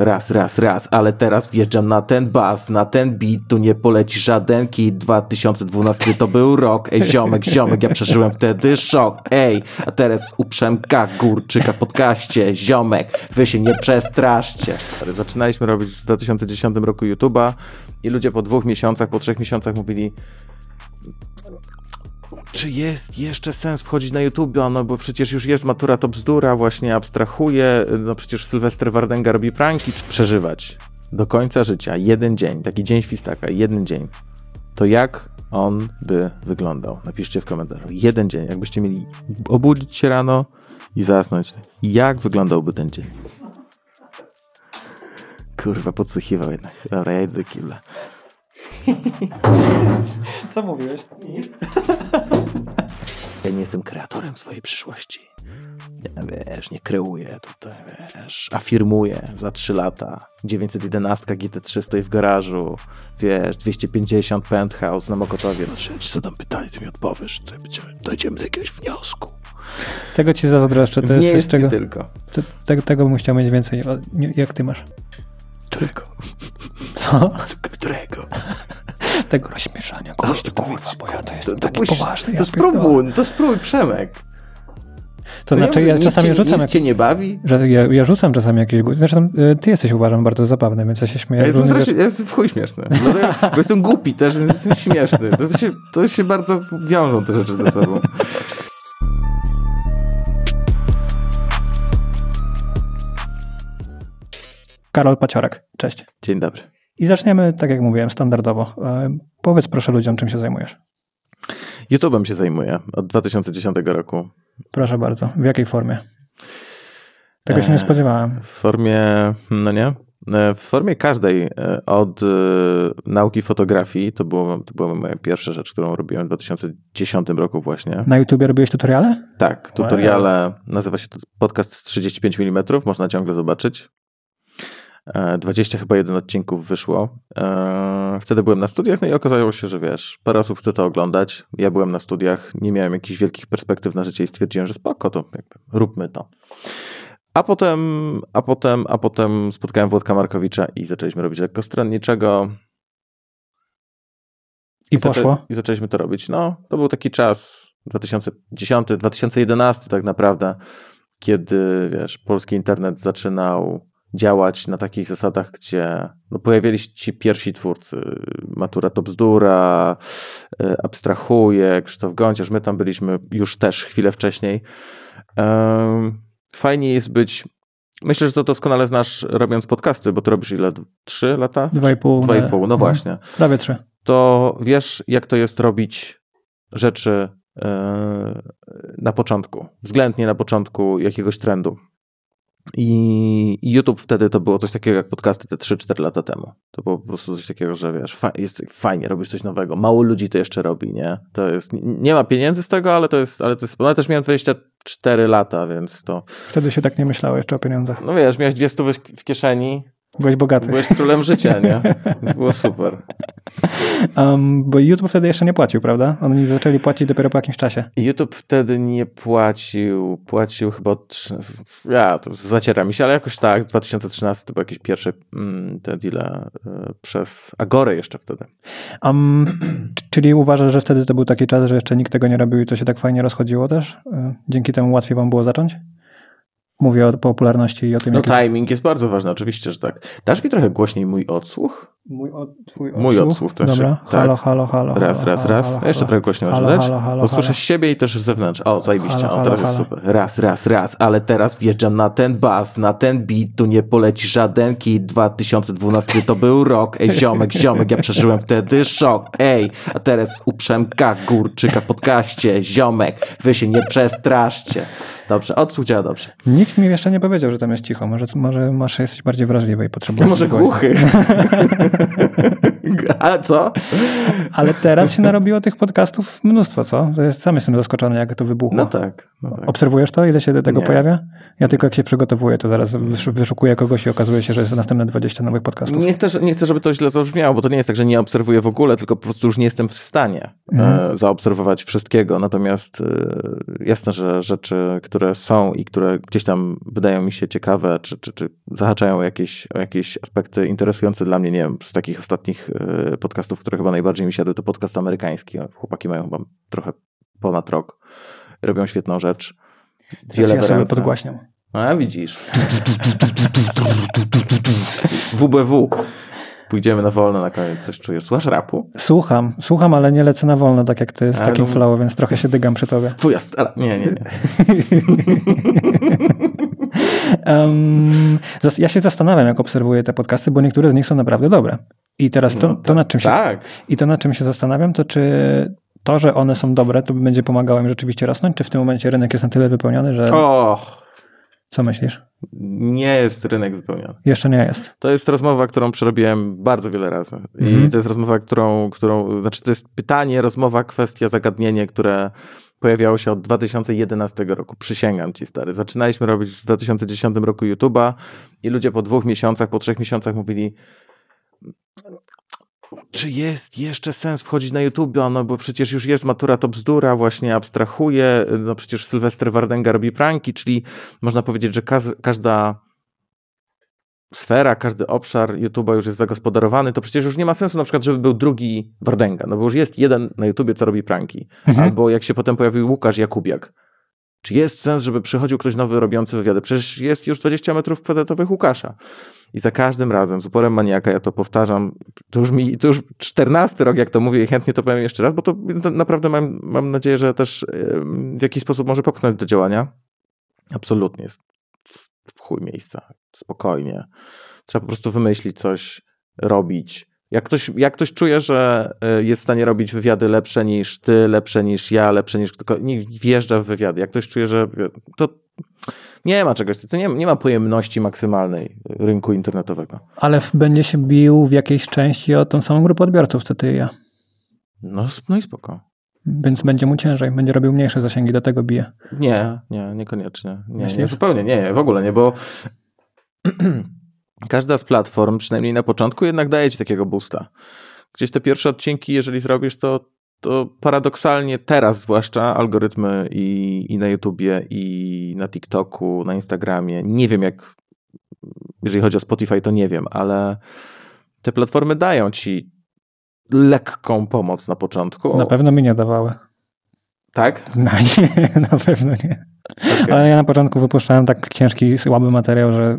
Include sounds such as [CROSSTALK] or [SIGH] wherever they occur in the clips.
Raz, raz, raz, ale teraz wjeżdżam na ten bas, na ten beat, tu nie poleci żadenki. 2012 to był rok, ej ziomek, ziomek, ja przeżyłem wtedy szok, ej. A teraz uprzemka Górczyka podkaście, ziomek, wy się nie przestraszcie. Zaczynaliśmy robić w 2010 roku YouTube'a i ludzie po dwóch miesiącach, po trzech miesiącach mówili czy jest jeszcze sens wchodzić na YouTube, no bo przecież już jest matura to bzdura, właśnie abstrahuje, no przecież Sylwester Wardenga robi pranki, przeżywać do końca życia, jeden dzień, taki dzień świstaka, jeden dzień, to jak on by wyglądał? Napiszcie w komentarzu. Jeden dzień, jakbyście mieli obudzić się rano i zasnąć. Jak wyglądałby ten dzień? Kurwa, podsłuchiwał jednak. Dobra, ja idę do killa. [LAUGHS] Co mówiłeś? Ja nie jestem kreatorem swojej przyszłości. Ja, wiesz, nie kreuję tutaj, wiesz, afirmuję za 3 lata. 911 GT3 stoi w garażu, wiesz, 250 penthouse na Mokotowie. No, znaczy, ja ci zadam pytanie, ty mi odpowiesz, tutaj będziemy, dojdziemy do jakiegoś wniosku. Tego ci zazdroszczę, to jest, jest czego, tylko. To, tego, tego bym chciał mieć więcej. Jak ty masz? Którego? Co? Którego? tego rozśmieszania kogoś, to kurwa, bo ja to jestem taki poważny. To spróbuj, no to spróbuj Przemek. To no znaczy, ja, ja czasami cię, rzucam. jak cię nie bawi? Że ja, ja rzucam czasami jakieś. Zresztą e, ty jesteś, uważam, bardzo zabawny, więc ja się śmieję. Ja jestem, strasznie, ja jestem w chuj śmieszny. No ja, bo jestem głupi też, więc jestem śmieszny. To się, to się bardzo wiążą te rzeczy ze sobą. Karol Paciorek, cześć. Dzień dobry. I zaczniemy, tak jak mówiłem, standardowo. E, powiedz proszę ludziom, czym się zajmujesz. YouTube'em się zajmuję od 2010 roku. Proszę bardzo. W jakiej formie? Tego się nie e, spodziewałem. W formie, no nie? E, w formie każdej od nauki fotografii, to, było, to była moja pierwsza rzecz, którą robiłem w 2010 roku właśnie. Na YouTubie robiłeś tutoriale? Tak, tutoriale, nazywa się to podcast 35 mm, można ciągle zobaczyć. 20 e, chyba jeden odcinków wyszło. E, wtedy byłem na studiach, no i okazało się, że wiesz, parę osób chce to oglądać. Ja byłem na studiach, nie miałem jakichś wielkich perspektyw na życie i stwierdziłem, że spoko, to jakby róbmy to. A potem, a potem, a potem spotkałem Włodka Markowicza i zaczęliśmy robić lekko stronniczego. I, I poszło? Zaczę I zaczęliśmy to robić. No, to był taki czas 2010, 2011 tak naprawdę, kiedy, wiesz, polski internet zaczynał działać na takich zasadach, gdzie no, pojawiali się pierwsi twórcy. Matura to bzdura, e, abstrahuje, Krzysztof Gąciarz, my tam byliśmy już też chwilę wcześniej. Fajnie jest być Myślę, że to doskonale znasz robiąc podcasty, bo to robisz ile? Trzy lata? Dwa i pół. Dwa i e, pół, no, no, właśnie. Prawie trzy. To wiesz, jak to jest robić rzeczy e, na początku, względnie na początku jakiegoś trendu. I YouTube wtedy to było coś takiego jak podcasty te 3-4 lata temu. To było po prostu coś takiego, że wiesz, fa jest fajnie, robisz coś nowego. Mało ludzi to jeszcze robi, nie? To jest, nie ma pieniędzy z tego, ale to jest, ale to jest, no też miałem 24 lata, więc to... Wtedy się tak nie myślało jeszcze o pieniądzach. No wiesz, miałeś dwie w kieszeni, Byłeś bogaty. Byłeś królem życia, nie? Więc było super. Um, bo YouTube wtedy jeszcze nie płacił, prawda? Oni zaczęli płacić dopiero po jakimś czasie. YouTube wtedy nie płacił. Płacił chyba od... Ja, to zaciera mi się, ale jakoś tak. 2013 to były jakieś pierwsze mm, te deale e, przez Agorę jeszcze wtedy. Um, czyli uważasz, że wtedy to był taki czas, że jeszcze nikt tego nie robił i to się tak fajnie rozchodziło też? E, dzięki temu łatwiej wam było zacząć? Mówię o popularności i o tym, No jakie... timing jest bardzo ważny, oczywiście, że tak. Dasz mi trochę głośniej mój odsłuch? Mój, od, twój odsłuch. Mój odsłuch też. Dobra. Tak. Halo, halo, halo. Raz, halo, raz, halo, raz. Halo, Jeszcze trochę głośno halo, dać. Halo, halo, Posłyszę halo. siebie i też z zewnątrz. O, zajebiście. o, teraz jest super. Raz, raz, raz. Ale teraz wjeżdżam na ten bas, na ten beat. Tu nie poleci żaden kij. 2012 to był rok. Ej, ziomek, ziomek. Ja przeżyłem wtedy szok. Ej, a teraz uprzemka Górczyka w podcaście. Ziomek, wy się nie przestraszcie. Dobrze, odsłuch działa dobrze. Nikt mi jeszcze nie powiedział, że tam jest cicho. Może, może masz, jesteś bardziej wrażliwy i potrzebujesz... Może głośno. głuchy. [LAUGHS] [LAUGHS] A co? Ale teraz się narobiło tych podcastów mnóstwo, co? To jest, sam jestem zaskoczony, jak to wybuchło. No tak, no tak. Obserwujesz to, ile się do tego Nie. pojawia? Ja tylko jak się przygotowuję, to zaraz wyszukuję kogoś i okazuje się, że jest następne 20 nowych podcastów. Nie chcę, nie chcę żeby to źle zabrzmiało, bo to nie jest tak, że nie obserwuję w ogóle, tylko po prostu już nie jestem w stanie e, mhm. zaobserwować wszystkiego. Natomiast e, jasne, że rzeczy, które są i które gdzieś tam wydają mi się ciekawe, czy, czy, czy zahaczają jakieś, o jakieś aspekty interesujące dla mnie, nie wiem, z takich ostatnich e, podcastów, które chyba najbardziej mi siadły, to podcast amerykański. Chłopaki mają chyba trochę ponad rok. Robią świetną rzecz. Wiele znaczy, ja sobie podgłaśniam. No, a widzisz. WBW. [LAUGHS] Pójdziemy na wolno na koniec. Coś czujesz? Słuchasz rapu? Słucham, słucham, ale nie lecę na wolno, tak jak ty, z takim no... flow, więc trochę się dygam przy tobie. Twój stara... Nie, nie, nie. [LAUGHS] Um, ja się zastanawiam, jak obserwuję te podcasty, bo niektóre z nich są naprawdę dobre. I teraz to, to no, nad czym się, tak. i to, nad czym się zastanawiam, to czy to, że one są dobre, to będzie pomagało im rzeczywiście rosnąć, czy w tym momencie rynek jest na tyle wypełniony, że... Och, co myślisz? Nie jest rynek wypełniony. Jeszcze nie jest. To jest rozmowa, którą przerobiłem bardzo wiele razy. I mhm. to jest rozmowa, którą, którą, znaczy to jest pytanie, rozmowa, kwestia, zagadnienie, które pojawiało się od 2011 roku. Przysięgam ci, stary. Zaczynaliśmy robić w 2010 roku YouTube'a i ludzie po dwóch miesiącach, po trzech miesiącach mówili czy jest jeszcze sens wchodzić na YouTube, no bo przecież już jest matura to bzdura, właśnie abstrahuje, no przecież Sylwester Wardęga robi pranki, czyli można powiedzieć, że każda sfera, każdy obszar YouTube'a już jest zagospodarowany, to przecież już nie ma sensu na przykład, żeby był drugi Wardęga, no bo już jest jeden na YouTubie, co robi pranki. Mhm. Albo jak się potem pojawił Łukasz Jakubiak, czy jest sens, żeby przychodził ktoś nowy robiący wywiady? Przecież jest już 20 metrów kwadratowych Łukasza. I za każdym razem, z uporem maniaka, ja to powtarzam, to już, mi, to już 14 rok, jak to mówię i chętnie to powiem jeszcze raz, bo to naprawdę mam, mam nadzieję, że też w jakiś sposób może popchnąć do działania. Absolutnie. Jest w chuj miejsca. Spokojnie. Trzeba po prostu wymyślić coś, robić, jak ktoś, jak ktoś czuje, że y, jest w stanie robić wywiady lepsze niż ty, lepsze niż ja, lepsze niż tylko nie wjeżdża w wywiady. Jak ktoś czuje, że to nie ma czegoś, to nie, nie ma pojemności maksymalnej rynku internetowego. Ale będzie się bił w jakiejś części o tą samą grupę odbiorców, co ty i ja. No, no i spoko. Więc będzie mu ciężej, będzie robił mniejsze zasięgi, do tego bije. Nie, nie, niekoniecznie. Nie, nie, zupełnie nie, w ogóle nie, bo [CLEARS THROAT] [CLEARS THROAT] każda z platform, przynajmniej na początku, jednak daje ci takiego boosta. Gdzieś te pierwsze odcinki, jeżeli zrobisz, to, to paradoksalnie teraz zwłaszcza algorytmy i, i na YouTubie, i na TikToku, na Instagramie, nie wiem jak, jeżeli chodzi o Spotify, to nie wiem, ale te platformy dają ci lekką pomoc na początku. Na pewno mi nie dawały. Tak? [LAUGHS] No nie, na pewno nie. Okay. Ale ja na początku wypuszczałem tak ciężki, słaby materiał, że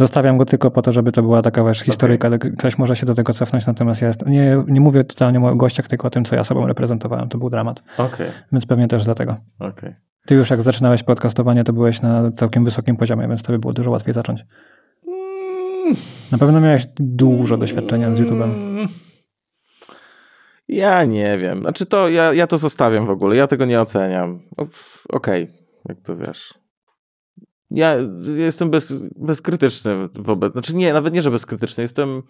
zostawiam go tylko po to, żeby to była taka wasza historyjka. Okay. Tak, ktoś może się do tego cofnąć, natomiast ja nie, nie mówię totalnie o moich gościach, tylko o tym, co ja sobą reprezentowałem. To był dramat. Okay. Więc pewnie też dlatego. Okay. Ty już jak zaczynałeś podcastowanie, to byłeś na całkiem wysokim poziomie, więc by było dużo łatwiej zacząć. Mm. Na pewno miałeś dużo doświadczenia z YouTube'em. Mm. Ja nie wiem. Znaczy to, ja, ja to zostawiam w ogóle, ja tego nie oceniam. Okej, okay. jakby wiesz. Ja jestem bez, bezkrytyczny wobec, znaczy nie, nawet nie, że bezkrytyczny, jestem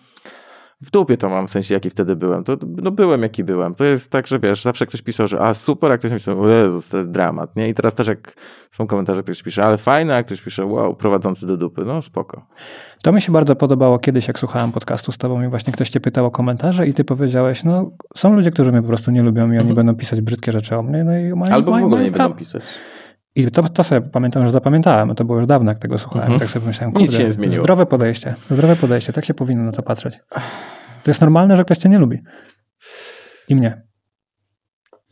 w dupie to mam, w sensie jaki wtedy byłem. To, no byłem jaki byłem. To jest tak, że wiesz, zawsze ktoś pisał, że a super, a ktoś pisał, o Jezus, to jest dramat, nie? I teraz też jak są komentarze, ktoś pisze, ale fajne, a ktoś pisze, wow, prowadzący do dupy, no spoko. To mi się bardzo podobało kiedyś, jak słuchałem podcastu z tobą i właśnie ktoś cię pytał o komentarze i ty powiedziałeś, no są ludzie, którzy mnie po prostu nie lubią i oni mhm. będą pisać brzydkie rzeczy o mnie, no i mają, Albo w ogóle nie będą pisać. I to, to sobie pamiętam, że zapamiętałem, to było już dawno, jak tego słuchałem. Mhm. Tak sobie pomyślałem, kurde, Nic się nie zmieniło. zdrowe podejście, zdrowe podejście, tak się powinno na to patrzeć. To jest normalne, że ktoś cię nie lubi. I mnie.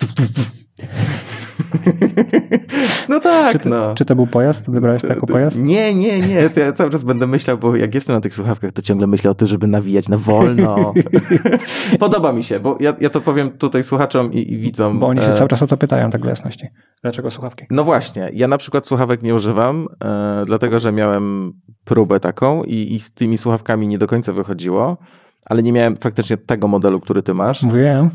[LAUGHS] [LAUGHS] No tak, czy, no. Czy to był pojazd? Wybrałeś taki pojazd? Nie, nie, nie. To ja cały czas będę myślał, bo jak jestem na tych słuchawkach, to ciągle myślę o tym, żeby nawijać na wolno. [LAUGHS] Podoba mi się, bo ja, ja to powiem tutaj słuchaczom i, i widzom. Bo oni się e, cały czas o to pytają, tak dla jasności. Dlaczego słuchawki? No właśnie. Ja na przykład słuchawek nie używam, e, dlatego że miałem próbę taką i, i z tymi słuchawkami nie do końca wychodziło, ale nie miałem faktycznie tego modelu, który ty masz. Wiem.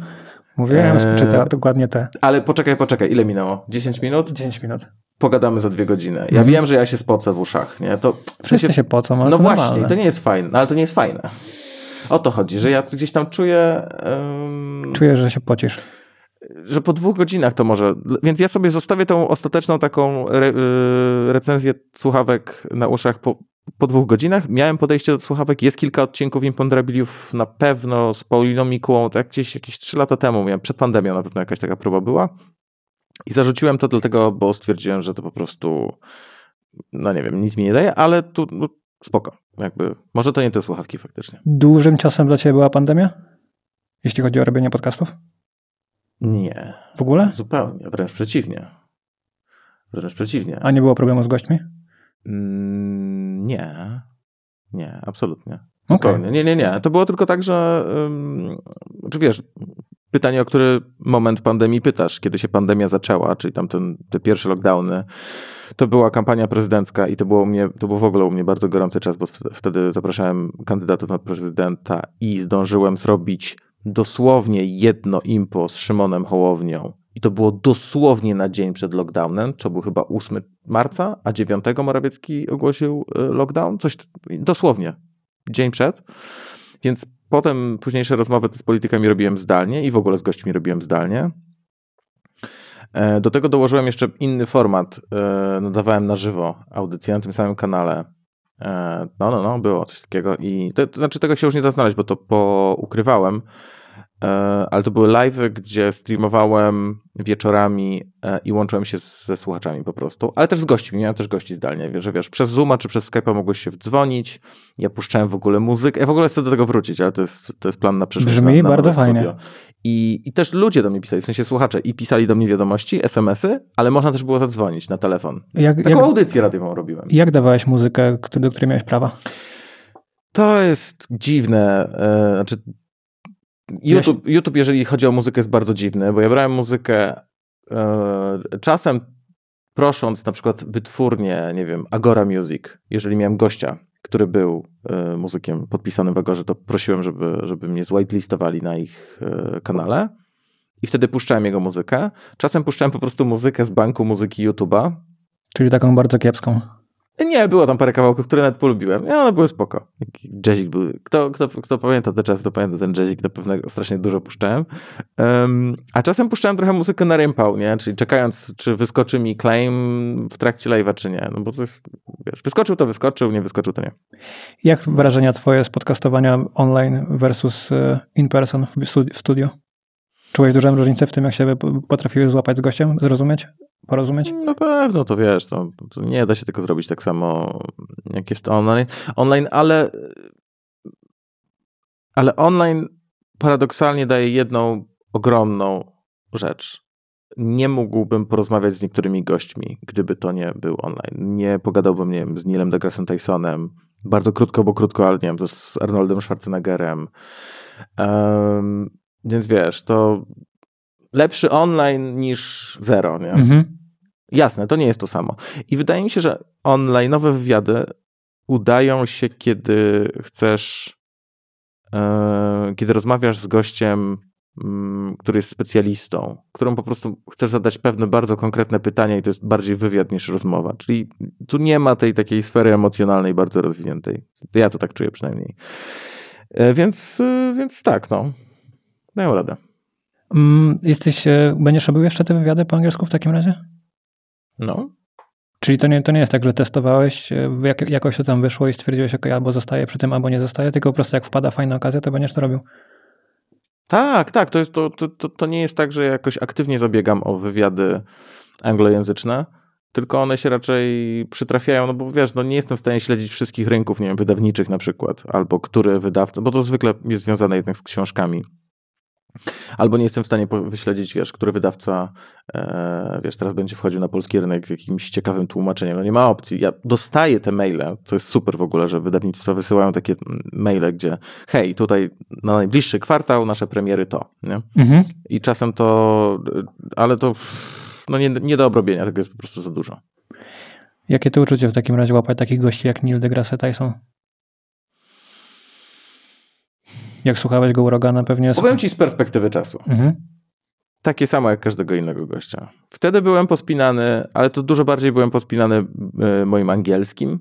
Mówiłem, eee, czyta dokładnie te. Ale poczekaj, poczekaj, ile minęło? 10 minut? 10 minut. Pogadamy za dwie godziny. Ja mhm. wiem, że ja się spocę w uszach, nie? To w sensie... się po co? No to właśnie, normalne. to nie jest fajne, no, ale to nie jest fajne. O to chodzi, że ja gdzieś tam czuję... Um... Czuję, że się pocisz że po dwóch godzinach to może. Więc ja sobie zostawię tą ostateczną taką re, y, recenzję słuchawek na uszach po, po dwóch godzinach miałem podejście do słuchawek. Jest kilka odcinków Imponderabiliów na pewno z Pauliną Mikułą, tak gdzieś jakieś trzy lata temu, miałem, przed pandemią na pewno jakaś taka próba była. I zarzuciłem to dlatego, bo stwierdziłem, że to po prostu, no nie wiem, nic mi nie daje, ale tu no, spoko. Jakby, może to nie te słuchawki faktycznie. Dużym ciosem dla ciebie była pandemia? Jeśli chodzi o robienie podcastów? Nie. W ogóle? Zupełnie, wręcz przeciwnie. Wręcz przeciwnie. A nie było problemu z gośćmi? Mm nie. Nie, absolutnie. Spokojnie. Okay. Nie, nie, nie. To było tylko tak, że czy wiesz, pytanie, o który moment pandemii pytasz, kiedy się pandemia zaczęła, czyli tam ten, te pierwsze lockdowny. To była kampania prezydencka i to było, mnie, to był w ogóle u mnie bardzo gorący czas, bo wtedy zapraszałem kandydatów na prezydenta i zdążyłem zrobić dosłownie jedno impo z Szymonem Hołownią i to było dosłownie na dzień przed lockdownem, co był chyba 8 marca, a 9 Morawiecki ogłosił e, lockdown, coś dosłownie, dzień przed. Więc potem późniejsze rozmowy z politykami robiłem zdalnie i w ogóle z gośćmi robiłem zdalnie. E, do tego dołożyłem jeszcze inny format. E, Nadawałem no, na żywo audycję na tym samym kanale. No, no, no, było coś takiego i to, to znaczy tego się już nie da znaleźć, bo to poukrywałem. ukrywałem E, ale to były live, gdzie streamowałem wieczorami e, i łączyłem się ze słuchaczami po prostu, ale też z gośćmi, miałem też gości zdalnie, że wiesz, przez Zooma czy przez Skype'a mogłeś się wdzwonić, ja puszczałem w ogóle muzykę, ja w ogóle chcę do tego wrócić, ale to jest, to jest plan na przyszłość. Brzmi na, bardzo fajnie. I, I też ludzie do mnie pisali, w sensie słuchacze, i pisali do mnie wiadomości, SMS-y, ale można też było zadzwonić na telefon. Jak, Taką jak, audycję radiową robiłem. Jak dawałeś muzykę, do której miałeś prawa? To jest dziwne. E, znaczy, YouTube, YouTube, jeżeli chodzi o muzykę, jest bardzo dziwny, bo ja brałem muzykę yy, czasem prosząc na przykład wytwórnie, nie wiem, Agora Music, jeżeli miałem gościa, który był e, muzykiem podpisanym w Agorze, to prosiłem, żeby, żeby mnie zwhitelistowali na ich e, kanale i wtedy puszczałem jego muzykę. Czasem puszczałem po prostu muzykę z banku muzyki YouTube'a. Czyli taką bardzo kiepską. Nie, było tam parę kawałków, które nawet polubiłem. Ja, one były spoko. Jazzik był... Kto, kto, kto pamięta te czasy, to pamięta ten jazzik, do pewnego strasznie dużo puszczałem. Um, a czasem puszczałem trochę muzykę na rympał, nie? Czyli czekając, czy wyskoczy mi claim w trakcie live'a, czy nie. No bo to jest, wiesz, wyskoczył to wyskoczył, nie wyskoczył to nie. Jak wrażenia twoje z podcastowania online versus e, in person w studio? Czułeś dużą różnicę w tym, jak się potrafiłeś złapać z gościem, zrozumieć? porozumieć? Na no pewno, to wiesz, to, to nie da się tego zrobić tak samo, jak jest online, online ale, ale online paradoksalnie daje jedną ogromną rzecz. Nie mógłbym porozmawiać z niektórymi gośćmi, gdyby to nie był online. Nie pogadałbym, nie wiem, z Nilem deGrasse Tysonem, bardzo krótko, bo krótko, ale nie wiem, z Arnoldem Schwarzeneggerem. Um, więc wiesz, to lepszy online niż zero, nie? Mhm. Jasne, to nie jest to samo. I wydaje mi się, że online'owe wywiady udają się, kiedy chcesz, yy, kiedy rozmawiasz z gościem, yy, który jest specjalistą, któremu po prostu chcesz zadać pewne bardzo konkretne pytania i to jest bardziej wywiad niż rozmowa. Czyli tu nie ma tej takiej sfery emocjonalnej bardzo rozwiniętej. Ja to tak czuję przynajmniej. Yy, więc, e, więc tak, no. Dają radę. Mm, jesteś, e, będziesz robił jeszcze te wywiady po angielsku w takim razie? No. Czyli to nie, to nie jest tak, że testowałeś, e, jak, jakoś to tam wyszło i stwierdziłeś, ok, albo zostaje przy tym, albo nie zostaje. tylko po prostu jak wpada fajna okazja, to będziesz to robił. Tak, tak, to, jest, to, to, to, to nie jest tak, że jakoś aktywnie zabiegam o wywiady anglojęzyczne, tylko one się raczej przytrafiają, no bo wiesz, no nie jestem w stanie śledzić wszystkich rynków, nie wiem, wydawniczych na przykład, albo który wydawca, bo to zwykle jest związane jednak z książkami Albo nie jestem w stanie wyśledzić, wiesz, który wydawca, e, wiesz, teraz będzie wchodził na polski rynek z jakimś ciekawym tłumaczeniem. No nie ma opcji. Ja dostaję te maile, to jest super w ogóle, że wydawnictwa wysyłają takie maile, gdzie hej, tutaj na najbliższy kwartał nasze premiery to, nie? Mhm. I czasem to, ale to no nie, nie do obrobienia, tego jest po prostu za dużo. Jakie to uczucie w takim razie łapać takich gości jak Neil deGrasse Tyson? Jak słuchałeś go Urogana pewnie... Powiem ci z perspektywy czasu. Mhm. Takie samo jak każdego innego gościa. Wtedy byłem pospinany, ale to dużo bardziej byłem pospinany y, moim angielskim.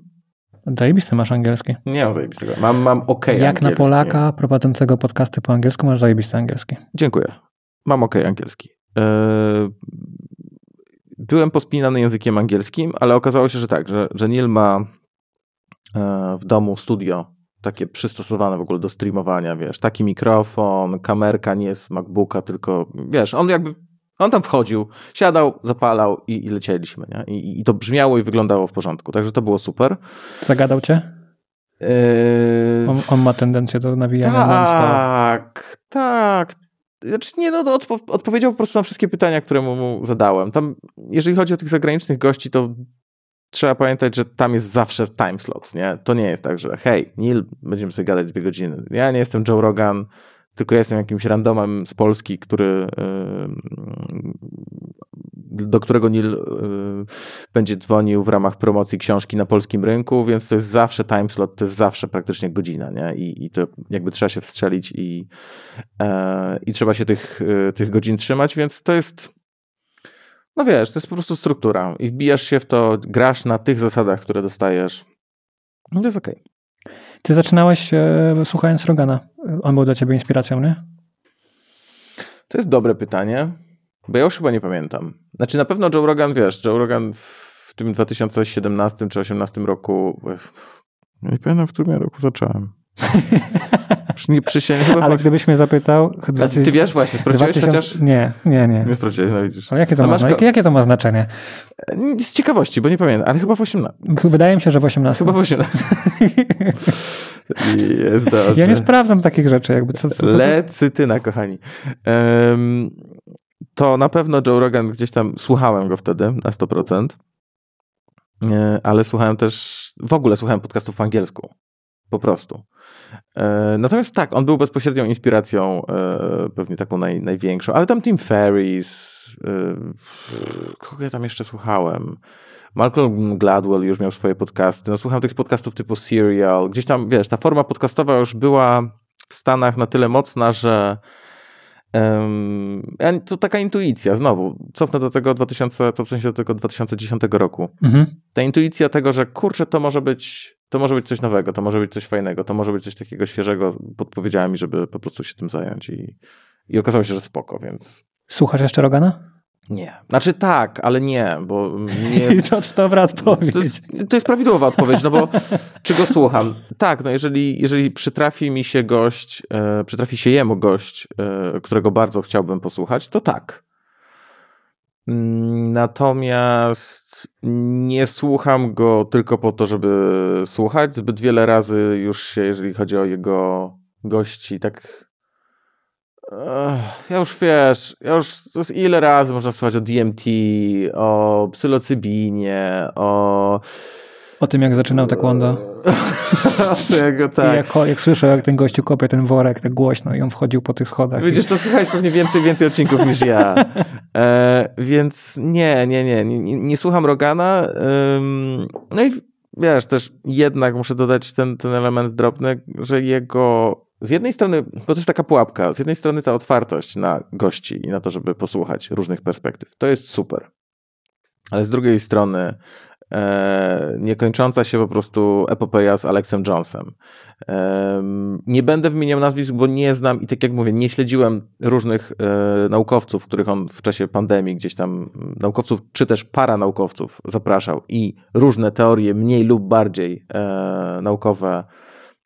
Zajebisty masz angielski. Nie mam zajebistego. Mam, mam ok Jak angielski. na Polaka prowadzącego podcasty po angielsku masz zajebisty angielski. Dziękuję. Mam ok angielski. Yy, byłem pospinany językiem angielskim, ale okazało się, że tak, że, że Neil ma e, w domu studio takie przystosowane w ogóle do streamowania, wiesz, taki mikrofon, kamerka nie jest MacBooka, tylko wiesz, on jakby, on tam wchodził, siadał, zapalał i, i lecieliśmy, nie? I, I, to brzmiało i wyglądało w porządku, także to było super. Zagadał cię? Yy... On, on, ma tendencję do nawijania Tak, tak. Znaczy nie, no, odpo odpowiedział po prostu na wszystkie pytania, które mu zadałem. Tam, jeżeli chodzi o tych zagranicznych gości, to trzeba pamiętać, że tam jest zawsze time slot, nie? To nie jest tak, że hej, Neil, będziemy sobie gadać dwie godziny. Ja nie jestem Joe Rogan, tylko jestem jakimś randomem z Polski, który, do którego Neil y, będzie dzwonił w ramach promocji książki na polskim rynku, więc to jest zawsze time slot, to jest zawsze praktycznie godzina, nie? I, i to jakby trzeba się wstrzelić i, e, i trzeba się tych, y, tych godzin trzymać, więc to jest no wiesz, to jest po prostu struktura i wbijasz się w to, grasz na tych zasadach, które dostajesz. No to jest okej. Okay. Ty zaczynałeś e, słuchając Rogana. E, on był dla ciebie inspiracją, nie? To jest dobre pytanie, bo ja już chyba nie pamiętam. Znaczy na pewno Joe Rogan, wiesz, Joe Rogan w tym 2017 czy 2018 roku... E, nie pamiętam, w którym roku zacząłem nie przysięgam. Ale gdybyś mnie zapytał... A ty wiesz właśnie, sprawdziłeś 2000... chociaż... Nie, nie, nie. Nie sprawdziłeś, no widzisz. Ale jakie to, A ma, masz... No, jakie, jakie to ma znaczenie? Z ciekawości, bo nie pamiętam, ale chyba w 18. Wydaje mi się, że w 18. Chyba w 18. Jest dobrze. Ja nie sprawdzam takich rzeczy jakby. Co, co, co Lecytyna, kochani. Um, to na pewno Joe Rogan gdzieś tam, słuchałem go wtedy na 100%, e, ale słuchałem też, w ogóle słuchałem podcastów po angielsku. Po prostu. E, natomiast tak, on był bezpośrednią inspiracją, e, pewnie taką naj, największą, ale tam Tim Ferris, e, kogo ja tam jeszcze słuchałem? Malcolm Gladwell już miał swoje podcasty. No, tych podcastów typu Serial. Gdzieś tam, wiesz, ta forma podcastowa już była w Stanach na tyle mocna, że um, to taka intuicja, znowu, cofnę do tego 2000, co w sensie do tego 2010 roku. Mhm. Ta intuicja tego, że kurczę, to może być to może być coś nowego, to może być coś fajnego, to może być coś takiego świeżego. Podpowiedziała mi, żeby po prostu się tym zająć i, i okazało się, że spoko, więc... Słuchasz jeszcze Rogana? Nie. Znaczy tak, ale nie, bo nie [LAUGHS] jest... to, to dobra odpowiedź. No, to jest, to jest prawidłowa odpowiedź, no bo czego słucham? Tak, no jeżeli, jeżeli przytrafi mi się gość, e, przytrafi się jemu gość, e, którego bardzo chciałbym posłuchać, to tak. Natomiast nie słucham go tylko po to, żeby słuchać. Zbyt wiele razy już się, jeżeli chodzi o jego gości, tak. ja już wiesz, ja już ile razy można słuchać o DMT, o psylocybinie, o o tym, jak zaczynał tak [LAUGHS] tego, tak. I jak, jak słyszał, jak ten gościu kopie ten worek tak głośno i on wchodził po tych schodach. Widzisz, i... to słychać pewnie więcej, więcej odcinków niż ja. E, więc nie, nie, nie, nie, nie słucham Rogana. Ym, no i wiesz, też jednak muszę dodać ten, ten element drobny, że jego z jednej strony, bo to jest taka pułapka, z jednej strony ta otwartość na gości i na to, żeby posłuchać różnych perspektyw. To jest super. Ale z drugiej strony e, niekończąca się po prostu epopeja z Alexem Jonesem. E, nie będę wymieniał nazwisk, bo nie znam i tak jak mówię, nie śledziłem różnych e, naukowców, których on w czasie pandemii gdzieś tam, naukowców czy też paranaukowców zapraszał i różne teorie, mniej lub bardziej e, naukowe,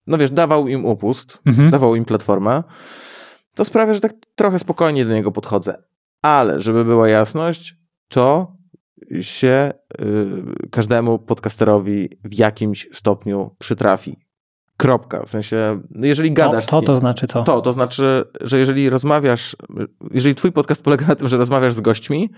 no wiesz, dawał im upust, mhm. dawał im platformę. To sprawia, że tak trochę spokojnie do niego podchodzę. Ale, żeby była jasność, to się y, każdemu podcasterowi w jakimś stopniu przytrafi. Kropka. W sensie, no jeżeli gadasz. to, to znaczy co? To, to znaczy, że jeżeli rozmawiasz, jeżeli twój podcast polega na tym, że rozmawiasz z gośćmi,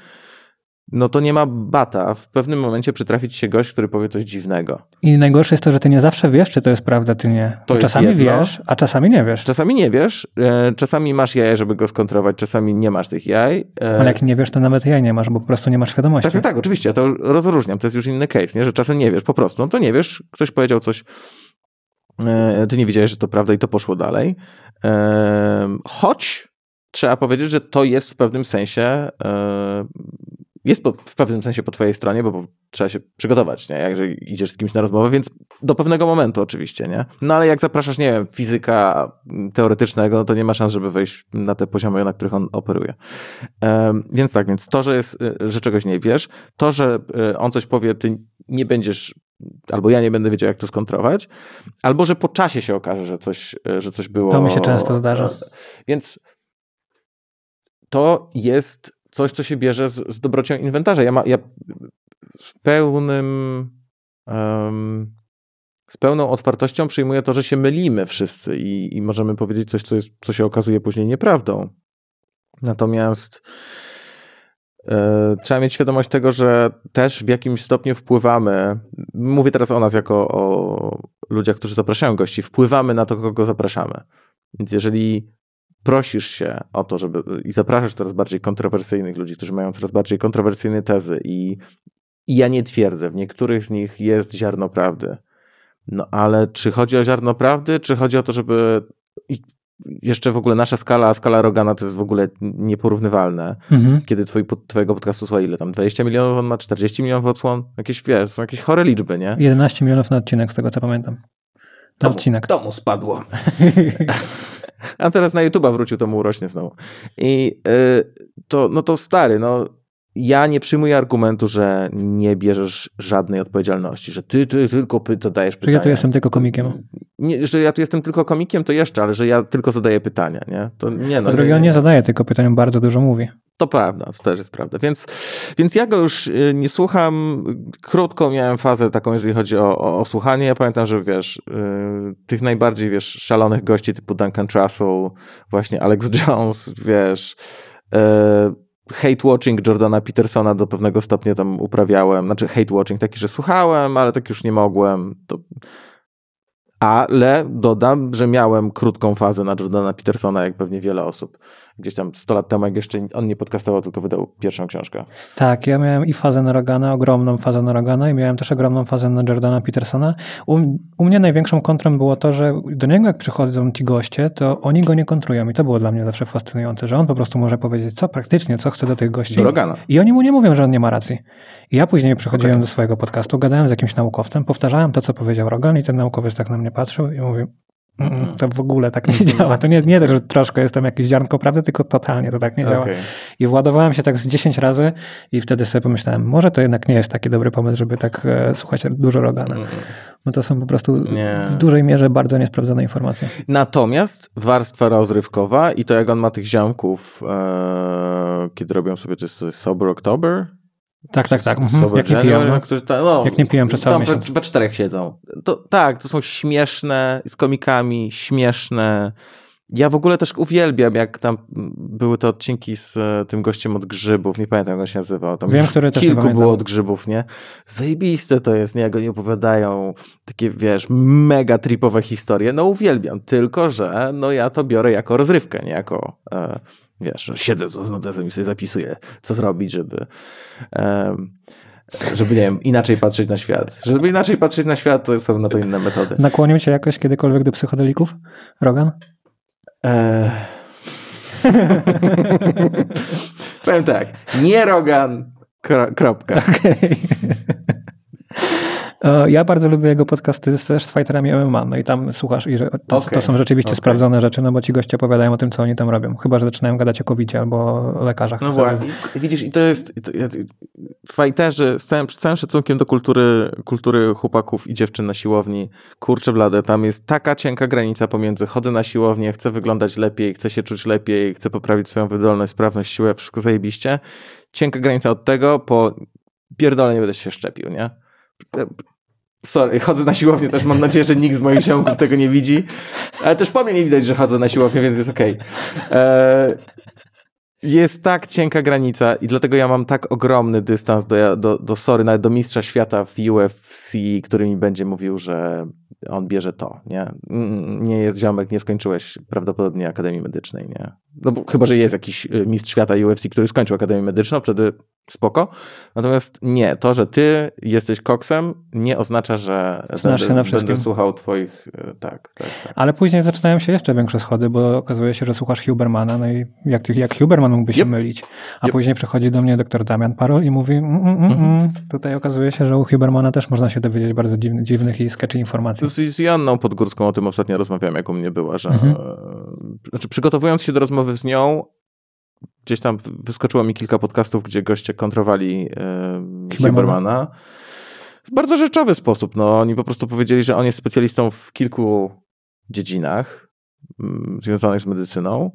no to nie ma bata. W pewnym momencie przytrafić się gość, który powie coś dziwnego. I najgorsze jest to, że ty nie zawsze wiesz, czy to jest prawda, czy nie. To czasami wiesz, a czasami nie wiesz. Czasami nie wiesz, e, czasami masz jaja, żeby go skontrować, czasami nie masz tych jaj. E, Ale jak nie wiesz, to nawet jaj nie masz, bo po prostu nie masz świadomości. Tak, tak, tak oczywiście, ja to rozróżniam, to jest już inny case, nie? że czasem nie wiesz, po prostu, no to nie wiesz, ktoś powiedział coś, e, ty nie wiedziałeś, że to prawda i to poszło dalej. Choć trzeba powiedzieć, że to jest w pewnym sensie jest po, w pewnym sensie po twojej stronie, bo, bo trzeba się przygotować, nie? Jakże idziesz z kimś na rozmowę, więc do pewnego momentu oczywiście, nie? No ale jak zapraszasz, nie wiem, fizyka teoretycznego, no to nie ma szans, żeby wejść na te poziomy, na których on operuje. Um, więc tak, więc to, że, jest, y, że czegoś nie wiesz, to, że y, on coś powie, ty nie będziesz albo ja nie będę wiedział, jak to skontrować, albo że po czasie się okaże, że coś, y, że coś było. To mi się często zdarza. E, więc to jest coś, co się bierze z, z dobrocią inwentarza. Ja, ma, ja z pełnym. Um, z pełną otwartością przyjmuję to, że się mylimy wszyscy i, i możemy powiedzieć coś, co, jest, co się okazuje później nieprawdą. Natomiast e, trzeba mieć świadomość tego, że też w jakimś stopniu wpływamy, mówię teraz o nas jako o ludziach, którzy zapraszają gości, wpływamy na to, kogo zapraszamy. Więc jeżeli prosisz się o to, żeby i zapraszasz coraz bardziej kontrowersyjnych ludzi, którzy mają coraz bardziej kontrowersyjne tezy i, i ja nie twierdzę, w niektórych z nich jest ziarno prawdy. No ale czy chodzi o ziarno prawdy, czy chodzi o to, żeby i jeszcze w ogóle nasza skala, skala Rogana to jest w ogóle nieporównywalne. Mhm. Kiedy twój, twojego podcastu słucha ile tam? 20 milionów, on ma 40 milionów odsłon? Jakieś, wiesz, są jakieś chore liczby, nie? 11 milionów na odcinek, z tego co pamiętam. to odcinek. To mu spadło. [LAUGHS] A teraz na YouTube'a wrócił, to mu urośnie znowu. I y, to, no to stary, no ja nie przyjmuję argumentu, że nie bierzesz żadnej odpowiedzialności, że ty, ty tylko py, zadajesz pytania. Że ja tu jestem tylko komikiem. Nie, że ja tu jestem tylko komikiem, to jeszcze, ale że ja tylko zadaję pytania, nie? To nie, no. Drugi, on nie zadaje tylko pytań, bardzo dużo mówi. To prawda, to też jest prawda. Więc, więc ja go już y, nie słucham. Krótko miałem fazę taką, jeżeli chodzi o, o, o słuchanie. Ja pamiętam, że wiesz, y, tych najbardziej, wiesz, szalonych gości typu Duncan Trussell, właśnie Alex [LAUGHS] Jones, wiesz, yy, hate-watching Jordana Petersona do pewnego stopnia tam uprawiałem. Znaczy hate-watching taki, że słuchałem, ale tak już nie mogłem. To... Ale dodam, że miałem krótką fazę na Jordana Petersona, jak pewnie wiele osób gdzieś tam 100 lat temu, jak jeszcze on nie podcastował, tylko wydał pierwszą książkę. Tak, ja miałem i fazę Norogana, ogromną fazę Norogana i miałem też ogromną fazę na Jordana Petersona. U, u, mnie największą kontrą było to, że do niego jak przychodzą ci goście, to oni go nie kontrują i to było dla mnie zawsze fascynujące, że on po prostu może powiedzieć co praktycznie, co chce do tych gości. Rogana. I oni mu nie mówią, że on nie ma racji. I ja później przychodziłem okay. do swojego podcastu, gadałem z jakimś naukowcem, powtarzałem to, co powiedział Rogan i ten naukowiec tak na mnie patrzył i mówił, to w ogóle tak nie działa. To nie, nie tak, że troszkę jest tam jakieś ziarnko prawdy, tylko totalnie to tak nie działa. Okay. I władowałem się tak z 10 razy i wtedy sobie pomyślałem, może to jednak nie jest taki dobry pomysł, żeby tak e, słuchać dużo Rogana. Mm. No to są po prostu nie. w dużej mierze bardzo niesprawdzone informacje. Natomiast warstwa rozrywkowa i to jak on ma tych ziomków, e, kiedy robią sobie to jest Sober October, tak, tak, tak. Mhm. Jak nie piją. No. no. Którzy no, jak nie piją przez cały tam miesiąc. We, we czterech siedzą. To, tak, to są śmieszne, z komikami, śmieszne. Ja w ogóle też uwielbiam, jak tam były te odcinki z e, tym gościem od grzybów, nie pamiętam jak on się nazywał. Tam Wiem, który też kilku było od grzybów, nie? Zajebiste to jest, nie? Jak oni opowiadają takie, wiesz, mega tripowe historie. No uwielbiam, tylko że no ja to biorę jako rozrywkę, nie jako... E, Wiesz, że siedzę z notesem i sobie zapisuję, co zrobić, żeby... Um, żeby, nie wiem, inaczej patrzeć na świat. Żeby inaczej patrzeć na świat, to są na to inne metody. Nakłonił cię jakoś kiedykolwiek do psychodelików, Rogan? E. [LAUGHS] Powiem tak, nie Rogan, kropka. Okay. E, ja bardzo lubię jego podcasty też z fighterami MMA, no i tam słuchasz i że to, okay. to są rzeczywiście okay. sprawdzone rzeczy, no bo ci goście opowiadają o tym, co oni tam robią. Chyba, że zaczynają gadać o covid albo lekarzach. No właśnie. Widzisz, i to jest, to jest fighterzy, z całym, z całym szacunkiem do kultury, kultury chłopaków i dziewczyn na siłowni, kurczę blade, tam jest taka cienka granica pomiędzy chodzę na siłownię, chcę wyglądać lepiej, chcę się czuć lepiej, chcę poprawić swoją wydolność, sprawność, siłę, wszystko zajebiście. Cienka granica od tego, po pierdolę nie będę się szczepił, nie? Sorry, chodzę na siłownię też. Mam nadzieję, że nikt z moich ziomków tego nie widzi. Ale też po mnie nie widać, że chodzę na siłownię, więc jest okej. Okay. E, jest tak cienka granica i dlatego ja mam tak ogromny dystans do, do, do sorry, nawet do mistrza świata w UFC, który mi będzie mówił, że on bierze to, nie? Mm, nie jest ziomek, nie skończyłeś prawdopodobnie Akademii Medycznej, nie? No bo chyba, że jest jakiś y, mistrz świata UFC, który skończył Akademię Medyczną, wtedy spoko. Natomiast nie, to, że ty jesteś koksem, nie oznacza, że Znasz będę, będę słuchał twoich, y, tak, tak, tak, Ale później zaczynają się jeszcze większe schody, bo okazuje się, że słuchasz Hubermana, no i jak, jak Huberman mógłby się yep. mylić. A yep. później przychodzi do mnie doktor Damian Parol i mówi, mm, mm, mm, mhm. mm. tutaj okazuje się, że u Hubermana też można się dowiedzieć bardzo dziwnych, dziwnych i sketchy informacji. Z, z Janną Podgórską o tym ostatnio rozmawiałem, jak u mnie była, że mhm. e, znaczy, przygotowując się do rozmowy z nią, gdzieś tam wyskoczyło mi kilka podcastów, gdzie goście kontrowali yy, Hubermana. Hubermana. W bardzo rzeczowy sposób. No, oni po prostu powiedzieli, że on jest specjalistą w kilku dziedzinach mm, związanych z medycyną.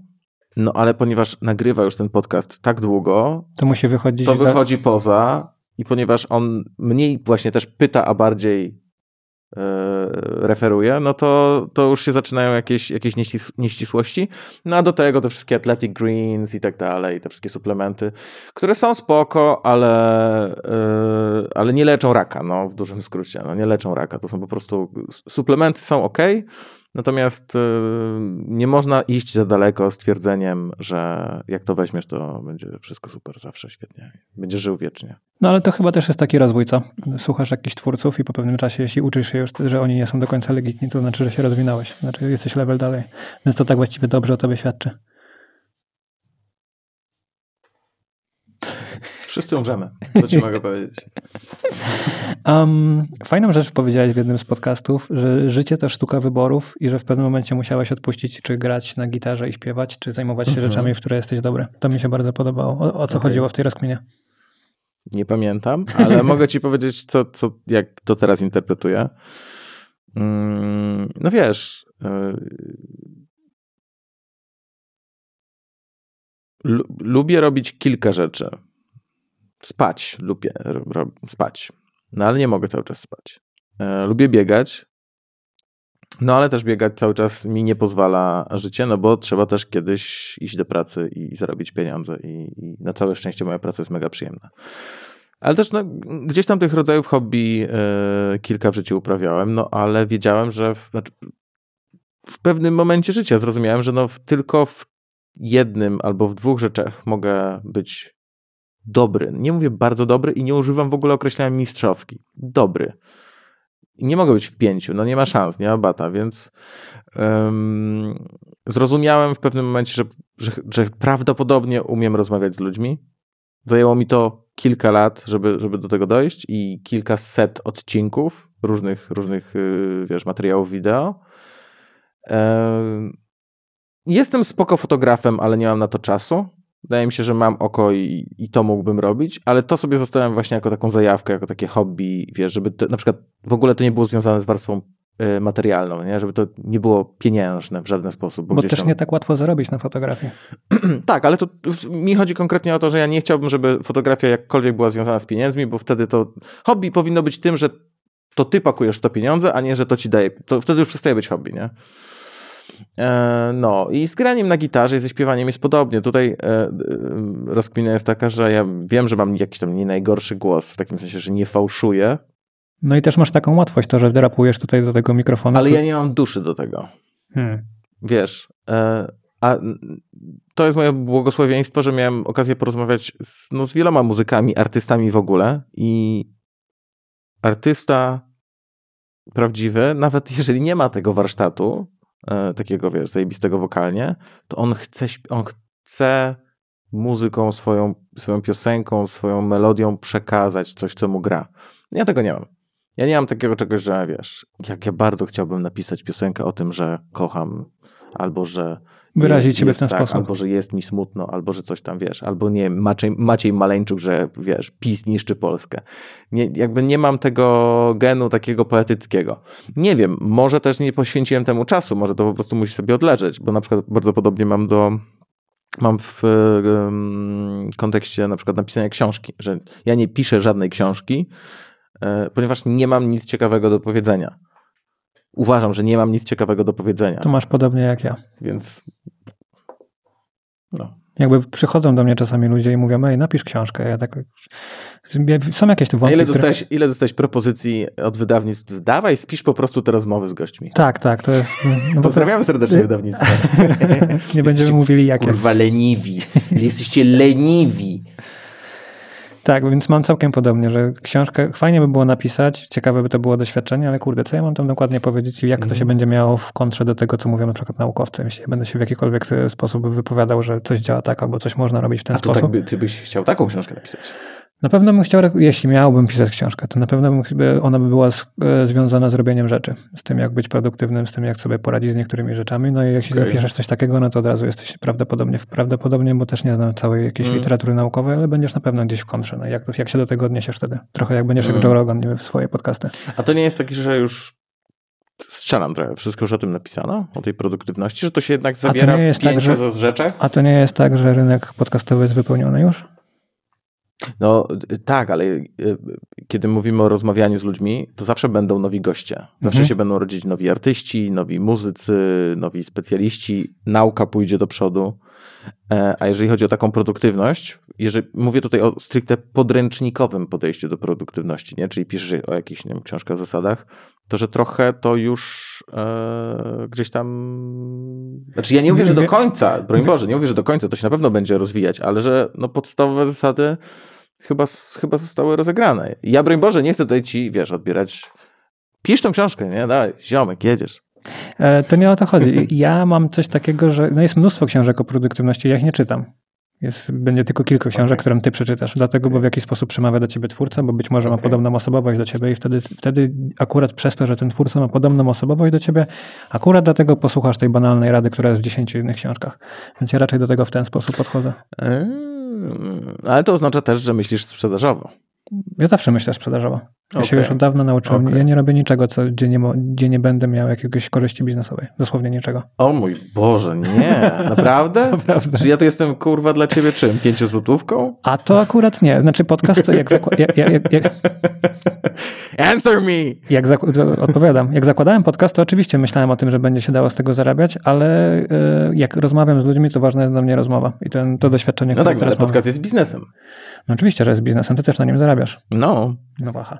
No ale ponieważ nagrywa już ten podcast tak długo, to musi wychodzić. To wychodzi poza i ponieważ on mniej właśnie też pyta, a bardziej yy, referuje, no to, to już się zaczynają jakieś, jakieś nieścis nieścisłości. No a do tego te wszystkie Athletic Greens i tak dalej, te wszystkie suplementy, które są spoko, ale, yy, ale nie leczą raka, no w dużym skrócie, no nie leczą raka. To są po prostu, suplementy są ok, Natomiast y, nie można iść za daleko z twierdzeniem, że jak to weźmiesz, to będzie wszystko super, zawsze świetnie. Będziesz żył wiecznie. No ale to chyba też jest taki rozwój, co? Słuchasz jakichś twórców i po pewnym czasie, jeśli uczysz się już, że oni nie są do końca legitni, to znaczy, że się rozwinąłeś. Znaczy, jesteś level dalej. Więc to tak właściwie dobrze o tobie świadczy. Wszyscy umrzemy, to ci mogę powiedzieć. Um, fajną rzecz powiedziałeś w jednym z podcastów, że życie to sztuka wyborów i że w pewnym momencie musiałeś odpuścić, czy grać na gitarze i śpiewać, czy zajmować się mhm. rzeczami, w które jesteś dobry. To mi się bardzo podobało. O, o co okay. chodziło w tej rozkminie? Nie pamiętam, ale [LAUGHS] mogę ci powiedzieć, co, co, jak to teraz interpretuję. Mm, no wiesz, y, lubię robić kilka rzeczy spać, lubię spać. No ale nie mogę cały czas spać. E, lubię biegać, no ale też biegać cały czas mi nie pozwala życie, no bo trzeba też kiedyś iść do pracy i, zarobić pieniądze i, i, na całe szczęście moja praca jest mega przyjemna. Ale też no, gdzieś tam tych rodzajów hobby e, kilka w życiu uprawiałem, no ale wiedziałem, że w, znaczy, w pewnym momencie życia zrozumiałem, że no, w, tylko w jednym albo w dwóch rzeczach mogę być dobry. Nie mówię bardzo dobry i nie używam w ogóle określenia mistrzowski. Dobry. Nie mogę być w pięciu, no nie ma szans, nie ma bata, więc um, zrozumiałem w pewnym momencie, że, że, że prawdopodobnie umiem rozmawiać z ludźmi. Zajęło mi to kilka lat, żeby, żeby do tego dojść i kilkaset odcinków różnych, różnych y, wiesz, materiałów wideo. Um, jestem spoko fotografem, ale nie mam na to czasu Wydaje mi się, że mam oko i, i to mógłbym robić, ale to sobie zostawiam właśnie jako taką zajawkę, jako takie hobby, wiesz, żeby to, na przykład w ogóle to nie było związane z warstwą y, materialną, nie? żeby to nie było pieniężne w żaden sposób. Bo, bo też tam... nie tak łatwo zarobić na fotografię. [CLEARS THROAT] tak, ale to mi chodzi konkretnie o to, że ja nie chciałbym, żeby fotografia jakkolwiek była związana z pieniędzmi, bo wtedy to hobby powinno być tym, że to ty pakujesz w to pieniądze, a nie, że to ci daje. To wtedy już przestaje być hobby, nie? E, no i z graniem na gitarze i ze śpiewaniem jest podobnie. Tutaj e, e, rozkmina jest taka, że ja wiem, że mam jakiś tam nie najgorszy głos, w takim sensie, że nie fałszuję. No i też masz taką łatwość to, że drapujesz tutaj do tego mikrofonu. Ale ja nie mam duszy do tego. Hmm. Wiesz, a to jest moje błogosławieństwo, że miałem okazję porozmawiać z, no, z wieloma muzykami, artystami w ogóle i artysta prawdziwy, nawet jeżeli nie ma tego warsztatu, E, takiego, wiesz, zajebistego wokalnie, to on chce, on chce muzyką, swoją, swoją piosenką, swoją melodią przekazać coś, co mu gra. Ja tego nie mam. Ja nie mam takiego czegoś, że wiesz, jak ja bardzo chciałbym napisać piosenkę o tym, że kocham, albo że wyrazić siebie w ten tak, sposób. Albo, że jest mi smutno, albo, że coś tam, wiesz, albo nie, Maciej, Maciej Maleńczuk, że, wiesz, PiS niszczy Polskę. Nie, jakby nie mam tego genu takiego poetyckiego. Nie wiem, może też nie poświęciłem temu czasu, może to po prostu musi sobie odleżeć, bo na przykład bardzo podobnie mam do mam w um, kontekście na przykład napisania książki, że ja nie piszę żadnej książki, e, ponieważ nie mam nic ciekawego do powiedzenia uważam, że nie mam nic ciekawego do powiedzenia. To masz podobnie jak ja. Więc no. Jakby przychodzą do mnie czasami ludzie i mówią, ej, napisz książkę. Ja tak, są jakieś tu wątki. A ile, dostałeś, które... ile dostałeś propozycji od wydawnictw? Dawaj, spisz po prostu te rozmowy z gośćmi. Tak, tak. To jest, no Pozdrawiamy to... serdecznie wydawnictwo. [LAUGHS] nie będziemy mówili jakie. Kurwa, leniwi. Jesteście leniwi. Tak, więc mam całkiem podobnie, że książkę fajnie by było napisać, ciekawe by to było doświadczenie, ale kurde, co ja mam tam dokładnie powiedzieć i jak mm. to się mhm. będzie miało w kontrze do tego, co mówią na przykład naukowcy. Jeśli będę się w jakikolwiek e, sposób wypowiadał, że coś działa tak albo coś można robić w ten A sposób. A tak by, ty byś chciał taką książkę napisać? Na pewno bym chciał, jeśli miałbym pisać książkę, to na pewno bym, ona by była z, e, związana z robieniem rzeczy, z tym jak być produktywnym, z tym jak sobie poradzić z niektórymi rzeczami. No i jak się okay. zapiszesz coś takiego, no to od razu jesteś prawdopodobnie, prawdopodobnie, bo też nie znam całej jakiejś mm. literatury naukowej, ale będziesz na pewno gdzieś w kontrze no jak, jak się do tego odniesiesz wtedy? Trochę jak będziesz mm. jak Joe Rogan nie, w swoje podcasty. A to nie jest taki, że już strzelam trochę. Wszystko już o tym napisano, o tej produktywności, że to się jednak zawiera w tak, że, rzeczach? A to nie jest tak, że rynek podcastowy jest wypełniony już? No tak, ale y, kiedy mówimy o rozmawianiu z ludźmi, to zawsze będą nowi goście. Zawsze mhm. się będą rodzić nowi artyści, nowi muzycy, nowi specjaliści. Nauka pójdzie do przodu. E, a jeżeli chodzi o taką produktywność, jeżeli, mówię tutaj o stricte podręcznikowym podejściu do produktywności, nie? czyli piszesz o jakichś nie wiem, książkach, zasadach, to że trochę to już e, gdzieś tam. Znaczy, ja nie mówię, że do końca, broń Boże, nie mówię, że do końca to się na pewno będzie rozwijać, ale że no, podstawowe zasady chyba, chyba zostały rozegrane. Ja, broń Boże, nie chcę tutaj ci, wiesz, odbierać. Pisz tą książkę, nie? Daj, ziomek, jedziesz. E, to nie o to chodzi. Ja mam coś takiego, że no jest mnóstwo książek o produktywności, ja ich nie czytam. Jest, będzie tylko kilka książek, okay. ty przeczytasz, dlatego, bo w jakiś sposób przemawia do ciebie twórca, bo być może okay. ma podobną osobowość do ciebie i wtedy, wtedy akurat przez to, że ten twórca ma podobną osobowość do ciebie, akurat dlatego posłuchasz tej banalnej rady, która jest w dziesięciu innych książkach. Więc ja raczej do tego w ten sposób podchodzę. E, ale to oznacza też, że myślisz sprzedażowo. Ja zawsze myślę sprzedażowo. Ja okay. się już od dawna nauczyłem. Okay. Ja nie robię niczego, co, gdzie, nie, gdzie nie będę miał jakiegoś korzyści biznesowej. Dosłownie niczego. O mój Boże, nie. Naprawdę? [LAUGHS] Naprawdę. Czy ja tu jestem, kurwa, dla ciebie czym? Pięciozłotówką? A to akurat nie. Znaczy podcast, jak, jak, jak, jak Answer me! Jak odpowiadam. Jak zakładałem podcast, to oczywiście myślałem o tym, że będzie się dało z tego zarabiać, ale y jak rozmawiam z ludźmi, to ważna jest dla mnie rozmowa i ten, to doświadczenie, No tak, no ale podcast mam. jest biznesem. No oczywiście, że jest biznesem, ty też na nim zarabiasz. No. No waha.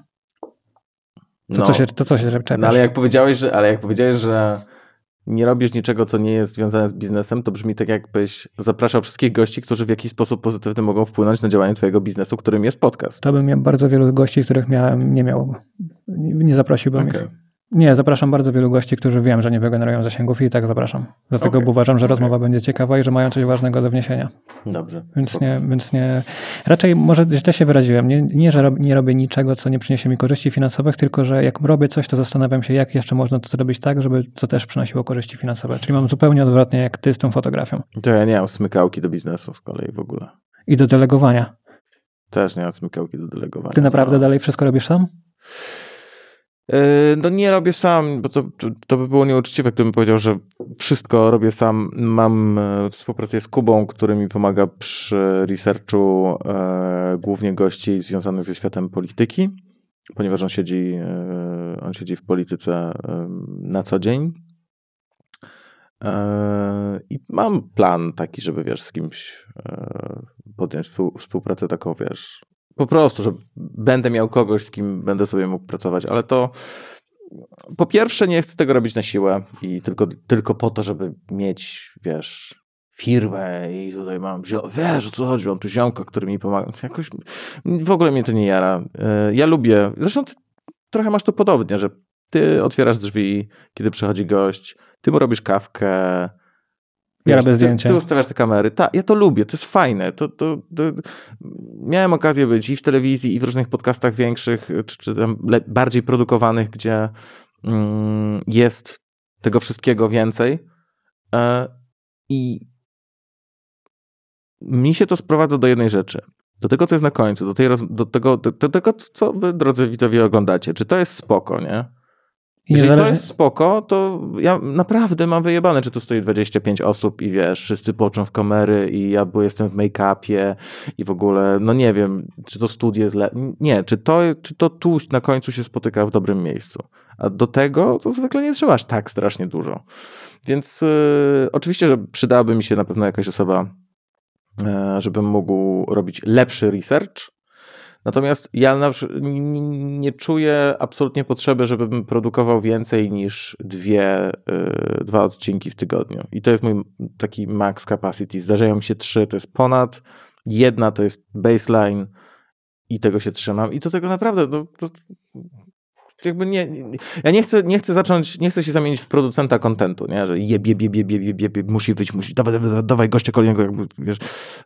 To, no, co, się, to co się czepiasz. No, ale jak powiedziałeś, że, ale jak powiedziałeś, że nie robisz niczego, co nie jest związane z biznesem, to brzmi tak, jakbyś zapraszał wszystkich gości, którzy w jakiś sposób pozytywny mogą wpłynąć na działanie twojego biznesu, którym jest podcast. To bym miał bardzo wielu gości, których miałem, nie miał. Nie zaprosiłbym okay. ich. Nie, zapraszam bardzo wielu gości, którzy wiem, że nie wygenerują zasięgów i tak zapraszam. Dlatego okay. uważam, że okay. rozmowa będzie ciekawa i że mają coś ważnego do wniesienia. Dobrze. Więc nie, więc nie raczej może źle się wyraziłem. Nie, nie że rob, nie robię niczego, co nie przyniesie mi korzyści finansowych, tylko że jak robię coś, to zastanawiam się, jak jeszcze można to zrobić tak, żeby to też przynosiło korzyści finansowe. Czyli mam zupełnie odwrotnie, jak ty z tą fotografią. To ja nie mam smykałki do biznesu z kolei w ogóle. I do delegowania. Też nie mam smykałki do delegowania. Ty naprawdę no. dalej wszystko robisz sam? E, no nie robię sam, bo to, to by było nieuczciwe, gdybym powiedział, że wszystko robię sam. Mam e, współpracę z Kubą, który mi pomaga przy researchu e, głównie gości związanych ze światem polityki, ponieważ on siedzi, e, on siedzi w polityce e, na co dzień. E, I mam plan taki, żeby wiesz, z kimś podjąć współpracę taką, wiesz, po prostu, że będę miał kogoś, z kim będę sobie mógł pracować, ale to po pierwsze nie chcę tego robić na siłę i tylko, tylko po to, żeby mieć, wiesz, firmę i tutaj mam, wiesz o co chodzi, mam tu ziomka, który mi pomaga. Jakoś w ogóle mnie to nie jara. E, ja lubię, zresztą ty trochę masz to podobnie, że ty otwierasz drzwi, kiedy przychodzi gość, ty mu robisz kawkę, ja no robię zdjęcia. Ty, ty ustawiasz te kamery. Tak, ja to lubię, to jest fajne. To, to, to, Miałem okazję być i w telewizji, i w różnych podcastach większych, czy, czy bardziej produkowanych, gdzie mm, jest tego wszystkiego więcej. E, I mi się to sprowadza do jednej rzeczy. Do tego, co jest na końcu, do, tej, do, tego, do, do tego, co wy, drodzy widzowie, oglądacie. Czy to jest spoko, nie? I Jeżeli zależy... to jest spoko, to ja naprawdę mam wyjebane, czy tu stoi 25 osób i wiesz, wszyscy począ w kamery i ja jestem w make-upie i w ogóle, no nie wiem, czy to studio jest le... Nie, czy to, czy to tu na końcu się spotyka w dobrym miejscu. A do tego to zwykle nie trzeba aż tak strasznie dużo. Więc yy, oczywiście, że przydałaby mi się na pewno jakaś osoba, yy, żebym mógł robić lepszy research, Natomiast ja na nie czuję absolutnie potrzeby, żebym produkował więcej niż dwie, y, dwa odcinki w tygodniu. I to jest mój taki max capacity. Zdarzają mi się trzy, to jest ponad. Jedna to jest baseline i tego się trzymam. I do tego naprawdę, no, to, to, jakby nie, ja nie chcę, nie chcę zacząć, nie chcę się zamienić w producenta kontentu, nie? Że bie, bie, bie, bie, bie, bie, bie, musi wyjść, musi, dawaj, dawaj, dawaj gościa kolejnego, jakby, wiesz.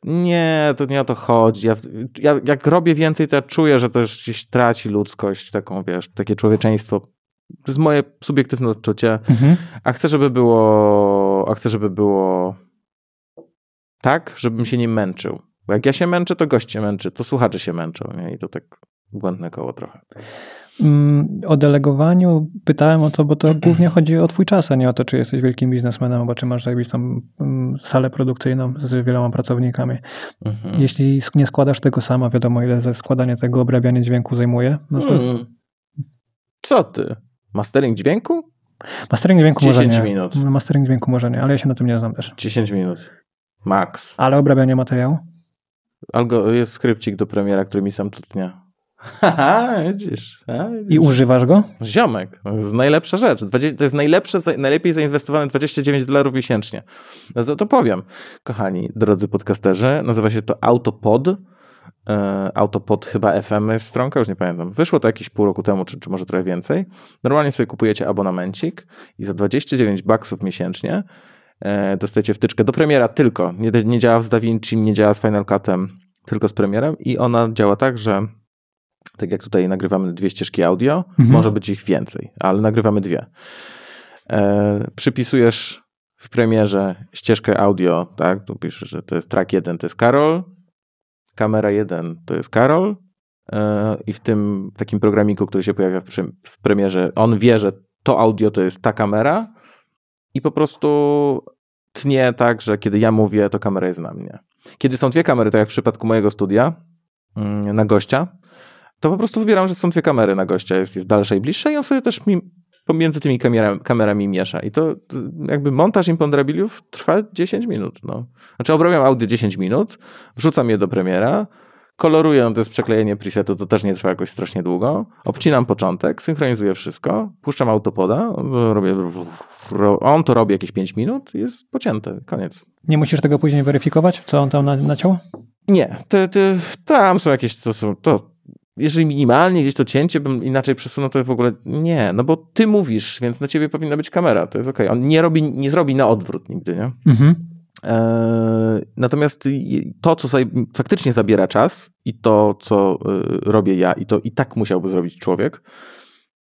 Nie, to nie o to chodzi. Ja, ja, jak robię więcej, to ja czuję, że to już gdzieś traci ludzkość, taką, wiesz, takie człowieczeństwo. To jest moje subiektywne odczucie. Mhm. A chcę, żeby było, a chcę, żeby było tak, żebym się nie męczył. Bo jak ja się męczę, to gość się męczy, to słuchacze się męczą, nie? I to tak błędne koło trochę. Mm, o delegowaniu pytałem o to, bo to głównie chodzi o twój czas, a nie o to, czy jesteś wielkim biznesmenem, albo czy masz tam mm, salę produkcyjną z wieloma pracownikami. Mhm. Jeśli nie składasz tego sama, wiadomo ile ze składania tego obrabianie dźwięku zajmuje. No to... Mhm. Co ty? Mastering dźwięku? Mastering dźwięku 10 może nie. minut. No, mastering dźwięku może nie, ale ja się na tym nie znam też. 10 minut. Max. Ale obrabianie materiału? Algo jest skrypcik do premiera, który mi sam tutnia. Haha, widzisz, I używasz go? Ziomek. To jest najlepsza rzecz. to jest najlepsze, najlepiej zainwestowane 29 dolarów miesięcznie. No to, to powiem, kochani, drodzy podcasterzy. Nazywa się to Autopod. E, Autopod chyba FM jest stronka, już nie pamiętam. Wyszło to jakieś pół roku temu, czy, czy może trochę więcej. Normalnie sobie kupujecie abonamencik i za 29 baksów miesięcznie e, dostajecie wtyczkę do premiera tylko. Nie, nie działa z DaVinci, nie działa z Final Cutem, tylko z premierem i ona działa tak, że tak jak tutaj nagrywamy dwie ścieżki audio, mhm. może być ich więcej, ale nagrywamy dwie. E, przypisujesz w premierze ścieżkę audio, tak? Tu piszesz, że to jest track 1 to jest Karol, kamera 1 to jest Karol e, i w tym takim programiku, który się pojawia w, przy, w premierze, on wie, że to audio to jest ta kamera i po prostu tnie tak, że kiedy ja mówię, to kamera jest na mnie. Kiedy są dwie kamery, tak jak w przypadku mojego studia mm, na gościa, to po prostu wybieram, że są dwie kamery na gościa, jest, jest dalsza i bliższa i on sobie też mi pomiędzy tymi kamerami, kamerami miesza. I to jakby montaż imponderabiliów trwa 10 minut. No. Znaczy obrabiam audio 10 minut, wrzucam je do premiera, koloruję, to jest przeklejenie presetu, to też nie trwa jakoś strasznie długo. Obcinam początek, synchronizuję wszystko, puszczam autopoda, robię, on to robi jakieś 5 minut jest pocięte, koniec. Nie musisz tego później weryfikować, co on tam na naciął? Nie, ty, ty, tam są jakieś, to, są, to, jeżeli minimalnie gdzieś to cięcie bym inaczej przesunął, to w ogóle nie, no bo ty mówisz, więc na ciebie powinna być kamera, to jest okej. Okay. On nie robi, nie zrobi na odwrót nigdy, nie? Mhm. E, natomiast to, co faktycznie zabiera czas i to, co y, robię ja i to i tak musiałby zrobić człowiek,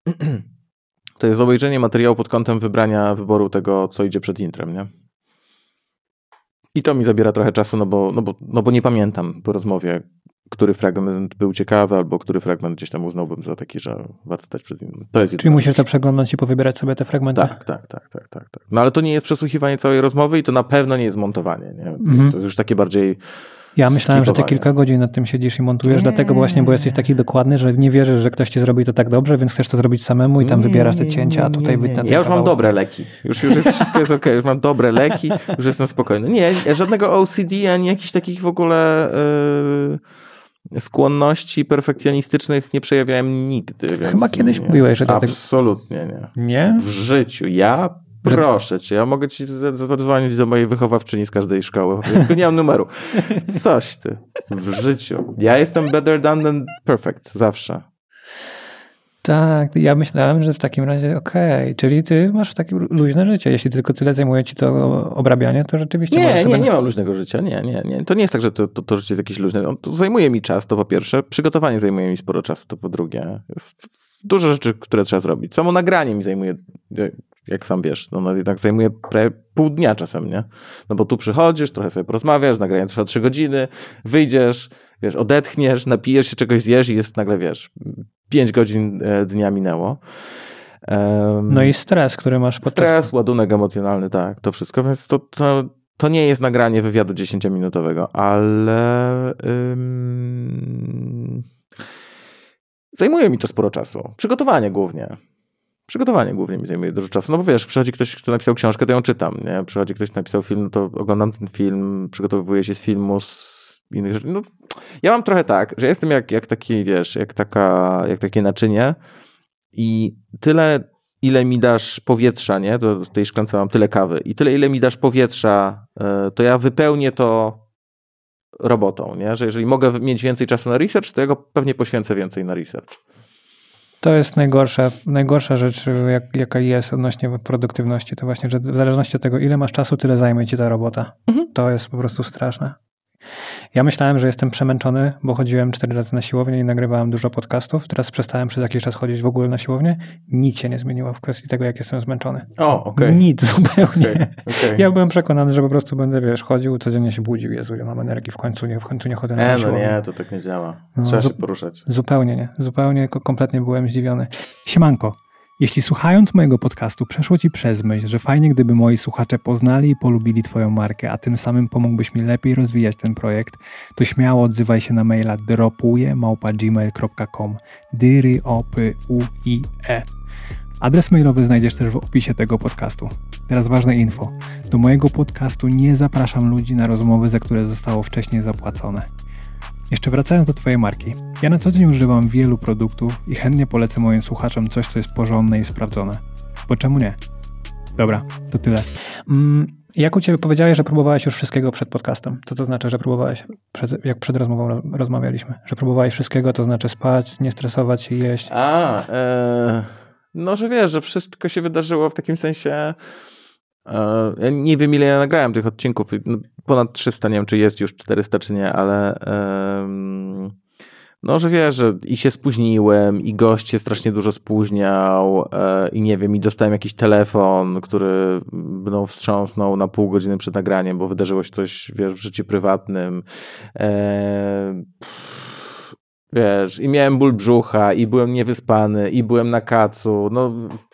[CLEARS THROAT] to jest obejrzenie materiału pod kątem wybrania wyboru tego, co idzie przed intrem, nie? I to mi zabiera trochę czasu, no bo, no bo, no bo nie pamiętam po rozmowie, który fragment był ciekawy, albo który fragment gdzieś tam uznałbym za taki, że warto dać przed nim. To jest Czyli musisz to przeglądać i powybierać sobie te fragmenty. Tak, tak, tak, tak, tak, tak. No ale to nie jest przesłuchiwanie całej rozmowy i to na pewno nie jest montowanie. Nie? Mhm. To już takie bardziej. Ja myślałem, że ty kilka godzin nad tym siedzisz i montujesz, nie. dlatego właśnie, bo jesteś taki dokładny, że nie wierzysz, że ktoś ci zrobi to tak dobrze, więc chcesz to zrobić samemu i tam nie, wybierasz te cięcia, a tutaj... Nie, nie, nie. Ja już mam dobre leki. Już, już jest, wszystko jest ok, już mam dobre leki, już jestem spokojny. Nie, żadnego OCD, ani jakichś takich w ogóle... Yy skłonności perfekcjonistycznych nie przejawiałem nigdy. Chyba kiedyś nie, mówiłeś, że tak. Absolutnie nie. Nie? W życiu. Ja Proszę cię, ja mogę ci zadzwonić do mojej wychowawczyni z każdej szkoły. Tylko nie mam numeru. [LAUGHS] Coś ty. W życiu. Ja jestem better done than perfect. Zawsze. Tak, ja myślałem, że w takim razie okej, okay. czyli ty masz takie luźne życie. Jeśli tylko tyle zajmuje ci to obrabianie, to rzeczywiście... Nie, nie, sobie... nie mam luźnego życia, nie, nie, nie. To nie jest tak, że to, to, to życie jest jakieś luźne. On, to zajmuje mi czas, to po pierwsze. Przygotowanie zajmuje mi sporo czasu, to po drugie. Jest dużo rzeczy, które trzeba zrobić. Samo nagranie mi zajmuje jak sam wiesz, no, no, jednak zajmuje prawie pół dnia czasem, nie? No bo tu przychodzisz, trochę sobie porozmawiasz, nagranie trwa trzy godziny, wyjdziesz, wiesz, odetchniesz, napijesz się czegoś, zjesz i jest nagle, wiesz, 5 godzin e, dnia minęło. Um, no i stres, który masz podczas... Stres, ładunek emocjonalny, tak, to wszystko, więc to, to, to nie jest nagranie wywiadu 10-minutowego, ale... Um, zajmuje mi to sporo czasu. Przygotowanie głównie. Przygotowanie głównie mi zajmuje dużo czasu. No bo wiesz, przychodzi ktoś, kto napisał książkę, to ją czytam. Nie? Przychodzi ktoś, kto napisał film, to oglądam ten film, przygotowuję się z filmu, z innych rzeczy. No, ja mam trochę tak, że jestem jak, jak taki, wiesz, jak, taka, jak takie naczynie i tyle, ile mi dasz powietrza, nie? Do, do tej szklance mam tyle kawy i tyle, ile mi dasz powietrza, e, to ja wypełnię to robotą, nie? Że jeżeli mogę mieć więcej czasu na research, to ja go pewnie poświęcę więcej na research. To jest najgorsza, najgorsza rzecz, jak, jaka jest odnośnie produktywności. To właśnie, że w zależności od tego, ile masz czasu, tyle zajmie ci ta robota. Mhm. To jest po prostu straszne. Ja myślałem, że jestem przemęczony, bo chodziłem 4 lata na siłownię i nagrywałem dużo podcastów. Teraz przestałem przez jakiś czas chodzić w ogóle na siłownię. Nic się nie zmieniło w kwestii tego, jak jestem zmęczony. O, okej. Okay. Nic zupełnie. Okay, okay. Ja byłem przekonany, że po prostu będę, wiesz, chodził, codziennie się budził. Jezu, ile mam energii, w końcu nie, w końcu nie chodzę na nie, no siłownię. No nie, to tak nie działa. No, Trzeba no, się poruszać. Zupełnie nie. Zupełnie kompletnie byłem zdziwiony. Siemanko. Jeśli słuchając mojego podcastu przeszło Ci przez myśl, że fajnie gdyby moi słuchacze poznali i polubili Twoją markę, a tym samym pomógłbyś mi lepiej rozwijać ten projekt, to śmiało odzywaj się na maila dropuje.gmail.com o p u i e. Adres mailowy znajdziesz też w opisie tego podcastu. Teraz ważne info. Do mojego podcastu nie zapraszam ludzi na rozmowy, za które zostało wcześniej zapłacone. Jeszcze wracając do Twojej marki. Ja na co dzień używam wielu produktów i chętnie polecę moim słuchaczom coś, co jest porządne i sprawdzone. Bo czemu nie? Dobra, to tyle. Mm, jak u Ciebie powiedziałeś, że próbowałeś już wszystkiego przed podcastem? Co to znaczy, że próbowałeś, przed, jak przed rozmową rozmawialiśmy, że próbowałeś wszystkiego, to znaczy spać, nie stresować się, jeść? A, yy, no że wiesz, że wszystko się wydarzyło w takim sensie ja nie wiem, ile ja nagrałem tych odcinków. No, ponad 300, nie wiem, czy jest już 400, czy nie, ale. no, że wiesz, że i się spóźniłem, i gość się strasznie dużo spóźniał, e, i nie wiem, i dostałem jakiś telefon, który mną wstrząsnął na pół godziny przed nagraniem, bo wydarzyło się coś, wiesz, w życiu prywatnym. E, wiesz, i miałem ból brzucha, i byłem niewyspany, i byłem na kacu. No,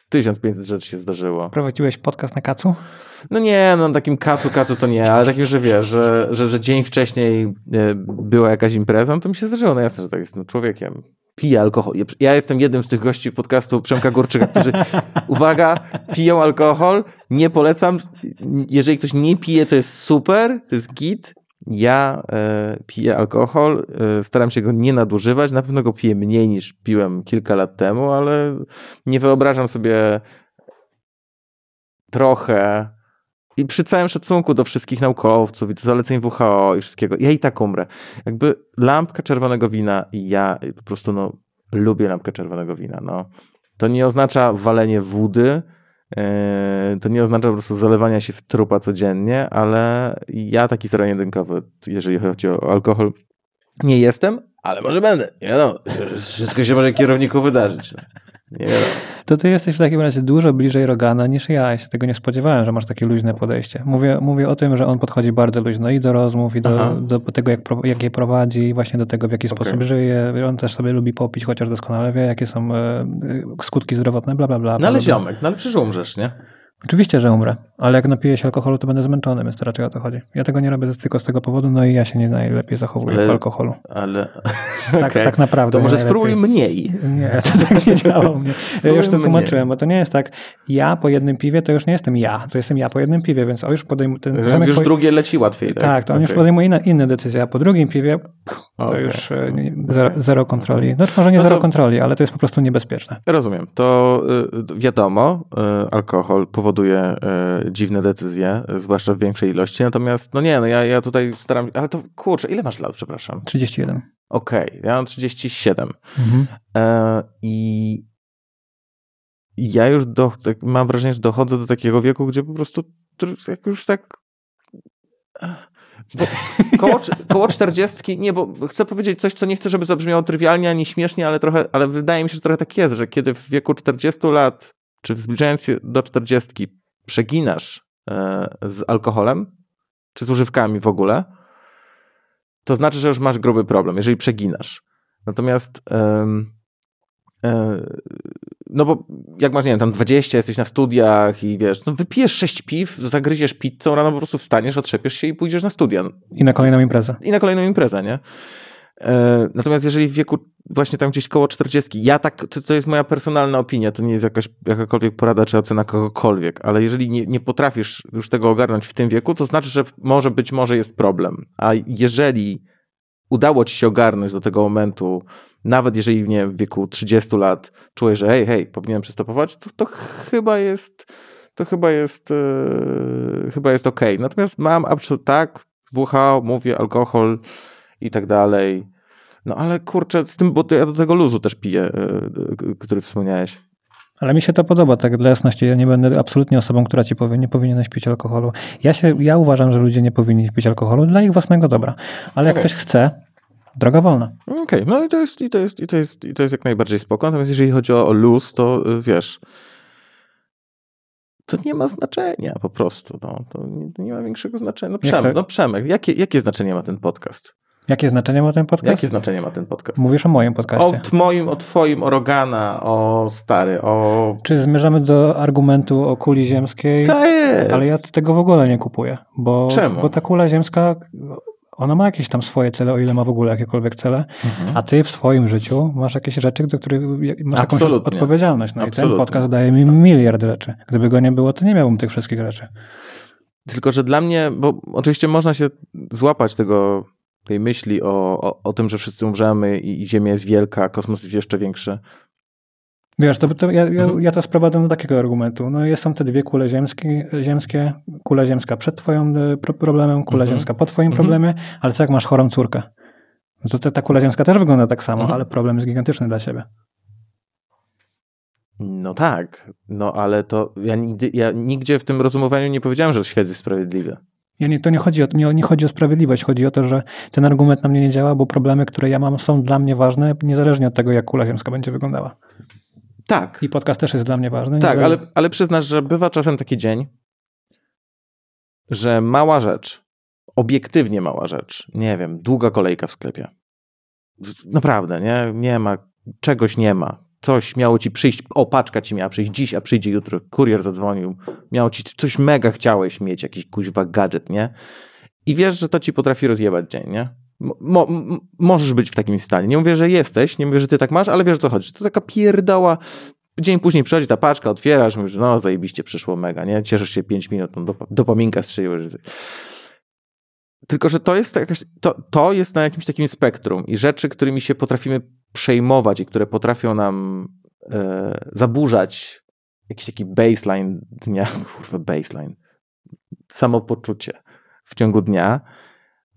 1500 rzeczy się zdarzyło. Prowadziłeś podcast na kacu? No nie, no takim kacu, kacu to nie, ale takim, że wiesz, że, że, że dzień wcześniej e, była jakaś impreza, no to mi się zdarzyło, no jasne, że tak jestem no, człowiekiem. Piję alkohol. Ja jestem jednym z tych gości podcastu Przemka Górczyka, którzy, [LAUGHS] uwaga, piją alkohol, nie polecam. Jeżeli ktoś nie pije, to jest super, to jest git, ja e, piję alkohol, e, staram się go nie nadużywać. Na pewno go piję mniej niż piłem kilka lat temu, ale nie wyobrażam sobie trochę i przy całym szacunku do wszystkich naukowców i do zaleceń WHO i wszystkiego, ja i tak umrę. Jakby lampka czerwonego wina, ja po prostu no, lubię lampkę czerwonego wina. No. To nie oznacza walenie wody, Yy, to nie oznacza po prostu zalewania się w trupa codziennie, ale ja taki serial jedynkowy, jeżeli chodzi o alkohol, nie jestem, ale może będę. Nie wiadomo, [LAUGHS] wszystko się może kierowniku wydarzyć. No. Nie To ty jesteś w takim razie dużo bliżej Rogana niż ja. Ja się tego nie spodziewałem, że masz takie luźne podejście. Mówię, mówię o tym, że on podchodzi bardzo luźno i do rozmów, i do, do tego, jak, jak, je prowadzi, i właśnie do tego, w jaki okay. sposób żyje. On też sobie lubi popić, chociaż doskonale wie, jakie są e, skutki zdrowotne, bla, bla, bla. No ale ziomek, no ale przecież umrzesz, nie? Oczywiście, że umrę, ale jak napiję się alkoholu, to będę zmęczony, więc to raczej o to chodzi. Ja tego nie robię tylko z tego powodu, no i ja się nie najlepiej zachowuję ale, w alkoholu. Ale. [LAUGHS] Tak, okay. tak naprawdę. To może spróbuj mniej. Nie, to tak nie działało. Mnie. Ja już to tłumaczyłem, bo to nie jest tak. Ja po jednym piwie to już nie jestem ja, to jestem ja po jednym piwie, więc on już podejmuje. Ten, więc już po... drugie leci łatwiej. Tak, tak to on okay. już podejmuje inne, inne decyzje, a po drugim piwie to okay. już e, zero, zero kontroli. No może nie no to... zero kontroli, ale to jest po prostu niebezpieczne. Rozumiem. To y, wiadomo, y, alkohol powoduje powoduje y, dziwne decyzje, zwłaszcza w większej ilości. Natomiast, no nie, no ja, ja tutaj staram ale to kurczę, ile masz lat, przepraszam? 31. Okej, okay, ja mam 37. Mhm. E, I ja już do, tak, mam wrażenie, że dochodzę do takiego wieku, gdzie po prostu jak już tak. Bo koło, koło 40, nie, bo chcę powiedzieć coś, co nie chcę, żeby zabrzmiało trywialnie ani śmiesznie, ale trochę, ale wydaje mi się, że trochę tak jest, że kiedy w wieku 40 lat czy zbliżając się do 40 przeginasz e, z alkoholem, czy z używkami w ogóle, to znaczy, że już masz gruby problem, jeżeli przeginasz. Natomiast e, no bo jak masz, nie wiem, tam 20, jesteś na studiach i wiesz, no wypijesz 6 piw, zagryziesz pizzą, rano po prostu wstaniesz, otrzepiesz się i pójdziesz na studia. I na kolejną imprezę. I na kolejną imprezę, nie? E, natomiast jeżeli w wieku właśnie tam gdzieś koło 40, ja tak, to, to jest moja personalna opinia, to nie jest jakaś, jakakolwiek porada czy ocena kogokolwiek, ale jeżeli nie, nie potrafisz już tego ogarnąć w tym wieku, to znaczy, że może być może jest problem. A jeżeli udało ci się ogarnąć do tego momentu, nawet jeżeli nie w wieku 30 lat czułeś, że hej, hej, powinienem przystopować, to, to chyba jest to chyba jest yy, chyba jest okej. Okay. Natomiast mam absolutnie tak, WHO, mówię, alkohol, i tak dalej. No ale kurczę, z tym, bo ja do tego luzu też piję, e, e, e, który wspomniałeś. Ale mi się to podoba, tak dla jasności. Ja nie będę absolutnie osobą, która ci powie, nie powinieneś pić alkoholu. Ja, się, ja uważam, że ludzie nie powinni pić alkoholu dla ich własnego dobra. Ale jak okay. ktoś chce, droga wolna. Okej, okay. no i to, jest, i, to jest, i, to jest, i to jest jak najbardziej spoko. Natomiast jeżeli chodzi o, luz, to wiesz, to nie ma znaczenia po prostu. No. To nie, to nie ma większego znaczenia. No, Przemek, no, Przemek jakie, jakie znaczenie ma ten podcast? Jakie znaczenie ma ten podcast? Jakie znaczenie ma ten podcast? Mówisz o moim podcaście. O moim, o twoim, o Rogana, o stary, o... Czy zmierzamy do argumentu o kuli ziemskiej? Co jest? Ale ja tego w ogóle nie kupuję. Bo, Czemu? Bo ta kula ziemska, ona ma jakieś tam swoje cele, o ile ma w ogóle jakiekolwiek cele, mhm. a ty w swoim życiu masz jakieś rzeczy, do których masz Absolutnie. jakąś odpowiedzialność. No Absolutnie. i ten podcast daje mi miliard rzeczy. Gdyby go nie było, to nie miałbym tych wszystkich rzeczy. Tylko, że dla mnie, bo oczywiście można się złapać tego tej myśli o, o, o tym, że wszyscy umrzemy i, i Ziemia jest wielka, kosmos jest jeszcze większy. Wiesz, to, to ja, ja, mhm. ja, to sprowadzam do takiego argumentu. No, jest są te dwie kule ziemskie, ziemskie kula ziemska przed twoim e, problemem, kula mhm. ziemska po twoim mhm. problemie, ale co jak masz chorą córkę? No to ta kula ziemska też wygląda tak samo, mhm. ale problem jest gigantyczny dla ciebie. No tak, no ale to ja, nigdy, ja nigdzie w tym rozumowaniu nie powiedziałem, że świat jest sprawiedliwy. Ja nie, to nie chodzi, o, nie, nie chodzi o sprawiedliwość, chodzi o to, że ten argument na mnie nie działa, bo problemy, które ja mam, są dla mnie ważne, niezależnie od tego, jak kula ziemska będzie wyglądała. Tak. I podcast też jest dla mnie ważny. Tak, ale, ale przyznasz, że bywa czasem taki dzień, że mała rzecz, obiektywnie mała rzecz, nie wiem, długa kolejka w sklepie. Naprawdę, nie? Nie ma, czegoś nie ma coś miało ci przyjść, opaczka ci miała przyjść dziś, a przyjdzie jutro, kurier zadzwonił, miało ci coś mega chciałeś mieć, jakiś kuźwa gadżet, nie? I wiesz, że to ci potrafi rozjebać dzień, nie? Mo możesz być w takim stanie. Nie mówię, że jesteś, nie mówię, że ty tak masz, ale wiesz, o co chodzi. To taka pierdała Dzień później przychodzi ta paczka, otwierasz, mówisz, no zajebiście, przyszło mega, nie? Cieszysz się 5 minut, no, dop dopaminka strzeliłeś. Tylko, że to jest, jakaś, to, to jest na jakimś takim spektrum i rzeczy, którymi się potrafimy przejmować i które potrafią nam e, zaburzać jakiś taki baseline dnia, [LAUGHS] kurwa baseline, samopoczucie w ciągu dnia,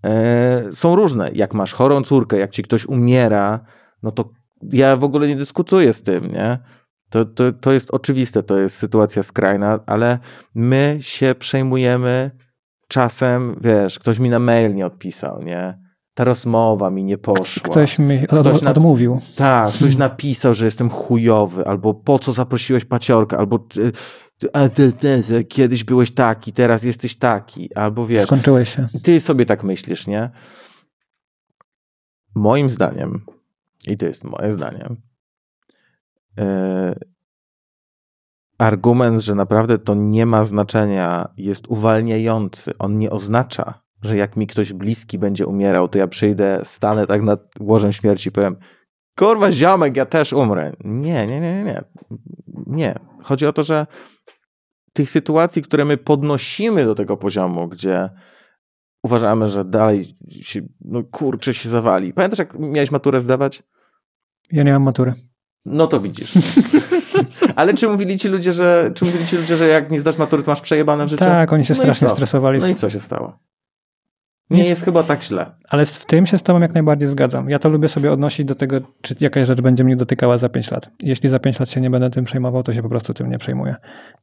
e, są różne. Jak masz chorą córkę, jak ci ktoś umiera, no to ja w ogóle nie dyskutuję z tym, nie? To, to, to jest oczywiste, to jest sytuacja skrajna, ale my się przejmujemy czasem, wiesz, ktoś mi na mail nie odpisał, nie? ta rozmowa mi nie poszła. Ktoś mi od, ktoś na, odmówił. Tak, ktoś napisał, że jestem chujowy, albo po co zaprosiłeś paciorka, albo e, e, ty, ty, ty, kiedyś byłeś taki, teraz jesteś taki, albo wiesz. Skończyłeś się. Ty sobie tak myślisz, nie? Moim zdaniem, i to jest moje zdanie, yy, argument, że naprawdę to nie ma znaczenia, jest uwalniający. On nie oznacza, że jak mi ktoś bliski będzie umierał, to ja przyjdę, stanę tak nad łożem śmierci i powiem kurwa ziomek, ja też umrę. Nie, nie, nie, nie. Nie. Chodzi o to, że tych sytuacji, które my podnosimy do tego poziomu, gdzie uważamy, że dalej się, no kurczę, się zawali. Pamiętasz, jak miałeś maturę zdawać? Ja nie mam matury. No to widzisz. [LAUGHS] Ale czy mówili ci ludzie, że, czy mówili ci ludzie, że jak nie zdasz matury, to masz przejebane w życiu? Tak, oni się no strasznie stresowali. No i co się stało? Nie jest, jest chyba tak źle. Ale w tym się z tobą jak najbardziej zgadzam. Ja to lubię sobie odnosić do tego, czy jakaś rzecz będzie mnie dotykała za 5 lat. Jeśli za 5 lat się nie będę tym przejmował, to się po prostu tym nie przejmuję.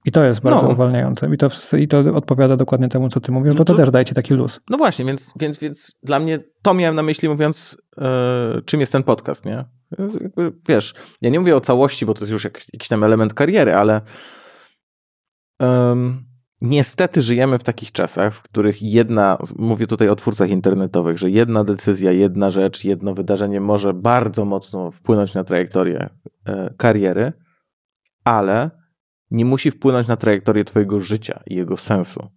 I to jest bardzo no. uwalniające. I to, I to odpowiada dokładnie temu, co ty mówisz, bo to, to też dajcie taki luz. No właśnie, więc, więc, więc dla mnie to miałem na myśli mówiąc, yy, czym jest ten podcast, nie? Wiesz, ja nie mówię o całości, bo to jest już jakiś, jakiś tam element kariery, ale... Niestety żyjemy w takich czasach, w których jedna, mówię tutaj o twórcach internetowych, że jedna decyzja, jedna rzecz, jedno wydarzenie może bardzo mocno wpłynąć na trajektorię e, kariery, ale nie musi wpłynąć na trajektorię Twojego życia i jego sensu.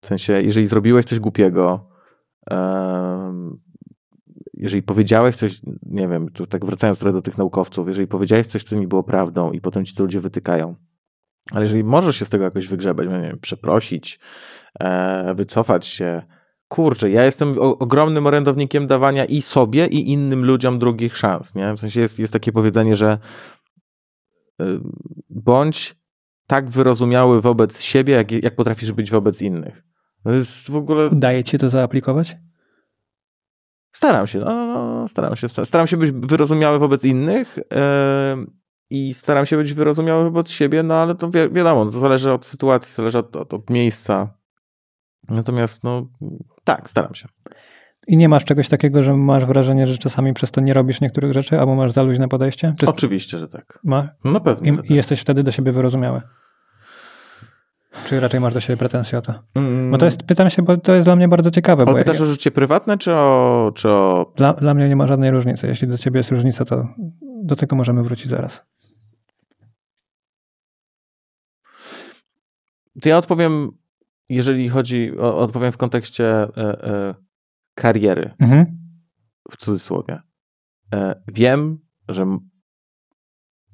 W sensie, jeżeli zrobiłeś coś głupiego, jeżeli powiedziałeś coś, nie wiem, tu tak wracając trochę do tych naukowców, jeżeli powiedziałeś coś, co nie było prawdą i potem ci to ludzie wytykają, ale jeżeli możesz się z tego jakoś wygrzebać, no nie wiem, przeprosić, e, wycofać się, kurczę, ja jestem o, ogromnym orędownikiem dawania i sobie, i innym ludziom drugich szans, nie? W sensie jest, jest takie powiedzenie, że y, bądź tak wyrozumiały wobec siebie, jak, jak potrafisz być wobec innych. To jest w ogóle... ci to zaaplikować? Staram się, no, no, no staram się. Staram się być wyrozumiały wobec innych, yy, i staram się być wyrozumiały wobec siebie, no ale to wi wiadomo, to zależy od sytuacji, zależy od, od, od miejsca. Natomiast, no tak, staram się. I nie masz czegoś takiego, że masz wrażenie, że czasami przez to nie robisz niektórych rzeczy, albo masz za luźne podejście? Czy Oczywiście, że tak. Ma? No pewnie. I, tak. jesteś wtedy do siebie wyrozumiały. Czy raczej masz do siebie pretensje o to? Mm. Bo to jest, pytam się, bo to jest dla mnie bardzo ciekawe. Ale bo pytasz ja, o życie prywatne, czy o... Czy o... Dla, dla mnie nie ma żadnej różnicy. Jeśli do ciebie jest różnica, to do tego możemy wrócić zaraz. To ja odpowiem, jeżeli chodzi, odpowiem w kontekście e, e, kariery. Mhm. W cudzysłowie. Y, wiem, że,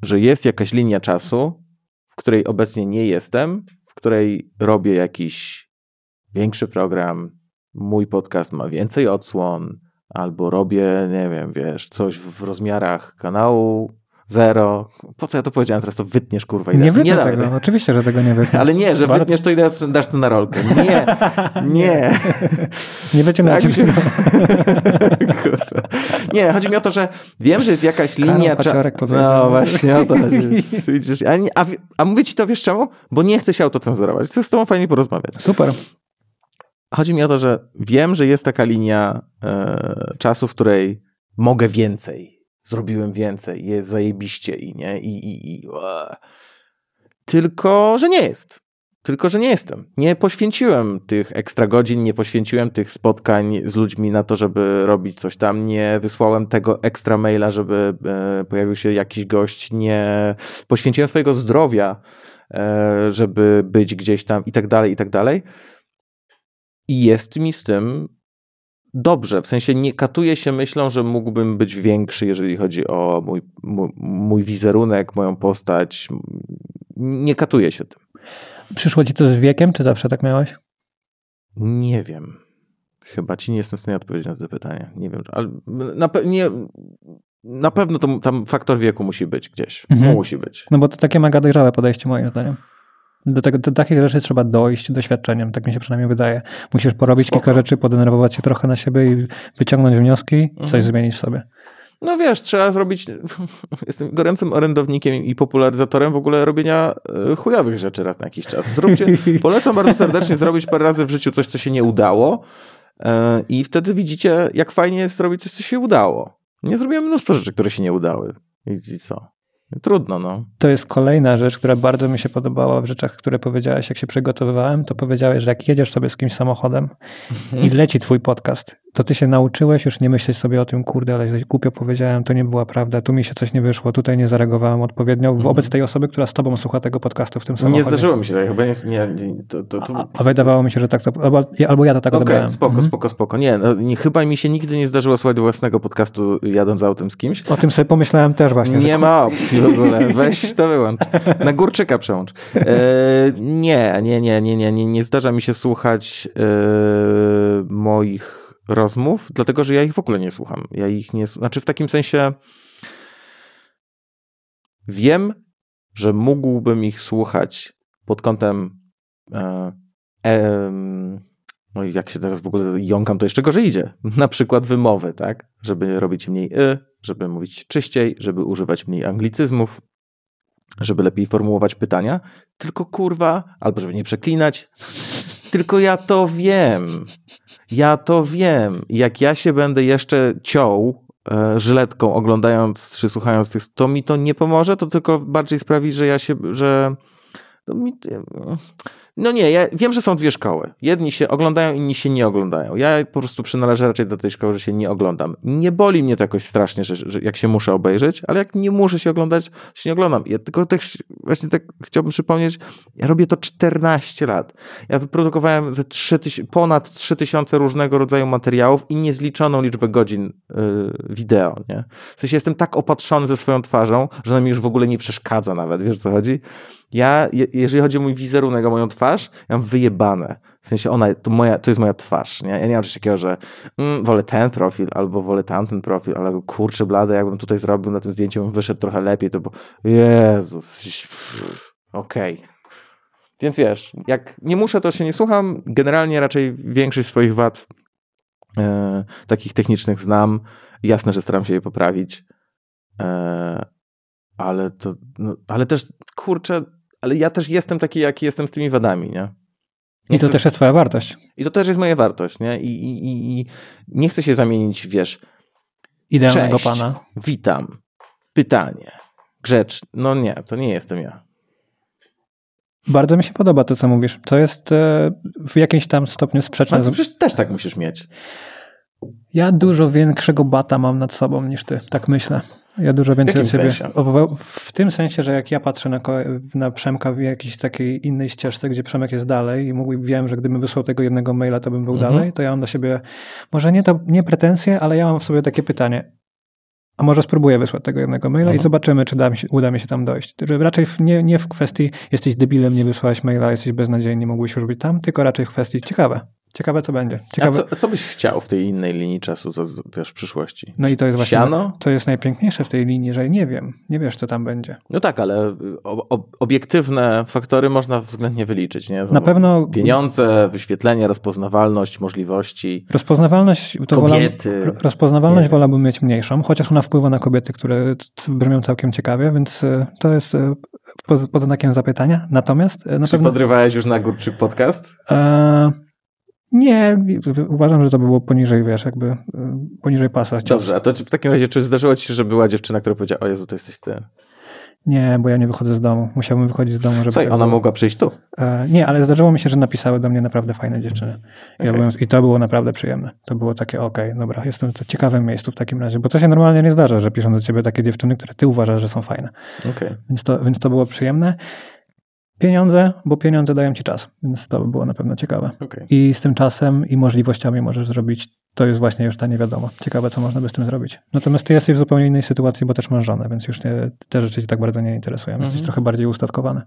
że jest jakaś linia czasu, w której obecnie nie jestem, w której robię jakiś większy program, mój podcast ma więcej odsłon, albo robię, nie wiem, wiesz, coś w rozmiarach kanału zero. Po co ja to powiedziałem teraz? To wytniesz, kurwa, i Nie wytnę tego, oczywiście, że tego nie wytniesz Ale nie, że Bardzo... wytniesz to i dasz, dasz to na rolkę. Nie, [LAUGHS] nie. [LAUGHS] Nie wyciągnę tak, się... [LAUGHS] Nie, chodzi mi o to, że wiem, że jest jakaś linia... Karol No właśnie, o to chodzi. A, a mówię ci to, wiesz czemu? Bo nie chcę się autocenzurować. Chcę z tobą fajnie porozmawiać. Super. Chodzi mi o to, że wiem, że jest taka linia e, czasu, w której mogę więcej zrobiłem więcej, jest zajebiście i nie, i, i, i. E. Tylko, że nie jest. Tylko, że nie jestem. Nie poświęciłem tych ekstra godzin, nie poświęciłem tych spotkań z ludźmi na to, żeby robić coś tam. Nie wysłałem tego ekstra maila, żeby e, pojawił się jakiś gość. Nie poświęciłem swojego zdrowia, e, żeby być gdzieś tam i tak dalej, i tak dalej. I jest mi z tym dobrze, w sensie nie katuje się myślą, że mógłbym być większy, jeżeli chodzi o mój, mój, mój wizerunek, moją postać. Nie katuje się tym. Przyszło ci to z wiekiem, czy zawsze tak miałeś? Nie wiem. Chyba ci nie jestem w stanie odpowiedzieć na to pytanie. Nie wiem, ale na, pe nie, na pewno to, tam faktor wieku musi być gdzieś. Mhm. Musi być. No bo to takie mega dojrzałe podejście moim zdaniem. Do, tego, do takich rzeczy trzeba dojść doświadczeniem, tak mi się przynajmniej wydaje. Musisz porobić Spoko. kilka rzeczy, podenerwować się trochę na siebie i wyciągnąć wnioski, mhm. coś zmienić w sobie. No wiesz, trzeba zrobić. [LAUGHS] Jestem gorącym orędownikiem i popularyzatorem w ogóle robienia e, chujowych rzeczy raz na jakiś czas. Zróbcie. [LAUGHS] Polecam bardzo serdecznie zrobić parę razy w życiu coś, co się nie udało. E, I wtedy widzicie, jak fajnie jest zrobić coś, co się udało. Nie zrobiłem mnóstwo rzeczy, które się nie udały. I, co? Trudno, no. To jest kolejna rzecz, która bardzo mi się podobała w rzeczach, które powiedziałeś, jak się przygotowywałem. To powiedziałeś, że jak jedziesz sobie z kimś samochodem i [LAUGHS] leci twój podcast to ty się nauczyłeś już nie myśleć sobie o tym, kurde, ale głupio powiedziałem, to nie była prawda, tu mi się coś nie wyszło, tutaj nie zareagowałem odpowiednio wobec mhm. tej osoby, która z tobą słucha tego podcastu w tym samym. Nie zdarzyło mi się, tak, chyba nie, nie to, to, to... A, a, wydawało mi się, że tak to, albo, albo ja to tak okay, Ok, spoko, mhm. spoko, spoko. Nie, no, nie, chyba mi się nigdy nie zdarzyło słuchać własnego podcastu jadąc autem z kimś. O tym sobie pomyślałem też właśnie. Nie ma opcji w ogóle, weź to wyłącz. Na górczyka przełącz. E, nie, nie, nie, nie, nie, nie, nie zdarza mi się słuchać e, moich rozmów, dlatego że ja ich w ogóle nie słucham. Ja ich nie. Znaczy, w takim sensie wiem, że mógłbym ich słuchać pod kątem. E, e, no i jak się teraz w ogóle jąkam, to jeszcze gorzej idzie. [LAUGHS] Na przykład wymowy, tak? Żeby robić mniej y, żeby mówić czyściej, żeby używać mniej anglicyzmów, żeby lepiej formułować pytania. Tylko kurwa, albo żeby nie przeklinać. [LAUGHS] Tylko ja to wiem. Ja to wiem. Jak ja się będę jeszcze ciął e, żyletką oglądając czy słuchając tych, to mi to nie pomoże, to tylko bardziej sprawi, że ja się, że mi, no nie, ja wiem, że są dwie szkoły. Jedni się oglądają, inni się nie oglądają. Ja po prostu przynależę raczej do tej szkoły, że się nie oglądam. Nie boli mnie to jakoś strasznie, że, że jak się muszę obejrzeć, ale jak nie muszę się oglądać, się nie oglądam. Ja tylko tak, właśnie tak chciałbym przypomnieć, ja robię to 14 lat. Ja wyprodukowałem ze 3 ponad 3000 różnego rodzaju materiałów i niezliczoną liczbę godzin yy, wideo, nie? W sensie jestem tak opatrzony ze swoją twarzą, że ona mi już w ogóle nie przeszkadza nawet, wiesz co chodzi? Ja, jeżeli chodzi o mój wizerunek, o moją twarz, ja mam wyjebane. W sensie ona, to, moja, to jest moja twarz, nie? Ja nie mam czegoś takiego, że mm, wolę ten profil, albo wolę tamten profil, ale kurczę blade, jakbym tutaj zrobił na tym zdjęciu, bym wyszedł trochę lepiej, to bo Jezus, okej. Okay. Więc wiesz, jak nie muszę, to się nie słucham. Generalnie raczej większość swoich wad e, takich technicznych znam. Jasne, że staram się je poprawić. E, ale to, no, ale też, kurczę, ale ja też jestem taki, jaki jestem z tymi wadami, nie? Nie I to też jest twoja wartość. I to też jest moja wartość, nie? I, i, i, i nie chcę się zamienić, wiesz... Idealnego Cześć, pana. witam, pytanie, grzecz. No nie, to nie jestem ja. Bardzo mi się podoba to, co mówisz. To jest e, w jakimś tam stopniu sprzeczne. Ale przecież też tak musisz mieć. Ja dużo większego bata mam nad sobą niż ty, tak myślę. Ja dużo więcej w, siebie, w tym sensie, że jak ja patrzę na, na Przemka w jakiejś takiej innej ścieżce, gdzie Przemek jest dalej i mógł, wiem, że gdybym wysłał tego jednego maila, to bym był mhm. dalej, to ja mam do siebie, może nie, to, nie pretensje, ale ja mam w sobie takie pytanie. A może spróbuję wysłać tego jednego maila mhm. i zobaczymy, czy da mi się, uda mi się tam dojść. Raczej w, nie, nie w kwestii jesteś debilem, nie wysłałeś maila, jesteś beznadziejny, nie mogłeś już być tam, tylko raczej w kwestii ciekawe. Ciekawe, co będzie. Ciekawe... A, co, co byś chciał w tej innej linii czasu, za wiesz, w przyszłości? No i to jest właśnie, Siano? to jest najpiękniejsze w tej linii, że nie wiem, nie wiesz, co tam będzie. No tak, ale y, ob obiektywne faktory można względnie wyliczyć, nie? Na pewno... Pieniądze, wyświetlenie, rozpoznawalność, możliwości. Rozpoznawalność... To kobiety. Rozpoznawalność nie. wolałbym mieć mniejszą, chociaż ona wpływa na kobiety, które brzmią całkiem ciekawie, więc y, to jest y, pod, pod znakiem zapytania. Natomiast... Na Czy pewno... podrywałeś już na górczy podcast? E nie, uważam, że to było poniżej, wiesz, jakby e, poniżej pasa. Dobrze, a to w takim razie, czy zdarzyło ci się, że była dziewczyna, która powiedziała, o Jezu, to jesteś ty? Nie, bo ja nie wychodzę z domu. Musiałbym wychodzić z domu, żeby... Co, tak ona mogła przyjść tu? E, nie, ale zdarzyło mi się, że napisały do mnie naprawdę fajne dziewczyny. I, byłem... I to było naprawdę przyjemne. To było takie, okej, okay, dobra, jestem w ciekawym miejscu w takim razie, bo to się normalnie nie zdarza, że piszą do ciebie takie dziewczyny, które ty uważasz, że są fajne. Okay. Więc, to, więc to było przyjemne pieniądze, bo pieniądze dają ci czas, więc to by było na pewno ciekawe. Okay. I z tym czasem i możliwościami możesz zrobić, to jest właśnie już ta niewiadoma. Ciekawe, co można by z tym zrobić. Natomiast ty jesteś w zupełnie innej sytuacji, bo też masz żonę, więc już nie, te rzeczy ci tak bardzo nie interesują. Jesteś mm -hmm. trochę bardziej ustatkowany.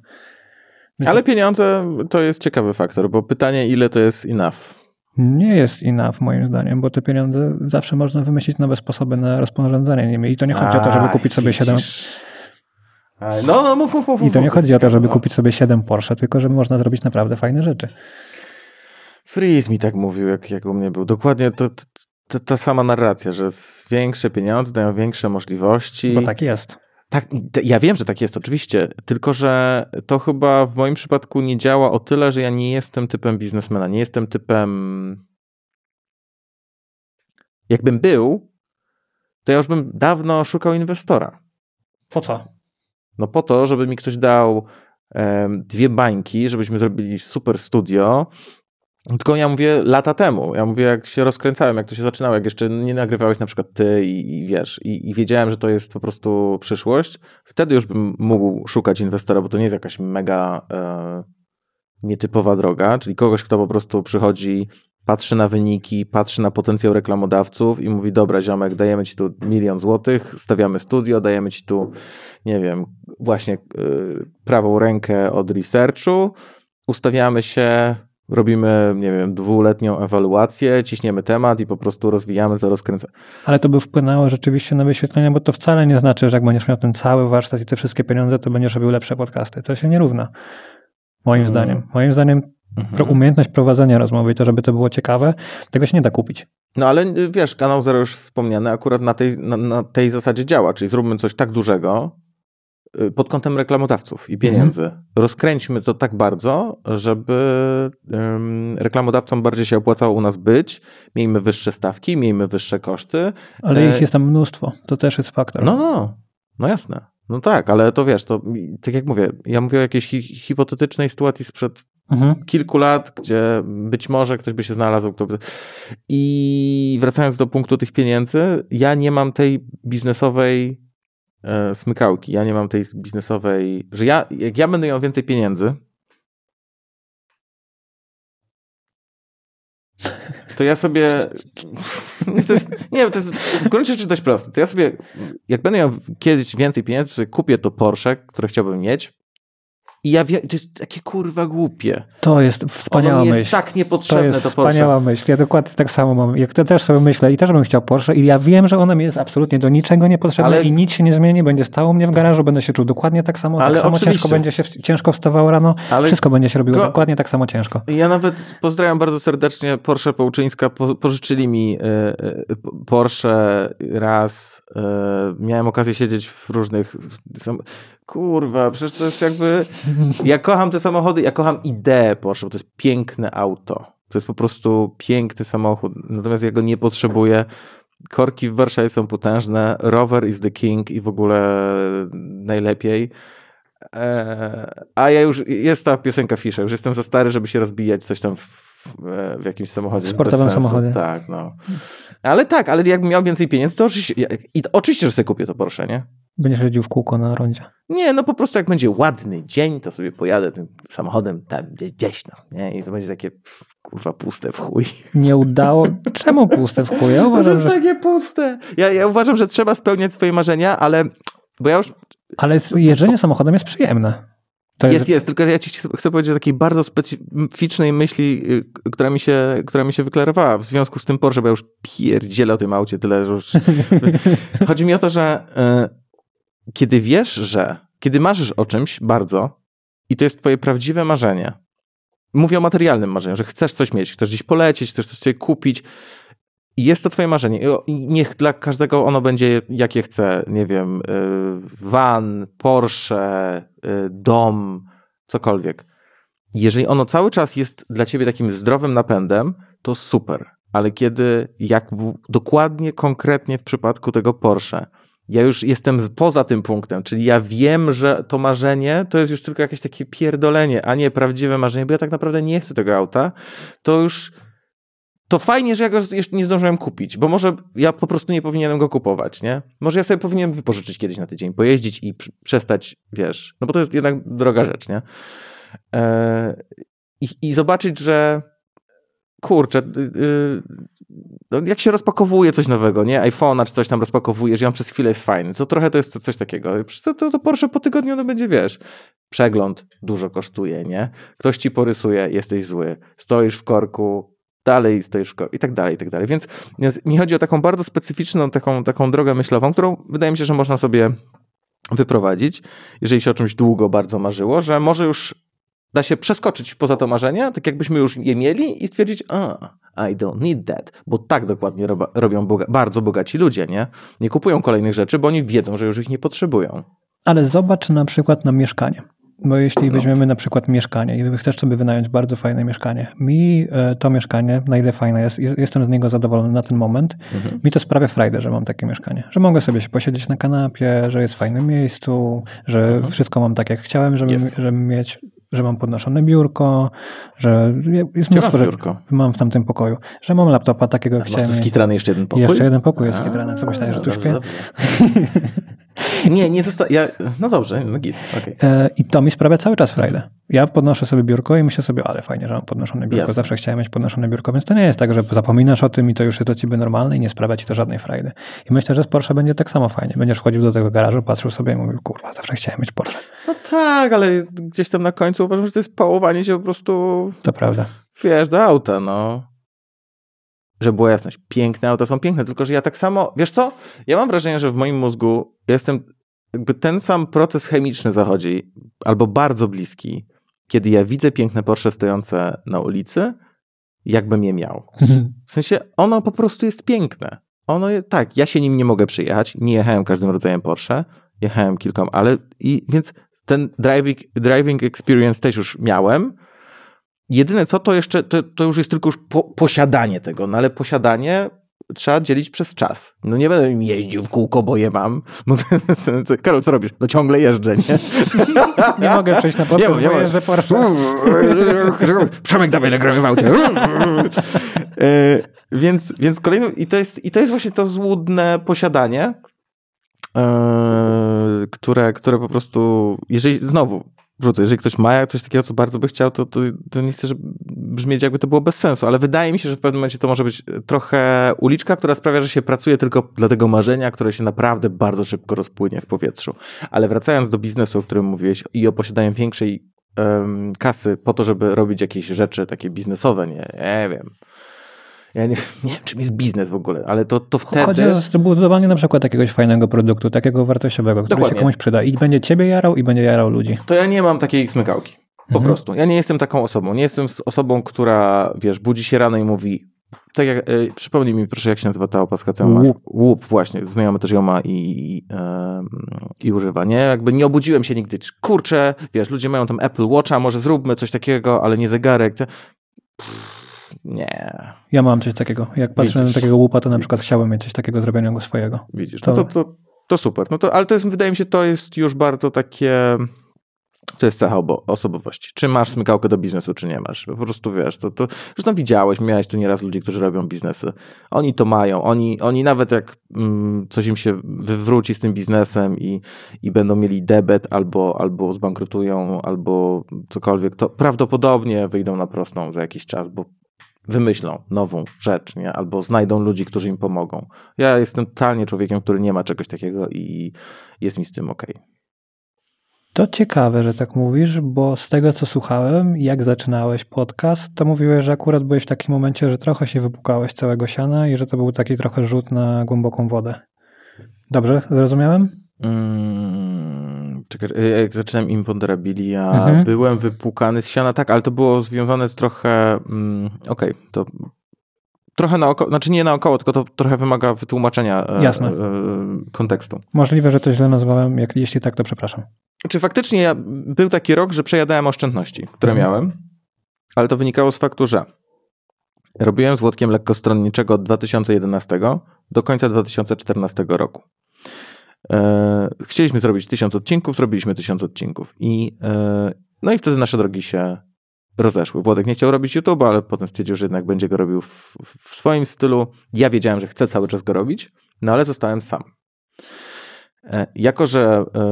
Więc Ale pieniądze to jest ciekawy faktor, bo pytanie, ile to jest enough? Nie jest enough moim zdaniem, bo te pieniądze zawsze można wymyślić nowe sposoby na rozporządzanie nimi i to nie chodzi A, o to, żeby kupić sobie siedem... 7 no, no mów, mów, mów. I to nie chodzi o to, żeby no. kupić sobie 7 Porsche, tylko że można zrobić naprawdę fajne rzeczy. Freeze mi tak mówił, jak, jak u mnie był. Dokładnie to, to, ta sama narracja, że większe pieniądze dają większe możliwości. Bo tak jest. Tak, ja wiem, że tak jest, oczywiście, tylko że to chyba w moim przypadku nie działa o tyle, że ja nie jestem typem biznesmena, nie jestem typem. Jakbym był, to ja już bym dawno szukał inwestora. Po co? No po to, żeby mi ktoś dał dwie bańki, żebyśmy zrobili super studio. Tylko ja mówię lata temu, ja mówię jak się rozkręcałem, jak to się zaczynało, jak jeszcze nie nagrywałeś na przykład ty i, i wiesz, i, i, wiedziałem, że to jest po prostu przyszłość, wtedy już bym mógł szukać inwestora, bo to nie jest jakaś mega e, nietypowa droga, czyli kogoś, kto po prostu przychodzi patrzy na wyniki, patrzy na potencjał reklamodawców i mówi, dobra ziomek, dajemy ci tu milion złotych, stawiamy studio, dajemy ci tu, nie wiem, właśnie y, prawą rękę od researchu, ustawiamy się, robimy, nie wiem, dwuletnią ewaluację, ciśniemy temat i po prostu rozwijamy to, rozkręcamy. Ale to by wpłynęło rzeczywiście na wyświetlenia, bo to wcale nie znaczy, że jak będziesz miał ten cały warsztat i te wszystkie pieniądze, to będziesz robił lepsze podcasty. To się nie równa. Moim hmm. zdaniem. Moim zdaniem Mhm. Umiejętność prowadzenia rozmowy i to, żeby to było ciekawe, tego się nie da kupić. No ale y, wiesz, kanał Zero już wspomniany akurat na tej, na, na tej zasadzie działa, czyli zróbmy coś tak dużego y, pod kątem reklamodawców i mhm. pieniędzy. Mhm. Rozkręćmy to tak bardzo, żeby um, reklamodawcom bardziej się opłacało u nas być. Miejmy wyższe stawki, miejmy wyższe koszty. Ale e, ich jest tam mnóstwo, to też jest faktor. No, no, no jasne. No tak, ale to wiesz, to tak jak mówię, ja mówię o jakiejś hi hipotetycznej sytuacji sprzed mhm. kilku lat, gdzie być może ktoś by się znalazł. Kto by... I wracając do punktu tych pieniędzy, ja nie mam tej biznesowej e, smykałki. Ja nie mam tej biznesowej, że ja, jak ja będę miał więcej pieniędzy, to ja sobie. [LAUGHS] Jest, nie, to jest w gruncie rzeczy dość proste. To ja sobie, jak będę miał kiedyś więcej pieniędzy, to kupię to Porsche, które chciałbym mieć. I ja wiem, to jest takie kurwa głupie. To jest wspaniała ono myśl. jest tak niepotrzebne to, jest to Porsche. wspaniała myśl. Ja dokładnie tak samo mam. Jak to też sobie myślę i też bym chciał Porsche i ja wiem, że ona mi jest absolutnie do niczego niepotrzebna ale... i nic się nie zmieni. Będzie stało mnie w garażu, będę się czuł dokładnie tak samo. Tak ale tak samo oczywiście. ciężko będzie się, ciężko wstawało rano. Ale... Wszystko będzie się robiło dokładnie tak samo ciężko. Ja nawet pozdrawiam bardzo serdecznie Porsche Połczyńska. Po, pożyczyli mi y, y, Porsche raz. Y, miałem okazję siedzieć w różnych kurwa, przecież to jest jakby... Ja kocham te samochody, ja kocham ideę Porsche, bo to jest piękne auto. To jest po prostu piękny samochód, natomiast ja go nie potrzebuję. Korki w Warszawie są potężne, rower is the king i w ogóle najlepiej. E, a ja już, jest ta piosenka Fisza, już jestem za stary, żeby się rozbijać coś tam w, w jakimś samochodzie. W sportowym samochodzie. Tak, no. Ale tak, ale jakbym miał więcej pieniędzy, to oczywiście, oczywiście że sobie kupię to Porsche, nie? Będziesz jeździł w kółko na rondzie. Nie, no po prostu jak będzie ładny dzień, to sobie pojadę tym samochodem tam gdzieś tam, nie? I to będzie takie pff, kurwa puste w chuj. Nie udało. [LAUGHS] Czemu puste w chuj? Ja uważam, to jest że... takie puste. Ja, ja uważam, że trzeba spełniać swoje marzenia, ale bo ja już... Ale jeżdżenie samochodem jest przyjemne. To jest, jest, jest, tylko ja ci chcę powiedzieć o takiej bardzo specyficznej myśli, y, która mi, się, która mi się wyklarowała w związku z tym Porsche, bo ja już pierdzielę o tym aucie tyle, że już... [LAUGHS] Chodzi mi o to, że y, kiedy wiesz, że, kiedy marzysz o czymś bardzo i to jest twoje prawdziwe marzenie, mówię o materialnym marzeniu, że chcesz coś mieć, chcesz gdzieś polecieć, chcesz coś sobie kupić, jest to twoje marzenie i niech dla każdego ono będzie jakie chce, nie wiem, y, van, Porsche, y, dom, cokolwiek. Jeżeli ono cały czas jest dla ciebie takim zdrowym napędem, to super. Ale kiedy, jak w, dokładnie, konkretnie w przypadku tego Porsche, ja już jestem poza tym punktem, czyli ja wiem, że to marzenie to jest już tylko jakieś takie pierdolenie, a nie prawdziwe marzenie, bo ja tak naprawdę nie chcę tego auta, to już to fajnie, że ja go jeszcze nie zdążyłem kupić, bo może ja po prostu nie powinienem go kupować, nie? Może ja sobie powinienem wypożyczyć kiedyś na tydzień, pojeździć i przestać, wiesz, no bo to jest jednak droga rzecz, nie? E, i, I zobaczyć, że kurczę, yy, jak się rozpakowuje coś nowego, nie? iPhone'a czy coś tam rozpakowujesz i on przez chwilę jest fajny. To trochę to jest coś takiego. To, to, to Porsche po tygodniu to będzie, wiesz, przegląd dużo kosztuje, nie? Ktoś ci porysuje, jesteś zły. Stoisz w korku, dalej stoisz w korku i tak dalej, i tak dalej. Więc, więc mi chodzi o taką bardzo specyficzną taką, taką drogę myślową, którą wydaje mi się, że można sobie wyprowadzić, jeżeli się o czymś długo bardzo marzyło, że może już da się przeskoczyć poza to marzenie, tak jakbyśmy już je mieli i stwierdzić, a, I don't need that, bo tak dokładnie roba, robią boga, bardzo bogaci ludzie, nie? Nie kupują kolejnych rzeczy, bo oni wiedzą, że już ich nie potrzebują. Ale zobacz na przykład na mieszkanie. Bo jeśli no. weźmiemy na przykład mieszkanie i chcesz sobie wynająć bardzo fajne mieszkanie, mi e, to mieszkanie, na ile fajne jest, jestem z niego zadowolony na ten moment, mhm. mi to sprawia frajdę, że mam takie mieszkanie. Że mogę sobie się posiedzieć na kanapie, że jest w fajnym miejscu, że mhm. wszystko mam tak, jak chciałem, żeby, żeby mieć że mam podnoszone biurko, że jest Gdzie mnóstwo rzeczy. Mam w tamtym pokoju. Że mam laptopa takiego, jak A chciałem. Jest skitrany jeszcze jeden pokój? Jeszcze jeden pokój jest skitrany. Co myślałeś, że tu no śpię? Nie, nie został. Ja... No dobrze, no git. Okay. E, I to mi sprawia cały czas frajdę. Ja podnoszę sobie biurko i myślę sobie, ale fajnie, że mam podnoszone biurko. Jasne. Zawsze chciałem mieć podnoszone biurko, więc to nie jest tak, że zapominasz o tym i to już jest do ciebie normalne i nie sprawia ci to żadnej frajdy. I myślę, że z Porsche będzie tak samo fajnie. Będziesz wchodził do tego garażu, patrzył sobie i mówił, kurwa, zawsze chciałem mieć Porsche. No tak, ale gdzieś tam na końcu uważam, że to jest pałowanie się po prostu. To prawda. Wiesz, do auta, no żeby była jasność, piękne auta są piękne, tylko że ja tak samo, wiesz co, ja mam wrażenie, że w moim mózgu jestem, jakby ten sam proces chemiczny zachodzi, albo bardzo bliski, kiedy ja widzę piękne Porsche stojące na ulicy, jakbym je miał. Mhm. W sensie, ono po prostu jest piękne. Ono, je, tak, ja się nim nie mogę przyjechać, nie jechałem każdym rodzajem Porsche, jechałem kilkoma, ale i więc ten driving, driving experience też już miałem, Jedyne co, to jeszcze, to, to już jest tylko już po, posiadanie tego, no ale posiadanie trzeba dzielić przez czas. No nie będę im jeździł w kółko, bo je mam. [LAUGHS] No, Karol, co robisz? No ciągle jeżdżę, nie? [LAUGHS] nie mogę przejść na podcast, nie, nie bo jeżdżę po [LAUGHS] Przemek, dawaj, nagrywam cię. E, więc, więc kolejny, i to, jest, i to jest właśnie to złudne posiadanie, e, które, które po prostu, jeżeli, znowu, wrzucę. Jeżeli ktoś ma coś takiego, co bardzo by chciał, to, to, to nie chcę, żeby brzmieć jakby to było bez sensu, ale wydaje mi się, że w pewnym momencie to może być trochę uliczka, która sprawia, że się pracuje tylko dla tego marzenia, które się naprawdę bardzo szybko rozpłynie w powietrzu. Ale wracając do biznesu, o którym mówiłeś i o posiadaniu większej um, kasy po to, żeby robić jakieś rzeczy takie biznesowe, nie, nie wiem, ja nie, [LAUGHS] nie, wiem, czym jest biznes w ogóle, ale to, to wtedy... Chodzi o zbudowanie na przykład jakiegoś fajnego produktu, takiego wartościowego, który Dokładnie. się komuś przyda i będzie ciebie jarał i będzie jarał ludzi. To ja nie mam takiej smykałki. Po mhm. prostu. Ja nie jestem taką osobą. Nie jestem osobą, która, wiesz, budzi się rano i mówi, tak jak, e, przypomnij mi proszę, jak się nazywa ta opaska, co łup. łup, właśnie, znajomy też ją ma i, i, e, i, używa, nie? Jakby nie obudziłem się nigdy, kurczę, wiesz, ludzie mają tam Apple Watcha, może zróbmy coś takiego, ale nie zegarek. Pff nie. Ja mam coś takiego. Jak patrzę Widzisz. na takiego łupa, to na przykład Widzisz. chciałbym mieć coś takiego zrobionego swojego. Widzisz, to... no to, to, to super. No to, ale to jest, wydaje mi się, to jest już bardzo takie... To jest cecha osobowości. Czy masz smykałkę do biznesu, czy nie masz. Po prostu wiesz, to, to zresztą widziałeś, miałeś tu nieraz ludzi, którzy robią biznesy. Oni to mają. Oni, oni nawet jak mm, coś im się wywróci z tym biznesem i, i będą mieli debet, albo, albo zbankrutują, albo cokolwiek, to prawdopodobnie wyjdą na prostą za jakiś czas, bo wymyślą nową rzecz, nie? albo znajdą ludzi, którzy im pomogą. Ja jestem totalnie człowiekiem, który nie ma czegoś takiego i jest mi z tym ok. To ciekawe, że tak mówisz, bo z tego co słuchałem, jak zaczynałeś podcast, to mówiłeś, że akurat byłeś w takim momencie, że trochę się wypukałeś całego siana i że to był taki trochę rzut na głęboką wodę. Dobrze, zrozumiałem? Mm, czekaj, e, jak zaczynam imponderabilia, mhm. byłem wypłukany z siana, tak, ale to było związane z trochę, mm, okej, okay, to trochę naokoło, znaczy nie naokoło, tylko to trochę wymaga wytłumaczenia e, Jasne. E, kontekstu. Możliwe, że to źle nazwałem, jak, jeśli tak, to przepraszam. Czy faktycznie ja, był taki rok, że przejadałem oszczędności, które mhm. miałem, ale to wynikało z faktu, że robiłem złotkiem lekkostronniczego od 2011 do końca 2014 roku. E, chcieliśmy zrobić tysiąc odcinków, zrobiliśmy tysiąc odcinków. I, e, no i wtedy nasze drogi się rozeszły. Włodek nie chciał robić YouTube'a, ale potem stwierdził, że jednak będzie go robił w, w, swoim stylu. Ja wiedziałem, że chcę cały czas go robić, no ale zostałem sam. E, jako, że e,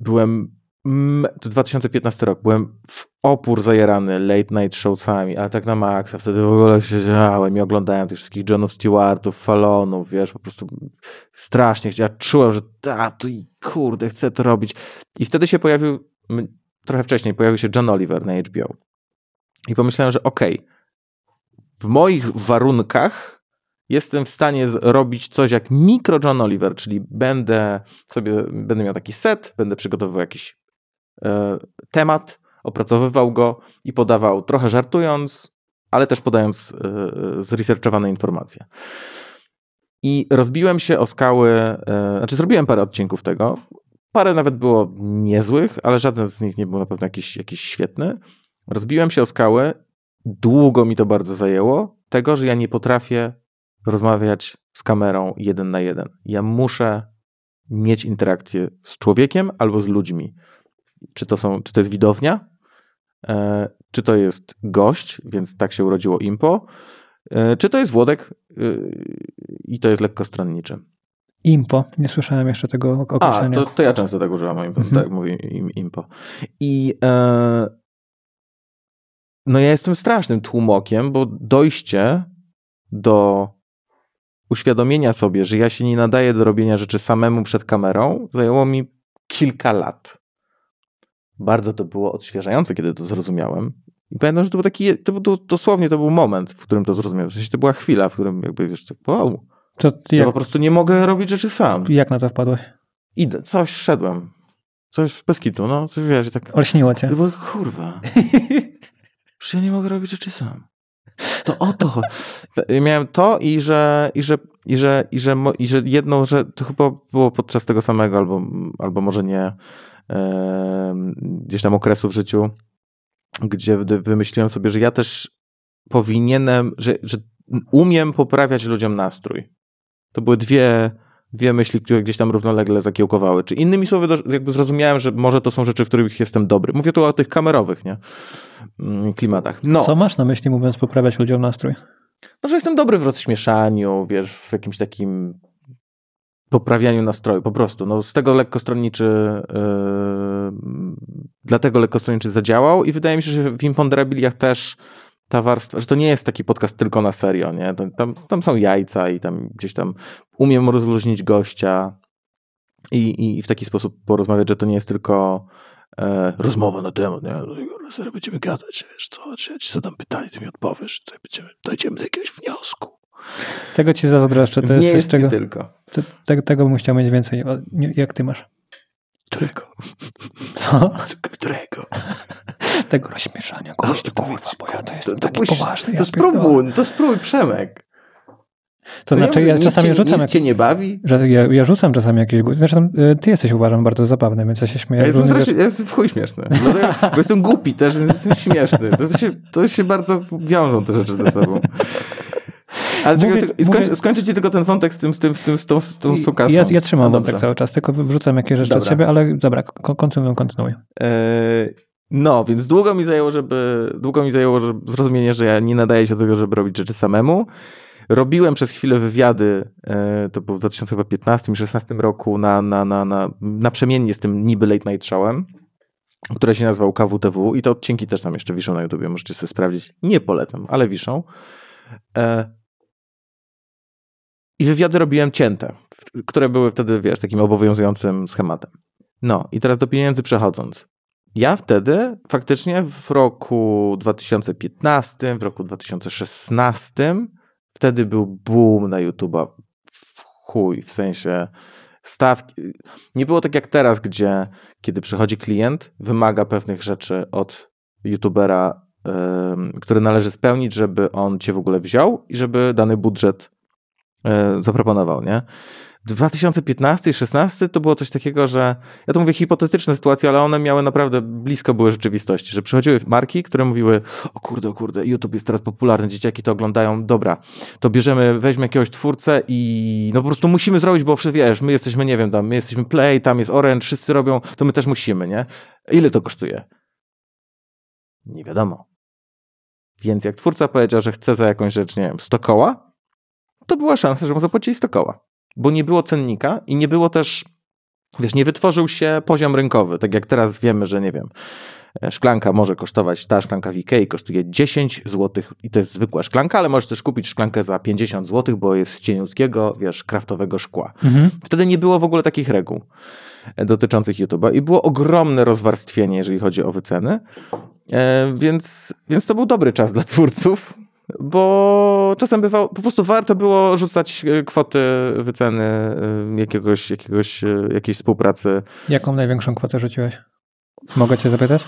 byłem Mm, to 2015 rok, byłem w opór zajerany late night showsami, ale tak na maksa, wtedy w ogóle siedziałem i oglądałem tych wszystkich Johnów Stewartów, Fallonów, wiesz, po prostu strasznie, ja czułem, że ta, tu kurde, chcę to robić. I wtedy się pojawił, trochę wcześniej, pojawił się John Oliver na HBO. I pomyślałem, że okej, okay, w moich warunkach jestem w stanie zrobić coś jak mikro John Oliver, czyli będę sobie, będę miał taki set, będę przygotowywał jakiś E, temat, opracowywał go i podawał trochę żartując, ale też podając e, e, zresearchowane informacje. I rozbiłem się o skały, znaczy zrobiłem parę odcinków tego. Parę nawet było niezłych, ale żaden z nich nie był na pewno jakiś, jakiś świetny. Rozbiłem się o skały. Długo mi to bardzo zajęło, tego, że ja nie potrafię rozmawiać z kamerą jeden na jeden. Ja muszę mieć interakcję z człowiekiem albo z ludźmi, czy to, są, czy to jest widownia, e, czy to jest gość, więc tak się urodziło impo, e, czy to jest Włodek e, i to jest lekko stronnicze. Impo. Nie słyszałem jeszcze tego określenia. A, to, to ja często tak używam, impo, mhm. tak mówię im, impo. I e, no ja jestem strasznym tłumokiem, bo dojście do uświadomienia sobie, że ja się nie nadaję do robienia rzeczy samemu przed kamerą, zajęło mi kilka lat bardzo to było odświeżające, kiedy to zrozumiałem. I pamiętam, że to był taki, to był, dosłownie to był moment, w którym to zrozumiałem. W sensie to była chwila, w którym jakby wiesz, tak wow. To ja po prostu nie mogę robić rzeczy sam. Jak na to wpadłeś? Idę, coś szedłem. Coś bez Peskitu, no, coś wiesz, tak... Olśniło cię. Bo kurwa, [LAUGHS] przecież ja nie mogę robić rzeczy sam. To o to chodzi. [LAUGHS] Miałem to i że, i że, i że, i że, i że jedną, że to chyba było podczas tego samego, albo, albo może nie, gdzieś tam okresu w życiu, gdzie wymyśliłem sobie, że ja też powinienem, że, że umiem poprawiać ludziom nastrój. To były dwie, dwie myśli, które gdzieś tam równolegle zakiełkowały. Czy innymi słowy, jakby zrozumiałem, że może to są rzeczy, w których jestem dobry. Mówię tu o tych kamerowych, nie? Mm, klimatach. No. Co masz na myśli, mówiąc poprawiać ludziom nastrój? No, że jestem dobry w rozśmieszaniu, wiesz, w jakimś takim poprawianiu nastroju, po prostu. No, z tego lekkostronniczy, yy, dlatego lekkostronniczy zadziałał i wydaje mi się, że w Imponderabiliach też ta warstwa, że to nie jest taki podcast tylko na serio, nie? Tam, tam są jajca i tam gdzieś tam umiem rozluźnić gościa i, i w taki sposób porozmawiać, że to nie jest tylko e, rozmowa na temat, nie? serio no będziemy gadać, wiesz co, ja ci zadam pytanie, ty mi odpowiesz, tutaj będziemy, dojdziemy do jakiegoś wniosku. Tego ci zazdroszczę. To nie jest, czego, tylko. To, te, tego bym chciał mieć więcej. O, jak ty masz? Którego? Co? Którego? [LAUGHS] Tego rozśmieszania kogoś, to, kurwa, bo ja to jest taki poważny. To spróbuj, to spróbuj Przemek. To, no znaczy, ja, ja czasami rzucam. Jak, cię nie bawi? Że ja, ja rzucam czasami jakieś. Zresztą y, ty jesteś uważam bardzo zabawny, więc ja się śmieję. Ja jestem, strasznie, ja w chuj śmieszny. No to bo jestem głupi też, więc jestem śmieszny. To się, to się bardzo wiążą te rzeczy ze sobą. Ale Mówię, czekaj, skończy, skończy ci tylko ten wątek z tym, z tym, z tym, z tą, z tą, z tą kasą. Ja, ja trzymam no wątek cały czas, tylko wrzucam jakieś rzeczy dobra. od siebie, ale dobra, kontynuuję, kontynuuję. Yy... E, no, więc długo mi zajęło, żeby długo mi zajęło że zrozumienie, że ja nie nadaję się do tego, żeby robić rzeczy samemu. Robiłem przez chwilę wywiady, e, to był w 2015-2016 roku, na, na, na, na, naprzemiennie z tym niby Late Night Showem, które się nazywał KWTW i te odcinki też tam jeszcze wiszą na YouTubie, możecie sobie sprawdzić. Nie polecam, ale wiszą. E, i wywiady robiłem cięte, które były wtedy, wiesz, takim obowiązującym schematem. No i teraz do pieniędzy przechodząc. Ja wtedy faktycznie w roku 2015, w roku 2016, wtedy był boom na YouTube'a. W chuj, w sensie stawki. Nie było tak jak teraz, gdzie kiedy przychodzi klient, wymaga pewnych rzeczy od YouTubera, yy, które należy spełnić, żeby on cię w ogóle wziął i żeby dany budżet E, zaproponował, nie? 2015-16 to było coś takiego, że ja to mówię hipotetyczne sytuacje, ale one miały naprawdę blisko były rzeczywistości, że przychodziły marki, które mówiły, o kurde, o kurde, YouTube jest teraz popularny, dzieciaki to oglądają, dobra, to bierzemy, weźmy jakiegoś twórcę i no po prostu musimy zrobić, bo wiesz, my jesteśmy, nie wiem, tam, my jesteśmy Play, tam jest Orange, wszyscy robią, to my też musimy, nie? Ile to kosztuje? Nie wiadomo. Więc jak twórca powiedział, że chce za jakąś rzecz, nie wiem, 100 koła, to była szansa, że mu zapłacili 100 koła. Bo nie było cennika i nie było też, wiesz, nie wytworzył się poziom rynkowy. Tak jak teraz wiemy, że nie wiem, e, szklanka może kosztować, ta szklanka w kosztuje 10 zł i to jest zwykła szklanka, ale możesz też kupić szklankę za 50 zł, bo jest z cieniutkiego, wiesz, kraftowego szkła. Mhm. Wtedy nie było w ogóle takich reguł e, dotyczących YouTube'a i było ogromne rozwarstwienie, jeżeli chodzi o wyceny. E, więc, więc to był dobry czas dla twórców, bo czasem bywało, po prostu warto było rzucać e, kwoty wyceny e, jakiegoś, jakiegoś, e, jakiejś współpracy. Jaką największą kwotę rzuciłeś? Mogę cię zapytać?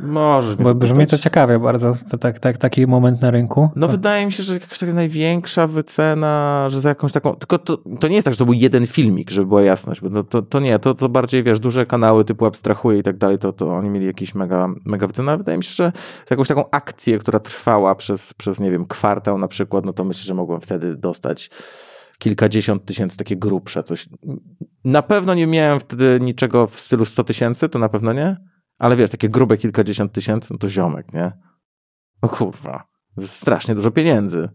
Możesz Bo brzmi to ciekawie bardzo, to, tak, tak, taki moment na rynku. No to... wydaje mi się, że jakaś taka największa wycena, że za jakąś taką, tylko to, to nie jest tak, że to był jeden filmik, żeby była jasność, bo to, to nie, to, to bardziej, wiesz, duże kanały typu Abstrahuje i tak dalej, to, to oni mieli jakiś mega, mega wycenę, wydaje mi się, że za jakąś taką akcję, która trwała przez, przez, nie wiem, kwartał na przykład, no to myślę, że mogłem wtedy dostać kilkadziesiąt tysięcy, takie grubsze coś. Na pewno nie miałem wtedy niczego w stylu 100 tysięcy, to na pewno nie ale wiesz, takie grube kilkadziesiąt tysięcy, no to ziomek, nie? No kurwa, strasznie dużo pieniędzy.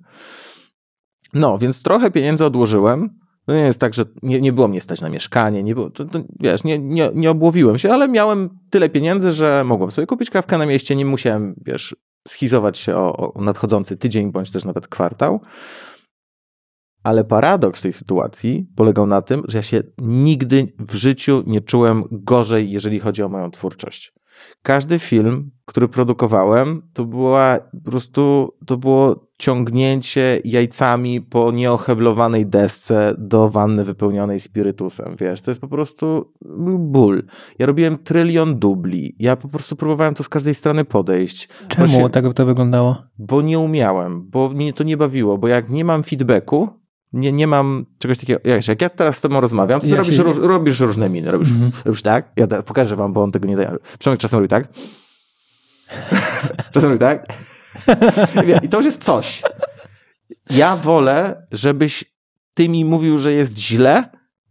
No, więc trochę pieniędzy odłożyłem. To nie jest tak, że nie, nie było mnie stać na mieszkanie, nie było, to, to, wiesz, nie, nie, nie obłowiłem się, ale miałem tyle pieniędzy, że mogłem sobie kupić kawkę na mieście, nie musiałem, wiesz, schizować się o, o nadchodzący tydzień, bądź też nawet kwartał. Ale paradoks tej sytuacji polegał na tym, że ja się nigdy w życiu nie czułem gorzej, jeżeli chodzi o moją twórczość. Każdy film, który produkowałem, to była po prostu, to było ciągnięcie jajcami po nieoheblowanej desce do wanny wypełnionej spirytusem, wiesz, to jest po prostu ból. Ja robiłem trylion dubli, ja po prostu próbowałem to z każdej strony podejść. Czemu się, tak to wyglądało? Bo nie umiałem, bo mnie to nie bawiło, bo jak nie mam feedbacku, nie, nie mam czegoś takiego, jak ja teraz z tobą rozmawiam, ty ja robisz, się... róż, robisz różne miny, robisz, mm -hmm. robisz tak, ja da, pokażę wam, bo on tego nie daje. Przemek czasem robi tak, [LAUGHS] czasem robi tak i to już jest coś. Ja wolę, żebyś ty mi mówił, że jest źle,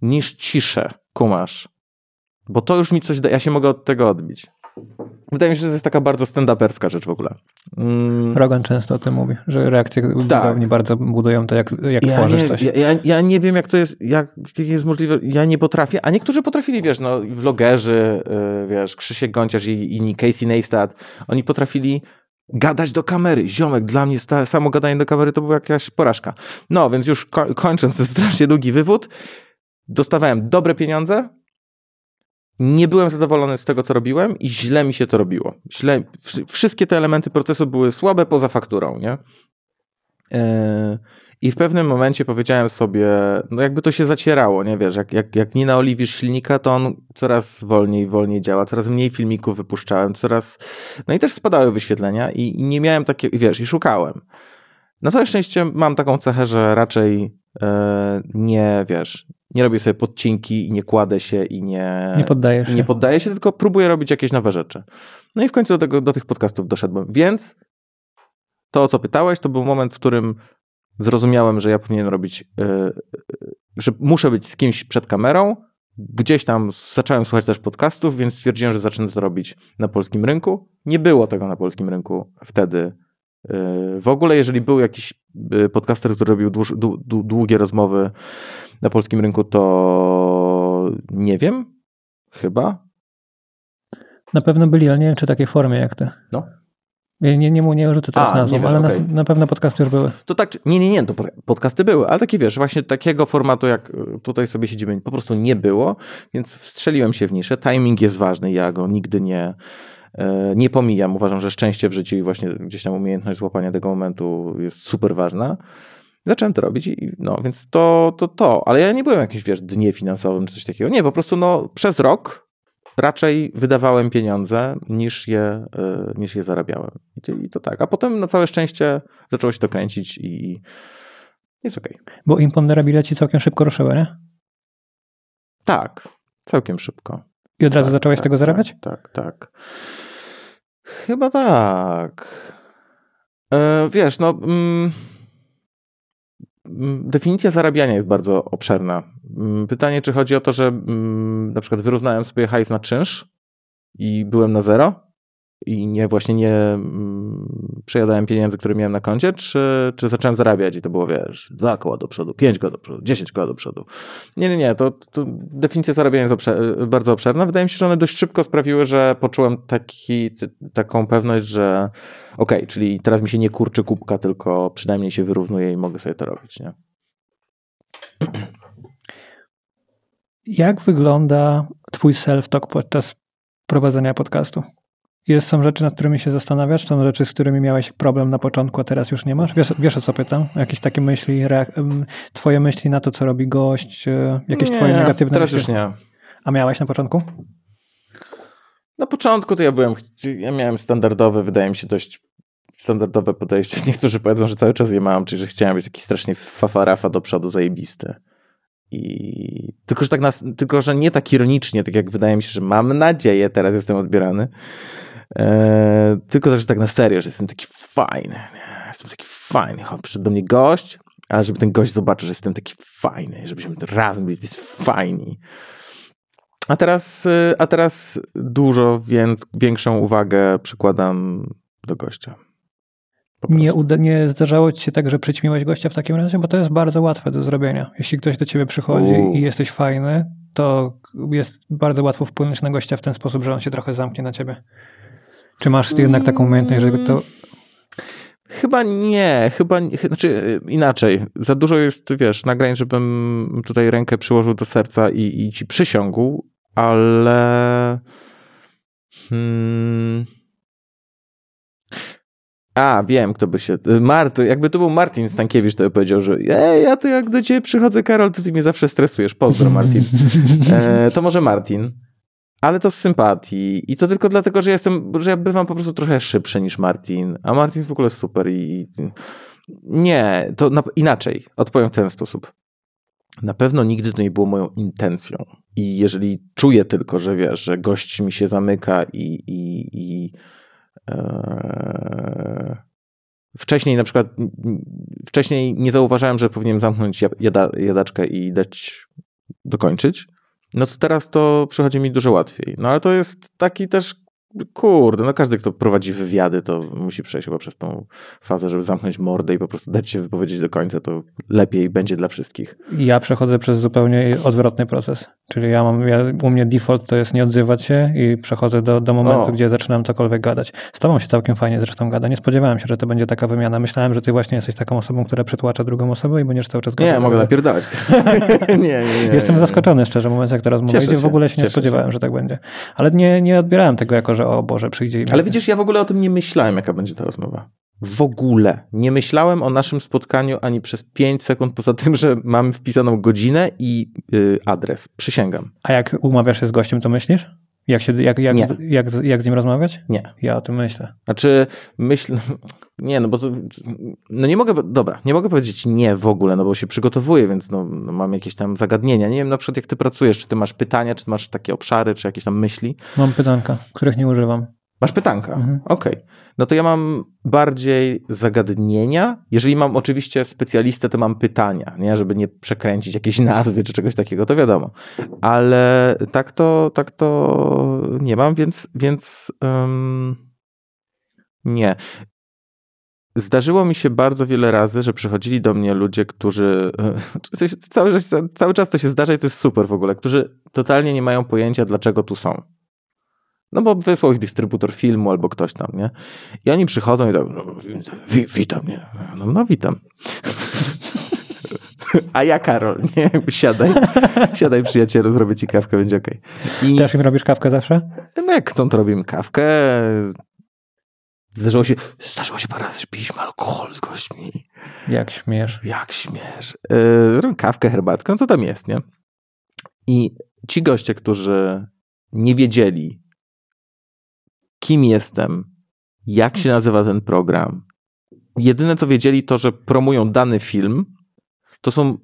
niż ciszę, kumasz. Bo to już mi coś da, ja się mogę od tego odbić. Wydaje mi się, że to jest taka bardzo stand-uperska rzecz w ogóle. Mm. Rogan często o tym mówi, że reakcje tak. budowni bardzo budują to, jak, jak ja tworzysz nie, coś. Ja, ja, nie wiem, jak to jest, jak, jak jest możliwe. Ja nie potrafię, a niektórzy potrafili, wiesz, no, vlogerzy, yy, wiesz, Krzysiek Gąciarz i inni, Casey Neistat, oni potrafili gadać do kamery. Ziomek, dla mnie sta, samo gadanie do kamery to była jakaś porażka. No, więc już ko kończąc ten strasznie długi wywód, dostawałem dobre pieniądze, nie byłem zadowolony z tego, co robiłem i źle mi się to robiło. Źle, wszystkie te elementy procesu były słabe poza fakturą, nie? E, I w pewnym momencie powiedziałem sobie, no jakby to się zacierało, nie wiesz, jak, jak, jak nie naoliwisz silnika, to on coraz wolniej, wolniej działa, coraz mniej filmików wypuszczałem, coraz... No i też spadały wyświetlenia i, i nie miałem takie, wiesz, i szukałem. Na całe szczęście mam taką cechę, że raczej e, nie, wiesz, nie robię sobie podcinki i nie kładę się i nie. Nie poddaję się. Nie poddaję się, tylko próbuję robić jakieś nowe rzeczy. No i w końcu do, tego, do tych podcastów doszedłem. Więc to, o co pytałeś, to był moment, w którym zrozumiałem, że ja powinienem robić, yy, że muszę być z kimś przed kamerą. Gdzieś tam zacząłem słuchać też podcastów, więc stwierdziłem, że zacznę to robić na polskim rynku. Nie było tego na polskim rynku wtedy y, w ogóle. Jeżeli był jakiś Y, podcaster, który robił dłuż, dłu, długie rozmowy na polskim rynku, to nie wiem, chyba. Na pewno byli, ale nie wiem, czy takie formie jak te. No. Nie, nie, nie, nie rzucę teraz A, nazwą, wiesz, ale okay. na, na, pewno podcasty już były. To tak, nie, nie, nie, to podcasty były, ale takie wiesz, właśnie takiego formatu, jak y, tutaj sobie siedzimy, po prostu nie było, więc wstrzeliłem się w niszę. Timing jest ważny, ja go nigdy nie, E, nie pomijam. Uważam, że szczęście w życiu i właśnie gdzieś tam umiejętność złapania tego momentu jest super ważna. Zacząłem to robić i no, więc to, to, to. Ale ja nie byłem jakimś, wiesz, dnie finansowym czy coś takiego. Nie, po prostu no, przez rok raczej wydawałem pieniądze niż je, yy, niż je zarabiałem. I to, I to, tak. A potem na całe szczęście zaczęło się to kręcić i jest okej. Okay. Bo imponderabilia ci całkiem szybko ruszyły, nie? Tak, całkiem szybko. I od razu tak, zacząłeś tak, tego tak, zarabiać? Tak, tak. tak. Chyba tak. E, wiesz, no. Mm, mm definicja zarabiania jest bardzo obszerna. Mm, pytanie, czy chodzi o to, że mm, na przykład wyrównałem sobie hajs na czynsz i byłem na zero? i nie właśnie nie mm, przejadałem pieniędzy, które miałem na koncie, czy, czy zacząłem zarabiać i to było, wiesz, dwa koła do przodu, pięć koła do przodu, dziesięć koła do przodu. Nie, nie, nie, to, to definicja zarabiania jest obszer y, bardzo obszerna. Wydaje mi się, że one dość szybko sprawiły, że poczułem taki, taką pewność, że okej, okay, czyli teraz mi się nie kurczy kubka, tylko przynajmniej się wyrównuje i mogę sobie to robić, nie? Jak wygląda twój self-talk podczas prowadzenia podcastu? Jest, są rzeczy, nad którymi się zastanawiasz? Są rzeczy, z którymi miałeś problem na początku, a teraz już nie masz? Wiesz, wiesz o co pytam? Jakieś takie myśli, twoje myśli na to, co robi gość? E, jakieś nie, twoje negatywne teraz myśli? teraz już nie. A miałeś na początku? Na początku to ja byłem, ja miałem standardowe, wydaje mi się dość standardowe podejście. [LAUGHS] Niektórzy powiedzą, że cały czas je mam, czyli że chciałem być taki strasznie fafarafa do przodu, zajebisty. I tylko, że tak nas, tylko, że nie tak ironicznie, tak jak wydaje mi się, że mam nadzieję, teraz jestem odbierany. E, tylko też tak na serio, że jestem taki fajny. Jestem taki fajny. Przyszedł do mnie gość, ale żeby ten gość zobaczył, że jestem taki fajny, żebyśmy razem byli jest fajni. A teraz, e, a teraz dużo więc, większą uwagę przykładam do gościa. Nie, uda, nie zdarzało ci się tak, że przyćmiłeś gościa w takim razie, bo to jest bardzo łatwe do zrobienia. Jeśli ktoś do ciebie przychodzi U. i jesteś fajny, to jest bardzo łatwo wpłynąć na gościa w ten sposób, że on się trochę zamknie na ciebie. Czy masz ty jednak taką umiejętność, że to Chyba nie, chyba, znaczy y, inaczej, za dużo jest, wiesz, nagrań, żebym tutaj rękę przyłożył do serca i, i ci przysiągł, ale... Hmm. A, wiem, kto by się... Y, Mart, jakby to był Martin Stankiewicz, to by powiedział, że e, ja to jak do ciebie przychodzę, Karol, ty, ty mnie zawsze stresujesz, pozdro Martin. [LAUGHS] E, to może Martin ale to z sympatii. I to tylko dlatego, że ja jestem, że ja bywam po prostu trochę szybszy niż Martin, a Martin jest w ogóle super i... Nie, to na... inaczej. Odpowiem w ten sposób. Na pewno nigdy to nie było moją intencją. I jeżeli czuję tylko, że wiesz, że gość mi się zamyka i, i, i e, wcześniej na przykład wcześniej nie zauważałem, że powinienem zamknąć jada, jadaczkę i dać dokończyć, no to teraz to przychodzi mi dużo łatwiej. No ale to jest taki też kurde, no każdy, kto prowadzi wywiady, to musi przejść chyba przez tą fazę, żeby zamknąć mordę i po prostu dać się wypowiedzieć do końca, to lepiej będzie dla wszystkich. Ja przechodzę przez zupełnie odwrotny proces. Czyli ja mam, ja, u mnie default to jest nie odzywać się i przechodzę do, do momentu, o. gdzie zaczynam cokolwiek gadać. Z tobą się całkiem fajnie zresztą gada. Nie spodziewałem się, że to będzie taka wymiana. Myślałem, że ty właśnie jesteś taką osobą, która przytłacza drugą osobę i będziesz cały czas gadał. Nie, mogę napierdać. [LAUGHS] [LAUGHS] nie, nie, nie, Jestem nie, zaskoczony nie. szczerze mówiąc, jak teraz mówię. Się, w ogóle się nie spodziewałem, się. że tak będzie. Ale nie, nie odbierałem tego jako, że o Boże, przyjdzie i... Ale widzisz, ja w ogóle o tym nie myślałem, jaka będzie ta rozmowa. W ogóle nie myślałem o naszym spotkaniu ani przez 5 sekund, poza tym, że mam wpisaną godzinę i y, adres. Przysięgam. A jak umawiasz się z gościem, to myślisz? Jak, się, jak, jak, jak, jak, jak, z nim rozmawiać? Nie. Ja o tym myślę. Znaczy, myśl, [LAUGHS] Nie, no bo to, no nie mogę, dobra, nie mogę powiedzieć nie w ogóle, no bo się przygotowuję, więc no, no mam jakieś tam zagadnienia. Nie wiem na przykład jak ty pracujesz, czy ty masz pytania, czy masz takie obszary, czy jakieś tam myśli. Mam pytanka, których nie używam. Masz pytanka, mhm. okej. Okay no to ja mam bardziej zagadnienia. Jeżeli mam oczywiście specjalistę, to mam pytania, nie? żeby nie przekręcić jakiejś nazwy czy czegoś takiego, to wiadomo. Ale tak to, tak to nie mam, więc, więc um, nie. Zdarzyło mi się bardzo wiele razy, że przychodzili do mnie ludzie, którzy. E, cały, cały czas to się zdarza i to jest super w ogóle, którzy totalnie nie mają pojęcia, dlaczego tu są. No bo wysłał ich dystrybutor filmu albo ktoś tam, nie? I oni przychodzą i tak, no, witam, nie? No, no witam. [LAUGHS] A ja Karol, nie? Siadaj. Siadaj przyjacielu, zrobię ci kawkę, będzie okej. Okay. I... Też im robisz kawkę zawsze? No jak chcą, to robimy kawkę. Zdarzyło się, zdarzyło się parę razy, piliśmy alkohol z gośćmi. Jak śmiesz. Jak śmiesz. Yy, kawkę, herbatkę, no co tam jest, nie? I ci goście, którzy nie wiedzieli, kim jestem, jak się nazywa ten program. Jedyne co wiedzieli to, że promują dany film. To są,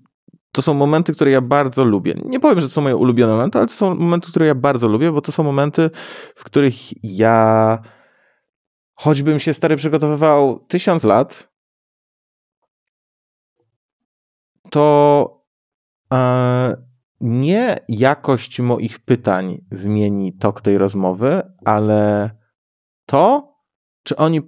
to są momenty, które ja bardzo lubię. Nie powiem, że to są moje ulubione momenty, ale to są momenty, które ja bardzo lubię, bo to są momenty, w których ja choćbym się stary przygotowywał tysiąc lat, to e, nie jakość moich pytań zmieni tok tej rozmowy, ale to, czy oni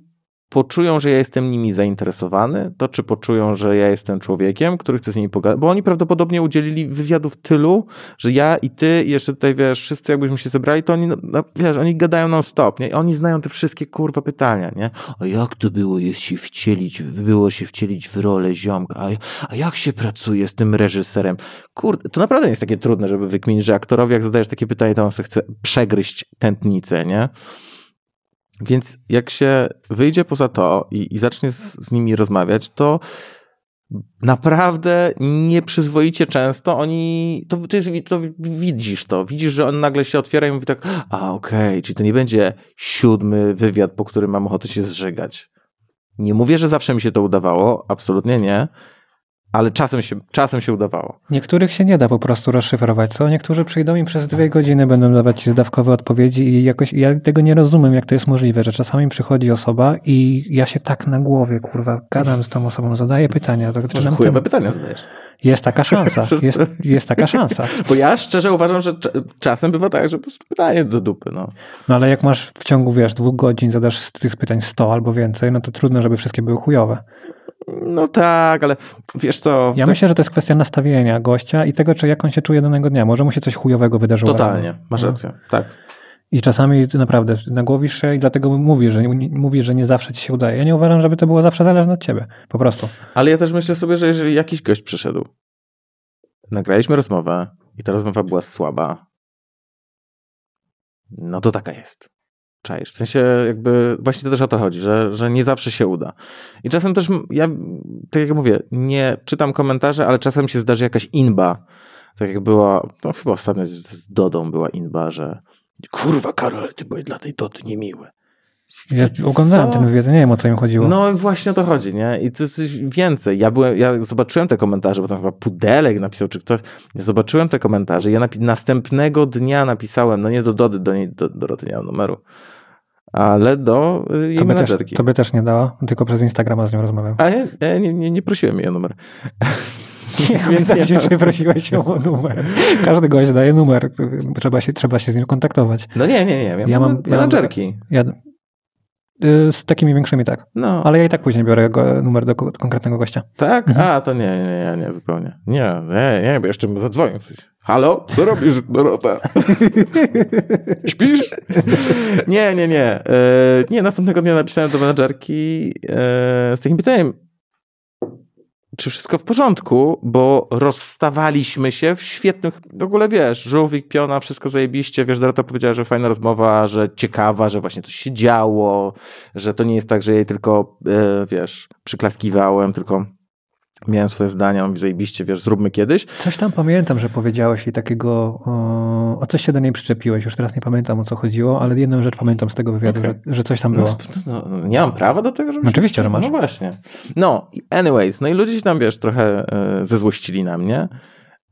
poczują, że ja jestem nimi zainteresowany, to czy poczują, że ja jestem człowiekiem, który chce z nimi pogadać, bo oni prawdopodobnie udzielili wywiadów tylu, że ja i ty, i jeszcze tutaj, wiesz, wszyscy jakbyśmy się zebrali, to oni, no, no wiesz, oni gadają non-stop, nie? I oni znają te wszystkie, kurwa, pytania, nie? A jak to było się wcielić, było się wcielić w rolę ziomka, a, a jak się pracuje z tym reżyserem? Kurde, to naprawdę jest takie trudne, żeby wykminić, że aktorowi, jak zadajesz takie pytanie, to on chce przegryźć tętnicę, nie? Więc jak się wyjdzie poza to i, i zacznie z, z nimi rozmawiać, to naprawdę nieprzyzwoicie często oni, to, to, jest, to widzisz to, widzisz, że on nagle się otwiera i mówi tak, a okej, okay, czyli to nie będzie siódmy wywiad, po którym mam ochotę się zżygać. Nie mówię, że zawsze mi się to udawało, absolutnie nie, ale czasem się, czasem się udawało. Niektórych się nie da po prostu rozszyfrować, co? Niektórzy przyjdą i przez dwie godziny będą dawać ci zdawkowe odpowiedzi i jakoś, ja tego nie rozumiem, jak to jest możliwe, że czasami przychodzi osoba i ja się tak na głowie, kurwa, gadam z tą osobą, zadaję pytania. To, Może chujowe tym... pytania zadajesz. Jest taka szansa, [LAUGHS] jest, jest taka szansa. [LAUGHS] Bo ja szczerze uważam, że czasem bywa tak, że po prostu pytanie do dupy, no. No ale jak masz w ciągu, wiesz, dwóch godzin zadasz z tych pytań 100 albo więcej, no to trudno, żeby wszystkie były chujowe. No tak, ale wiesz co... Ja tak... myślę, że to jest kwestia nastawienia gościa i tego, czy jak on się czuje danego dnia. Może mu się coś chujowego wydarzyło. Totalnie, rano. masz rację, no. tak. I czasami naprawdę nagłowisz się i dlatego mówisz, że, mówisz, że nie zawsze ci się udaje. Ja nie uważam, żeby to było zawsze zależne od ciebie, po prostu. Ale ja też myślę sobie, że jeżeli jakiś gość przyszedł, nagraliśmy rozmowę i ta rozmowa była słaba, no to taka jest czaisz. W sensie jakby właśnie to też o to chodzi, że, że nie zawsze się uda. I czasem też ja, tak jak mówię, nie czytam komentarzy, ale czasem się zdarzy jakaś inba. Tak jak była, no chyba ostatnio z Dodą była inba, że kurwa Karol, ty byłeś dla tej Dody niemiły. Ja oglądałem Co? ten wywiad, nie wiem o co im chodziło. No właśnie o to chodzi, nie? I to coś więcej. Ja byłem, ja zobaczyłem te komentarze, bo tam chyba Pudelek napisał, czy ktoś. Ja zobaczyłem te komentarze. Ja następnego dnia napisałem, no nie do Dody, do niej, do, nie numeru, ale do y, jej tobie menadżerki. Też, tobie też nie dała, tylko przez Instagrama z nią rozmawiałem. A e, nie, nie, nie prosiłem jej o numer. [LAUGHS] Więc ja się, czy prosiłeś o numer. Każdy gość daje numer. Trzeba się, trzeba się z nim kontaktować. No nie, nie, nie. Ja, ja mam menadżerki. Ja, Y, z takimi większymi tak. No. Ale ja i tak później biorę go, numer do konkretnego gościa. Tak? Mhm. A, to nie, nie, nie, nie, zupełnie. Nie, nie, nie, bo jeszcze zadzwonił coś. Halo? Co robisz, Dorota? [LAUGHS] Śpisz? nie, nie, nie. E, nie, następnego dnia napisałem do menadżerki e, z takim pytaniem czy wszystko w porządku, bo rozstawaliśmy się w świetnych, w ogóle wiesz, żółwik, piona, wszystko zajebiście, wiesz, Dorota powiedziała, że fajna rozmowa, że ciekawa, że właśnie coś się działo, że to nie jest tak, że jej tylko, yy, wiesz, przyklaskiwałem, tylko miałem swoje zdania, on mówi, zajebiście, wiesz, zróbmy kiedyś. Coś tam pamiętam, że powiedziałeś jej takiego, o, o coś się do niej przyczepiłeś, już teraz nie pamiętam o co chodziło, ale jedną rzecz pamiętam z tego wywiadu, okay. że, że, coś tam było. No, no, nie mam prawa do tego, żeby... oczywiście, że masz. No właśnie. No, anyways, no i ludzie się tam, wiesz, trochę e, zezłościli na mnie.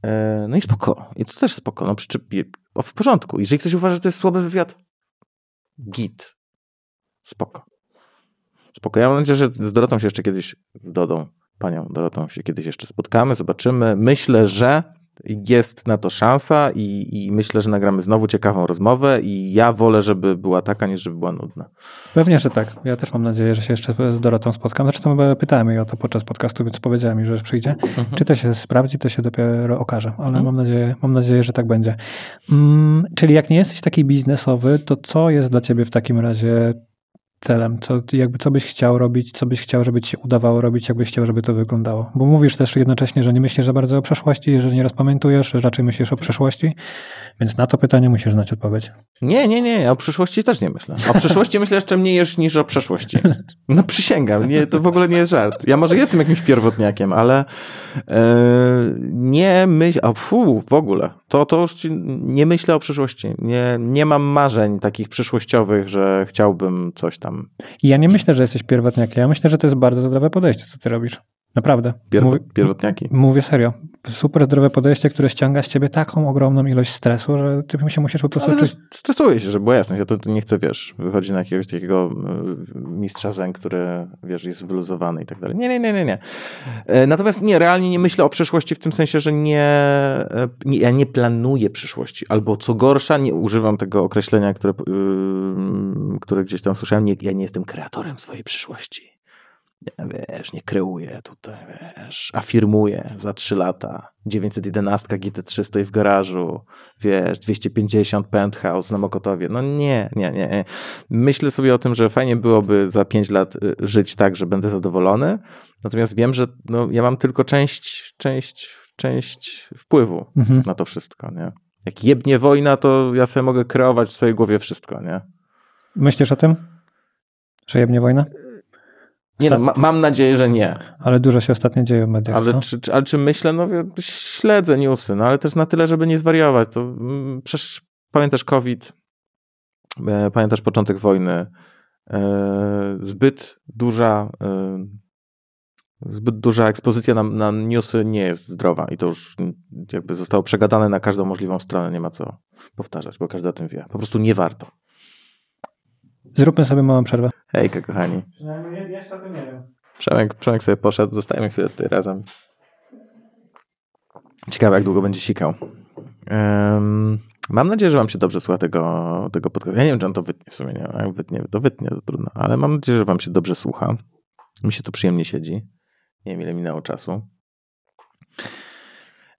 E, no i spoko. I to też spoko. No przyczepi... w porządku. Jeżeli ktoś uważa, że to jest słaby wywiad, git. Spoko. Spoko. Ja mam nadzieję, że z Dorotą się jeszcze kiedyś dodą panią Dorotą się kiedyś jeszcze spotkamy, zobaczymy. Myślę, że jest na to szansa i, i, myślę, że nagramy znowu ciekawą rozmowę i ja wolę, żeby była taka, niż żeby była nudna. Pewnie, że tak. Ja też mam nadzieję, że się jeszcze z Dorotą spotkam. Zresztą pytałem jej o to podczas podcastu, więc powiedziała mi, że przyjdzie. Mhm. Czy to się sprawdzi, to się dopiero okaże, ale mhm. mam, nadzieję, mam nadzieję, że tak będzie. Mm, czyli jak nie jesteś taki biznesowy, to co jest dla ciebie w takim razie celem? Co, jakby, co byś chciał robić, co byś chciał, żeby ci się udawało robić, jakbyś chciał, żeby to wyglądało? Bo mówisz też jednocześnie, że nie myślisz za bardzo o przeszłości, że nie rozpamiętujesz, że raczej myślisz o przeszłości, więc na to pytanie musisz znać odpowiedź. Nie, nie, nie, o przyszłości też nie myślę. O przyszłości myślę jeszcze mniej niż o przeszłości. No przysięgam, nie, to w ogóle nie jest żart. Ja może jestem jakimś pierwotniakiem, ale yy, nie myślę, a fu, w ogóle, to, to już nie myślę o przyszłości. Nie, nie mam marzeń takich przyszłościowych, że chciałbym coś tam. Ja nie myślę, że jesteś pierwotniakiem. Ja myślę, że to jest bardzo zdrowe podejście, co ty robisz. Naprawdę. Pier, mówię, Pierwotniaki. Mówię serio super zdrowe podejście, które ściąga z ciebie taką ogromną ilość stresu, że ty się musisz po prostu... Ale czuć... stresuje się, że była jasność. Ja to, to nie chcę, wiesz, wychodzić na jakiegoś takiego e, mistrza zeń, który, wiesz, jest wyluzowany i tak dalej. Nie, nie, nie, nie, nie. E, natomiast nie, realnie nie myślę o przyszłości w tym sensie, że nie, e, nie ja nie planuję przyszłości. Albo co gorsza, nie używam tego określenia, które, yy, które gdzieś tam słyszałem, nie, ja nie jestem kreatorem swojej przyszłości nie, wiesz, nie kreuję tutaj, wiesz, afirmuję za 3 lata. 911 GT3 stoi w garażu, wiesz, 250 penthouse na Mokotowie. No nie, nie, nie, Myślę sobie o tym, że fajnie byłoby za 5 lat y, żyć tak, że będę zadowolony, natomiast wiem, że no, ja mam tylko część, część, część wpływu mhm. na to wszystko, nie? Jak jebnie wojna, to ja sobie mogę kreować w swojej głowie wszystko, nie? Myślisz o tym? Że jebnie wojna? Nie no, ma, mam nadzieję, że nie. Ale dużo się ostatnio dzieje w mediach. Ale, no? czy, czy, ale czy myślę? No śledzę newsy, no ale też na tyle, żeby nie zwariować. To, m, mm, przecież pamiętasz COVID, e, pamiętasz początek wojny. E, zbyt duża e, zbyt duża ekspozycja na, na, newsy nie jest zdrowa i to już jakby zostało przegadane na każdą możliwą stronę, nie ma co powtarzać, bo każdy o tym wie. Po prostu nie warto. Zróbmy sobie małą przerwę. Hejka, kochani. Przynajmniej jeszcze to nie wiem. Przemek, Przemek sobie poszedł, zostajemy chwilę tutaj razem. Ciekawe, jak długo będzie sikał. Um, mam nadzieję, że wam się dobrze słucha tego, tego podcastu. Ja nie wiem, czy on to wytnie w sumie. Nie, jak wytnie, to wytnie, to trudno. Ale mam nadzieję, że wam się dobrze słucha. Mi się tu przyjemnie siedzi. Nie wiem, ile minęło czasu.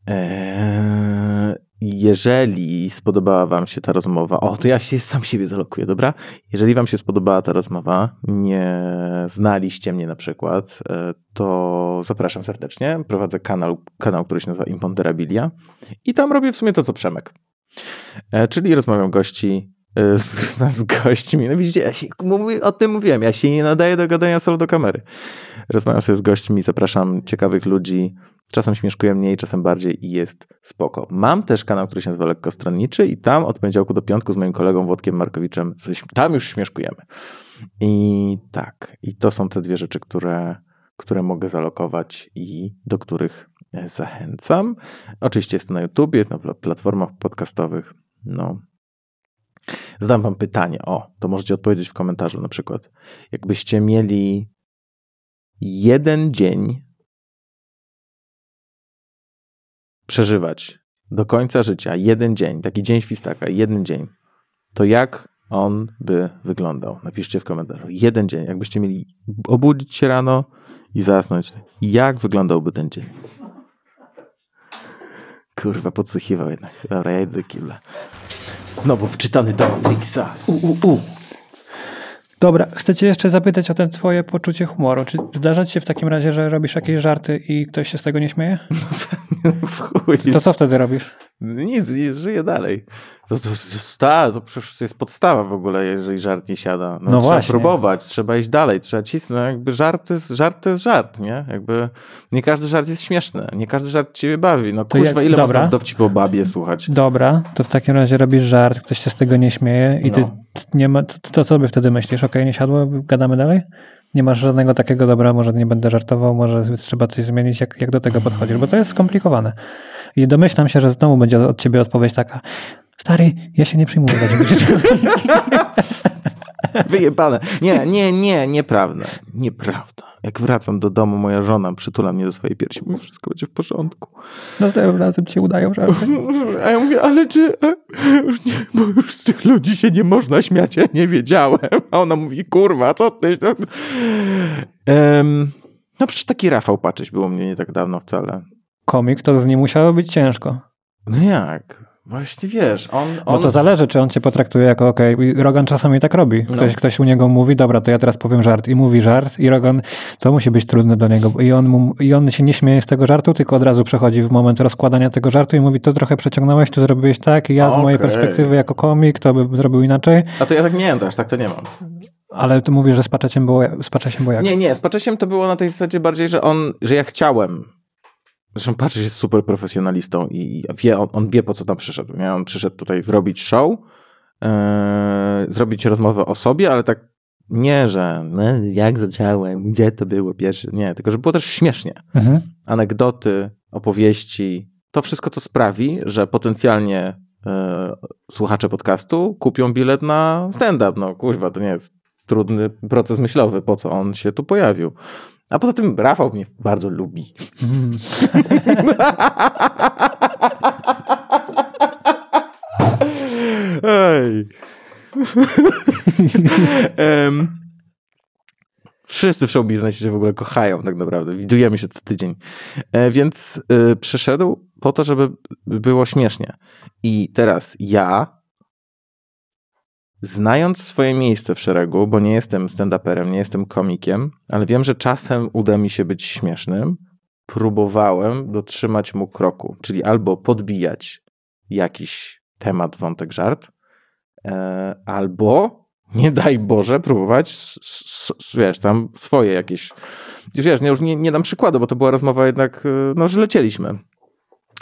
Eee, jeżeli spodobała Wam się ta rozmowa, o to ja się sam siebie zalokuję, dobra? Jeżeli Wam się spodobała ta rozmowa, nie znaliście mnie na przykład, e, to zapraszam serdecznie. Prowadzę kanał, kanał który się nazywa Imponderabilia i tam robię w sumie to, co Przemek. E, czyli rozmawiam gości e, z, z gośćmi. No widzicie, ja się, mówię, o tym mówiłem, ja się nie nadaję do gadania solo do kamery. Rozmawiam sobie z gośćmi, zapraszam ciekawych ludzi, Czasem śmieszkuję mniej, czasem bardziej i jest spoko. Mam też kanał, który się nazywa Lekkostronniczy i tam od poniedziałku do piątku z moim kolegą Włodkiem Markowiczem, tam już śmieszkujemy. I tak, i to są te dwie rzeczy, które, które mogę zalokować i do których e, zachęcam. Oczywiście jest to na YouTubie, na platformach podcastowych. No. Zadam wam pytanie, o, to możecie odpowiedzieć w komentarzu na przykład. Jakbyście mieli jeden dzień przeżywać do końca życia jeden dzień, taki dzień świstaka, jeden dzień, to jak on by wyglądał? Napiszcie w komentarzu. Jeden dzień, jakbyście mieli obudzić się rano i zasnąć. Jak wyglądałby ten dzień? Kurwa, podsłuchiwał jednak. Dobra, ja idę do kibla. Znowu wczytany do Matrixa. U, u, u. Dobra, chcecie jeszcze zapytać o ten twoje poczucie humoru. Czy zdarza ci się w takim razie, że robisz jakieś żarty i ktoś się z tego nie śmieje? [LAUGHS] No, no, w chuj. To co wtedy robisz? Nic, nie żyje dalej. To, to, to, to, przecież jest podstawa w ogóle, jeżeli żart nie siada. No, no trzeba właśnie. próbować, trzeba iść dalej, trzeba cisnąć. No jakby żart, jest, żart to jest żart, nie? Jakby nie każdy żart jest śmieszny, nie każdy żart ciebie bawi. No to jak, ile dobra. można dowcip o babie słuchać? Dobra, to w takim razie robisz żart, ktoś się z tego nie śmieje i no. ty nie ma, to, to co by wtedy myślisz? Okej, okay, nie siadło, gadamy dalej? nie masz żadnego takiego dobra, może nie będę żartował, może trzeba coś zmienić, jak, jak do tego podchodzisz, bo to jest skomplikowane. I domyślam się, że znowu będzie od ciebie odpowiedź taka, stary, ja się nie przyjmuję [LAUGHS] Wyjebane. Nie, nie, nie, nieprawda. Nieprawda. Jak wracam do domu, moja żona przytula mnie do swojej piersi, mówi, wszystko będzie w porządku. Następnym no, razem ci udają że [LAUGHS] A ja mówię, ale czy... E, już nie, bo już z tych ludzi się nie można śmiać, ja nie wiedziałem. A ona mówi, kurwa, co ty... Um, no przecież taki Rafał Paczyś było mnie nie tak dawno wcale komik, to z nim musiało być ciężko. No jak? Właśnie wiesz, on, on... Bo to zależy, czy on cię potraktuje jako okej. Okay. Rogan czasami tak robi. No. Ktoś, no. ktoś u niego mówi, dobra, to ja teraz powiem żart i mówi żart i Rogan, to musi być trudne do niego. I on, mu, I on się nie śmieje z tego żartu, tylko od razu przechodzi w moment rozkładania tego żartu i mówi, to trochę przeciągnąłeś, to zrobiłeś tak i ja okay. z mojej perspektywy jako komik to bym zrobił inaczej. A to ja tak nie wiem też, tak to nie mam. Ale ty mówisz, że z Paczesiem było, z Paczesiem było jak? Nie, nie, z Paczesiem to było na tej zasadzie bardziej, że on, że ja chciałem Zresztą patrzy jest super profesjonalistą i wie, on, on wie po co tam przyszedł. Nie? On przyszedł tutaj zrobić show, yy, zrobić rozmowę o sobie, ale tak nie, że no, jak zacząłem, gdzie to było pierwsze. Nie, tylko że było też śmiesznie. Mhm. Anegdoty, opowieści, to wszystko, co sprawi, że potencjalnie yy, słuchacze podcastu kupią bilet na stand-up. No kuźwa, to nie jest trudny proces myślowy, po co on się tu pojawił. A poza tym Rafał mnie bardzo lubi. Ej. um, wszyscy w showbiznesie się w ogóle kochają tak naprawdę. Widujemy się co tydzień. E, więc y, przyszedł po to, żeby było śmiesznie. I teraz ja znając swoje miejsce w szeregu, bo nie jestem stand-uperem, nie jestem komikiem, ale wiem, że czasem uda mi się być śmiesznym, próbowałem dotrzymać mu kroku, czyli albo podbijać jakiś temat, wątek, żart, e, albo nie daj Boże, próbować, s, s, wiesz, tam swoje jakieś. Wiesz, nie, już nie, nie dam przykładu, bo to była rozmowa jednak, e, no, że lecieliśmy.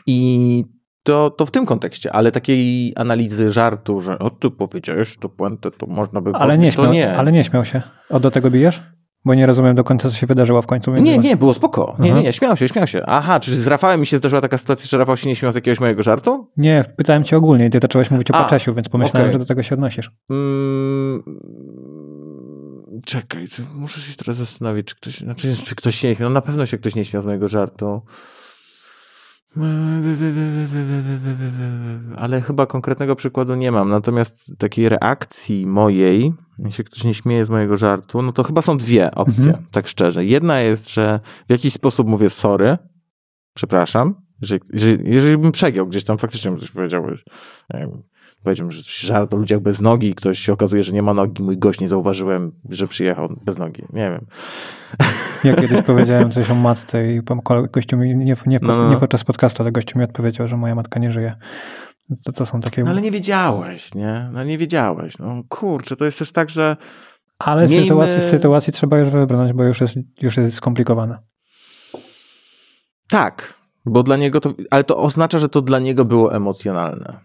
I to, to w tym kontekście, ale takiej analizy żartu, że o ty powiedziałeś to puentę, to można by ale nie, śmiał, to nie. Ale nie śmiał się. O, do tego bijesz? Bo nie rozumiem do końca, co się wydarzyło w końcu. Nie, nie, było spoko. Nie, nie, mhm. nie, śmiał się, śmiał się. Aha, czy z Rafałem mi się zdarzyła taka sytuacja, że Rafał się nie śmiał z jakiegoś mojego żartu? Nie, pytałem cię ogólnie. Ty zacząłeś mówić o Paczesiu, więc pomyślałem, okay. że do tego się odnosisz. Mm, czekaj, muszę się teraz zastanowić, czy ktoś, znaczy, czy ktoś się nie śmiał. No, na pewno się ktoś nie śmiał z mojego żartu. Ale chyba konkretnego przykładu nie mam. Natomiast takiej reakcji mojej, jeśli ktoś nie śmieje z mojego żartu, no to chyba są dwie opcje, mhm. tak szczerze. Jedna jest, że w jakiś sposób mówię sorry, przepraszam, jeżeli, jeżeli, jeżeli bym przegiął gdzieś tam faktycznie bym coś powiedział, powiedziałem, że żart o ludziach bez nogi ktoś się okazuje, że nie ma nogi. Mój gość nie zauważyłem, że przyjechał bez nogi. Nie wiem. [LAUGHS] Ja kiedyś powiedziałem coś o matce i gościu mi, nie, nie, pod, no, no, no. nie podczas podcastu, ale gościu mi odpowiedział, że moja matka nie żyje. To, to są takie... No, ale nie wiedziałeś, nie? No nie wiedziałeś. No kurczę, to jest też tak, że ale Miejmy... sytuacji, sytuacji trzeba już wybrnąć, bo już jest, już jest skomplikowana. Tak, bo dla niego to, ale to oznacza, że to dla niego było emocjonalne.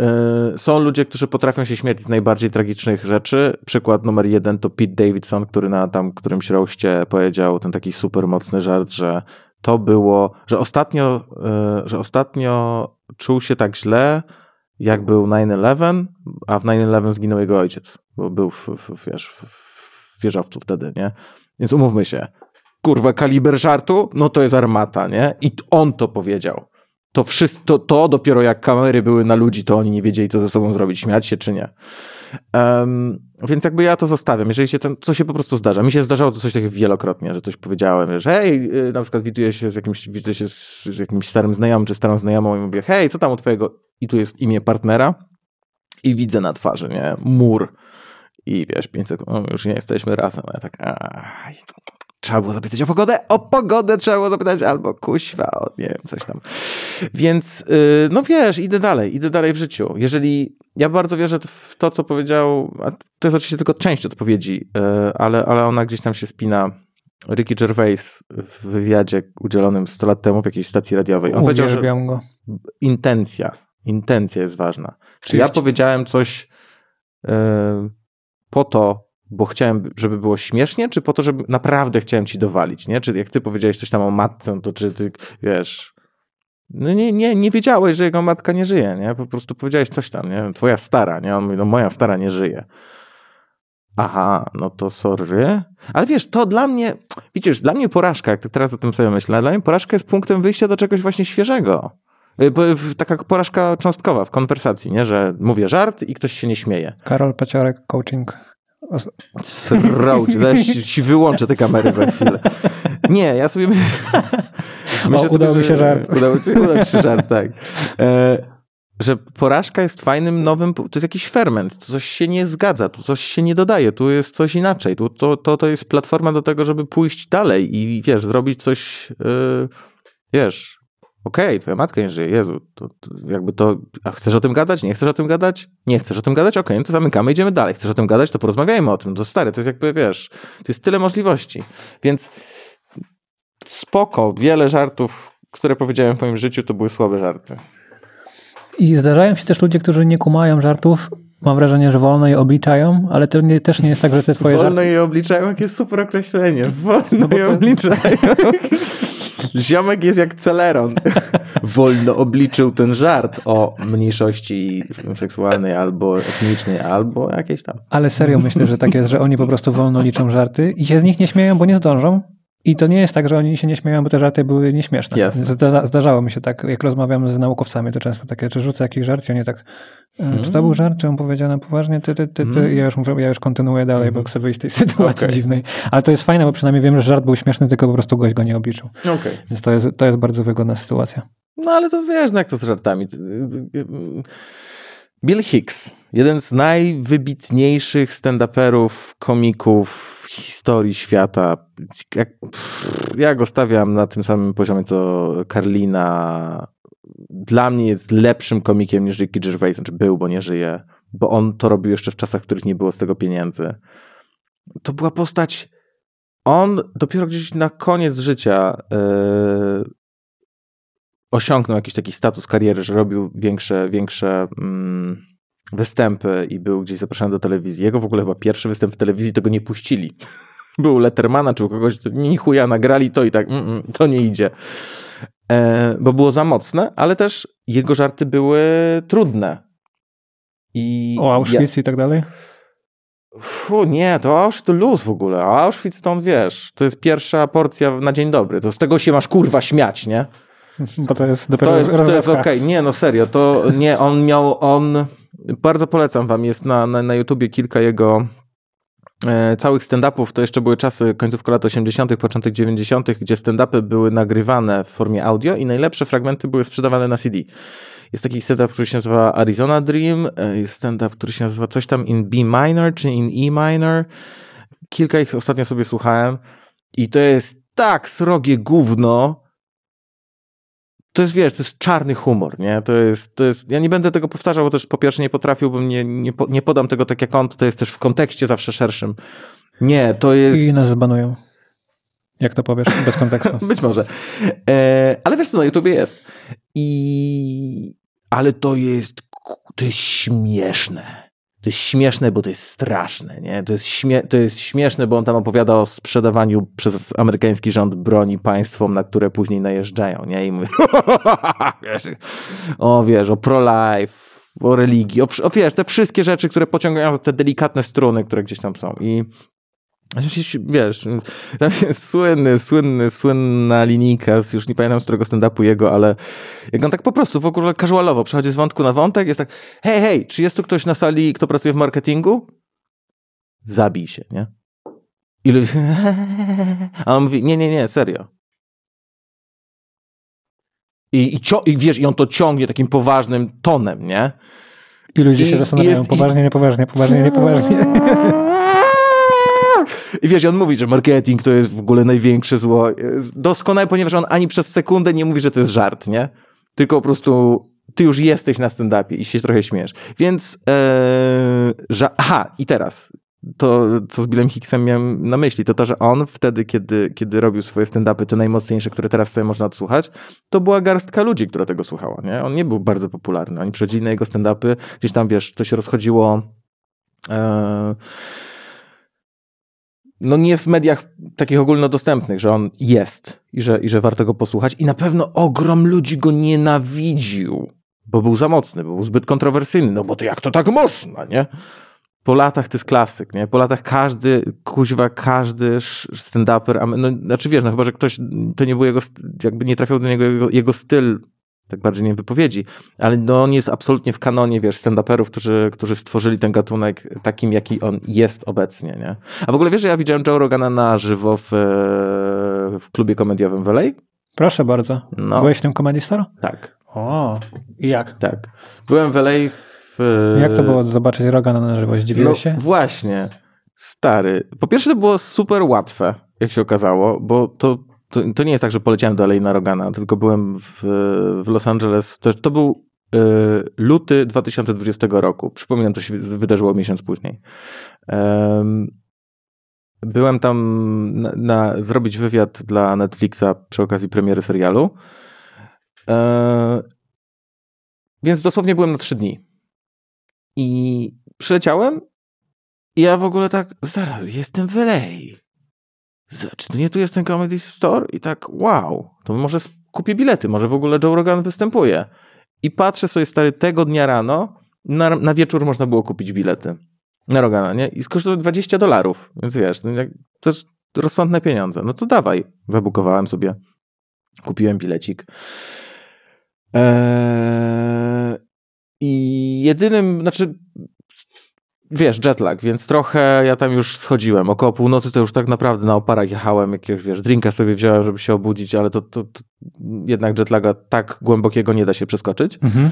E, są ludzie, którzy potrafią się śmiać z najbardziej tragicznych rzeczy. Przykład numer jeden to Pete Davidson, który na tam którymś roście powiedział ten taki super mocny żart, że to było, że ostatnio, e, że ostatnio czuł się tak źle, jak był 9-11, a w 9-11 zginął jego ojciec, bo był w, w, wiesz, w wieżowcu wtedy, nie? Więc umówmy się, kurwa, kaliber żartu, no to jest armata, nie? I on to powiedział to, wszystko, to dopiero jak kamery były na ludzi, to oni nie wiedzieli, co ze sobą zrobić, śmiać się czy nie. Um, więc jakby ja to zostawiam, jeżeli się ten, co się po prostu zdarza. Mi się zdarzało to coś takiego wielokrotnie, że coś powiedziałem, że hej, y, na przykład widuję się z jakimś, widuję się z, z, jakimś starym znajomym czy starą znajomą i mówię, hej, co tam u twojego, i tu jest imię partnera i widzę na twarzy, nie, mur i wiesz, 500, no, już nie jesteśmy razem, a ja tak, aaa, trzeba było zapytać o pogodę, o pogodę trzeba było zapytać, albo kuśwa, o nie wiem, coś tam. Więc, yy, no wiesz, idę dalej, idę dalej w życiu. Jeżeli, ja bardzo wierzę w to, co powiedział, to jest oczywiście tylko część odpowiedzi, yy, ale, ale ona gdzieś tam się spina. Ricky Gervais w wywiadzie udzielonym 100 lat temu w jakiejś stacji radiowej. On Uwielbiam powiedział, że go. intencja, intencja jest ważna. Czy ja powiedziałem coś yy, po to, bo chciałem, żeby było śmiesznie, czy po to, żeby naprawdę chciałem ci dowalić, nie? Czy jak ty powiedziałeś coś tam o matce, no to czy ty, wiesz... No nie, nie, nie wiedziałeś, że jego matka nie żyje, nie? Po prostu powiedziałeś coś tam, nie? Twoja stara, nie? On mówi, no moja stara nie żyje. Aha, no to sorry. Ale wiesz, to dla mnie, widzisz, dla mnie porażka, jak teraz o tym sobie myślę, dla mnie porażka jest punktem wyjścia do czegoś właśnie świeżego. Y, taka porażka cząstkowa w konwersacji, nie? Że mówię żart i ktoś się nie śmieje. Karol Paciorek, coaching. Srał cię, ci wyłączę te kamery za chwilę. Nie, ja sobie myślę... myślę udał sobie, mi się że, żart. Udał, udał się żart, tak. E, że porażka jest fajnym, nowym, to jest jakiś ferment, to coś się nie zgadza, tu coś się nie dodaje, tu jest coś inaczej, tu, to, to, to jest platforma do tego, żeby pójść dalej i wiesz, zrobić coś, e, wiesz, okej, okay, twoja matka nie żyje, Jezu, to, to, jakby to, a chcesz o tym gadać? Nie chcesz o tym gadać? Nie chcesz o tym gadać? Okej, okay, no to zamykamy, idziemy dalej. Chcesz o tym gadać? To porozmawiajmy o tym. To stary, to jest jakby, wiesz, to jest tyle możliwości. Więc spoko, wiele żartów, które powiedziałem w moim życiu, to były słabe żarty. I zdarzają się też ludzie, którzy nie kumają żartów, Mam wrażenie, że wolno je obliczają, ale to nie, też nie jest tak, że te twoje Wolno żarty... je obliczają, jakie super określenie. No wolno no je to... obliczają. [LAUGHS] Ziomek jest jak Celeron. [LAUGHS] Wolno obliczył ten żart o mniejszości seksualnej albo etnicznej, albo jakiejś tam. Ale serio myślę, że tak jest, że oni po prostu wolno liczą żarty i się z nich nie śmieją, bo nie zdążą. I to nie jest tak, że oni się nie śmieją, bo te żarty były nieśmieszne. Jasne. Zdarzało mi się tak, jak rozmawiam z naukowcami, to często takie, czy rzucę jakiś żart i oni tak, hmm. czy to był mhm. żart, czy on powiedział na poważnie, ty, ty, ty, ty. Hmm. Ja, już mówię, ja już kontynuuję dalej, hmm. bo mhm. chcę wyjść z tej [LAUGHS] sytuacji okay. dziwnej. Ale to jest fajne, bo przynajmniej wiem, że żart był śmieszny, tylko po prostu gość go nie obliczył. Okay. Więc to jest, to jest bardzo wygodna sytuacja. No ale to wiesz, no jak to z żartami. Y, y, y, Bill Hicks, jeden z najwybitniejszych stand-uperów, komików w historii świata. Jak, ja go stawiam na tym samym poziomie co Karlina. Dla mnie jest lepszym komikiem niż Ricky Gervais, znaczy był, bo nie żyje, bo on to robił jeszcze w czasach, w których nie było z tego pieniędzy. To była postać. On dopiero gdzieś na koniec życia yy, osiągnął jakiś taki status kariery, że robił większe, większe mm, występy i był gdzieś zapraszany do telewizji. Jego w ogóle chyba pierwszy występ w telewizji, tego nie puścili. [LAUGHS] był Lettermana czy kogoś, to ni chuja nagrali to i tak, mm, mm, to nie idzie. E, bo było za mocne, ale też jego żarty były trudne. I o Auschwitz ja... i tak dalej? Fu, nie, to Auschwitz to luz w ogóle. A Auschwitz to on, wiesz, to jest pierwsza porcja na dzień dobry. To z tego się masz kurwa śmiać, nie? Bo to jest dopiero To jest, to jest okej. Okay. Nie, no serio, to nie, on miał, on, bardzo polecam wam, jest na, na, na YouTubie kilka jego e, całych stand-upów, to jeszcze były czasy końcówka lat 80., początek 90., gdzie stand-upy były nagrywane w formie audio i najlepsze fragmenty były sprzedawane na CD. Jest taki stand-up, który się nazywa Arizona Dream, e, jest stand-up, który się nazywa coś tam in B minor, czy in E minor. Kilka ich ostatnio sobie słuchałem i to jest tak srogie gówno, to jest, wiesz, to jest czarny humor, nie? To jest, to jest, ja nie będę tego powtarzał, bo też po pierwsze nie potrafiłbym, nie, nie, po, nie podam tego tak jak on, to jest też w kontekście zawsze szerszym. Nie, to jest... I nas zbanują. Jak to powiesz, bez [LAUGHS] kontekstu. Być może. E, ale wiesz co, na YouTubie jest. I... Ale to jest, to jest śmieszne. To jest śmieszne, bo to jest straszne, nie? To jest, to jest śmieszne, bo on tam opowiada o sprzedawaniu przez amerykański rząd broni państwom, na które później najeżdżają, nie? I mówi, [LAUGHS] o wiesz, o pro-life, o religii, o, o wiesz, te wszystkie rzeczy, które pociągają te delikatne struny, które gdzieś tam są. I Wiesz, tam jest słynny, słynny, słynna linijka, już nie pamiętam z którego stand-upu jego, ale jak on tak po prostu w ogóle casualowo przechodzi z wątku na wątek, jest tak, hej, hej, czy jest tu ktoś na sali, kto pracuje w marketingu? Zabij się, nie? I ludzie, [LAUGHS] a on mówi, nie, nie, nie, serio. I, i, i wiesz, i on to ciągnie takim poważnym tonem, nie? I ludzie I, się zastanawiają, jest, poważnie, i... niepoważnie, poważnie, niepoważnie. [LAUGHS] [LAUGHS] I wiesz, on mówi, że marketing to jest w ogóle największe zło. Doskonale, ponieważ on ani przez sekundę nie mówi, że to jest żart, nie? Tylko po prostu ty już jesteś na stand-upie i się trochę śmiesz. Więc, ee, że, aha, i teraz, to, co z Billem Hicksem miałem na myśli, to to, że on wtedy, kiedy, kiedy robił swoje stand-upy, te najmocniejsze, które teraz sobie można odsłuchać, to była garstka ludzi, która tego słuchała, nie? On nie był bardzo popularny. Oni przychodzili na jego stand-upy, gdzieś tam, wiesz, to się rozchodziło... E, no nie w mediach takich ogólnodostępnych, że on jest i że, i że warto go posłuchać. I na pewno ogrom ludzi go nienawidził, bo był za mocny, bo był zbyt kontrowersyjny, no bo to jak to tak można, nie? Po latach to jest klasyk, nie? Po latach każdy, kuźwa, każdy stand-uper, no, znaczy wiesz, no chyba, że ktoś, to nie był jego, jakby nie trafiał do niego jego, jego styl tak bardziej nie wypowiedzi, ale no, on jest absolutnie w kanonie, wiesz, stand-uperów, którzy, którzy stworzyli ten gatunek takim, jaki on jest obecnie, nie? A w ogóle wiesz, że ja widziałem Joe Rogana na żywo w, e, w klubie komediowym w LA? Proszę bardzo. No. Byłeś w tym Comedy Tak. O, i jak? Tak. Byłem w LA w... E, jak to było zobaczyć Rogana na żywo? Zdziwiłeś no, się? właśnie. Stary. Po pierwsze to było super łatwe, jak się okazało, bo to to, to, nie jest tak, że poleciałem dalej na Rogana, tylko byłem w, w Los Angeles. To, to był y, luty 2020 roku. Przypominam, to się wydarzyło miesiąc później. Um, byłem tam na, na, zrobić wywiad dla Netflixa przy okazji premiery serialu. E, więc dosłownie byłem na trzy dni. I przyleciałem i ja w ogóle tak, zaraz, jestem w LA czy to nie tu jest ten Comedy Store? I tak, wow, to może kupię bilety, może w ogóle Joe Rogan występuje. I patrzę sobie, stary, tego dnia rano, na, na wieczór można było kupić bilety na Rogana, nie? I skosztowało 20 dolarów, więc wiesz, no to jest też rozsądne pieniądze. No to dawaj, wybukowałem sobie, kupiłem bilecik. Eee, I jedynym, znaczy wiesz, jetlag, więc trochę ja tam już schodziłem. Około północy to już tak naprawdę na oparach jechałem, jakiegoś, wiesz, drinka sobie wziąłem, żeby się obudzić, ale to, to, to jednak jetlaga tak głębokiego nie da się przeskoczyć. Mhm.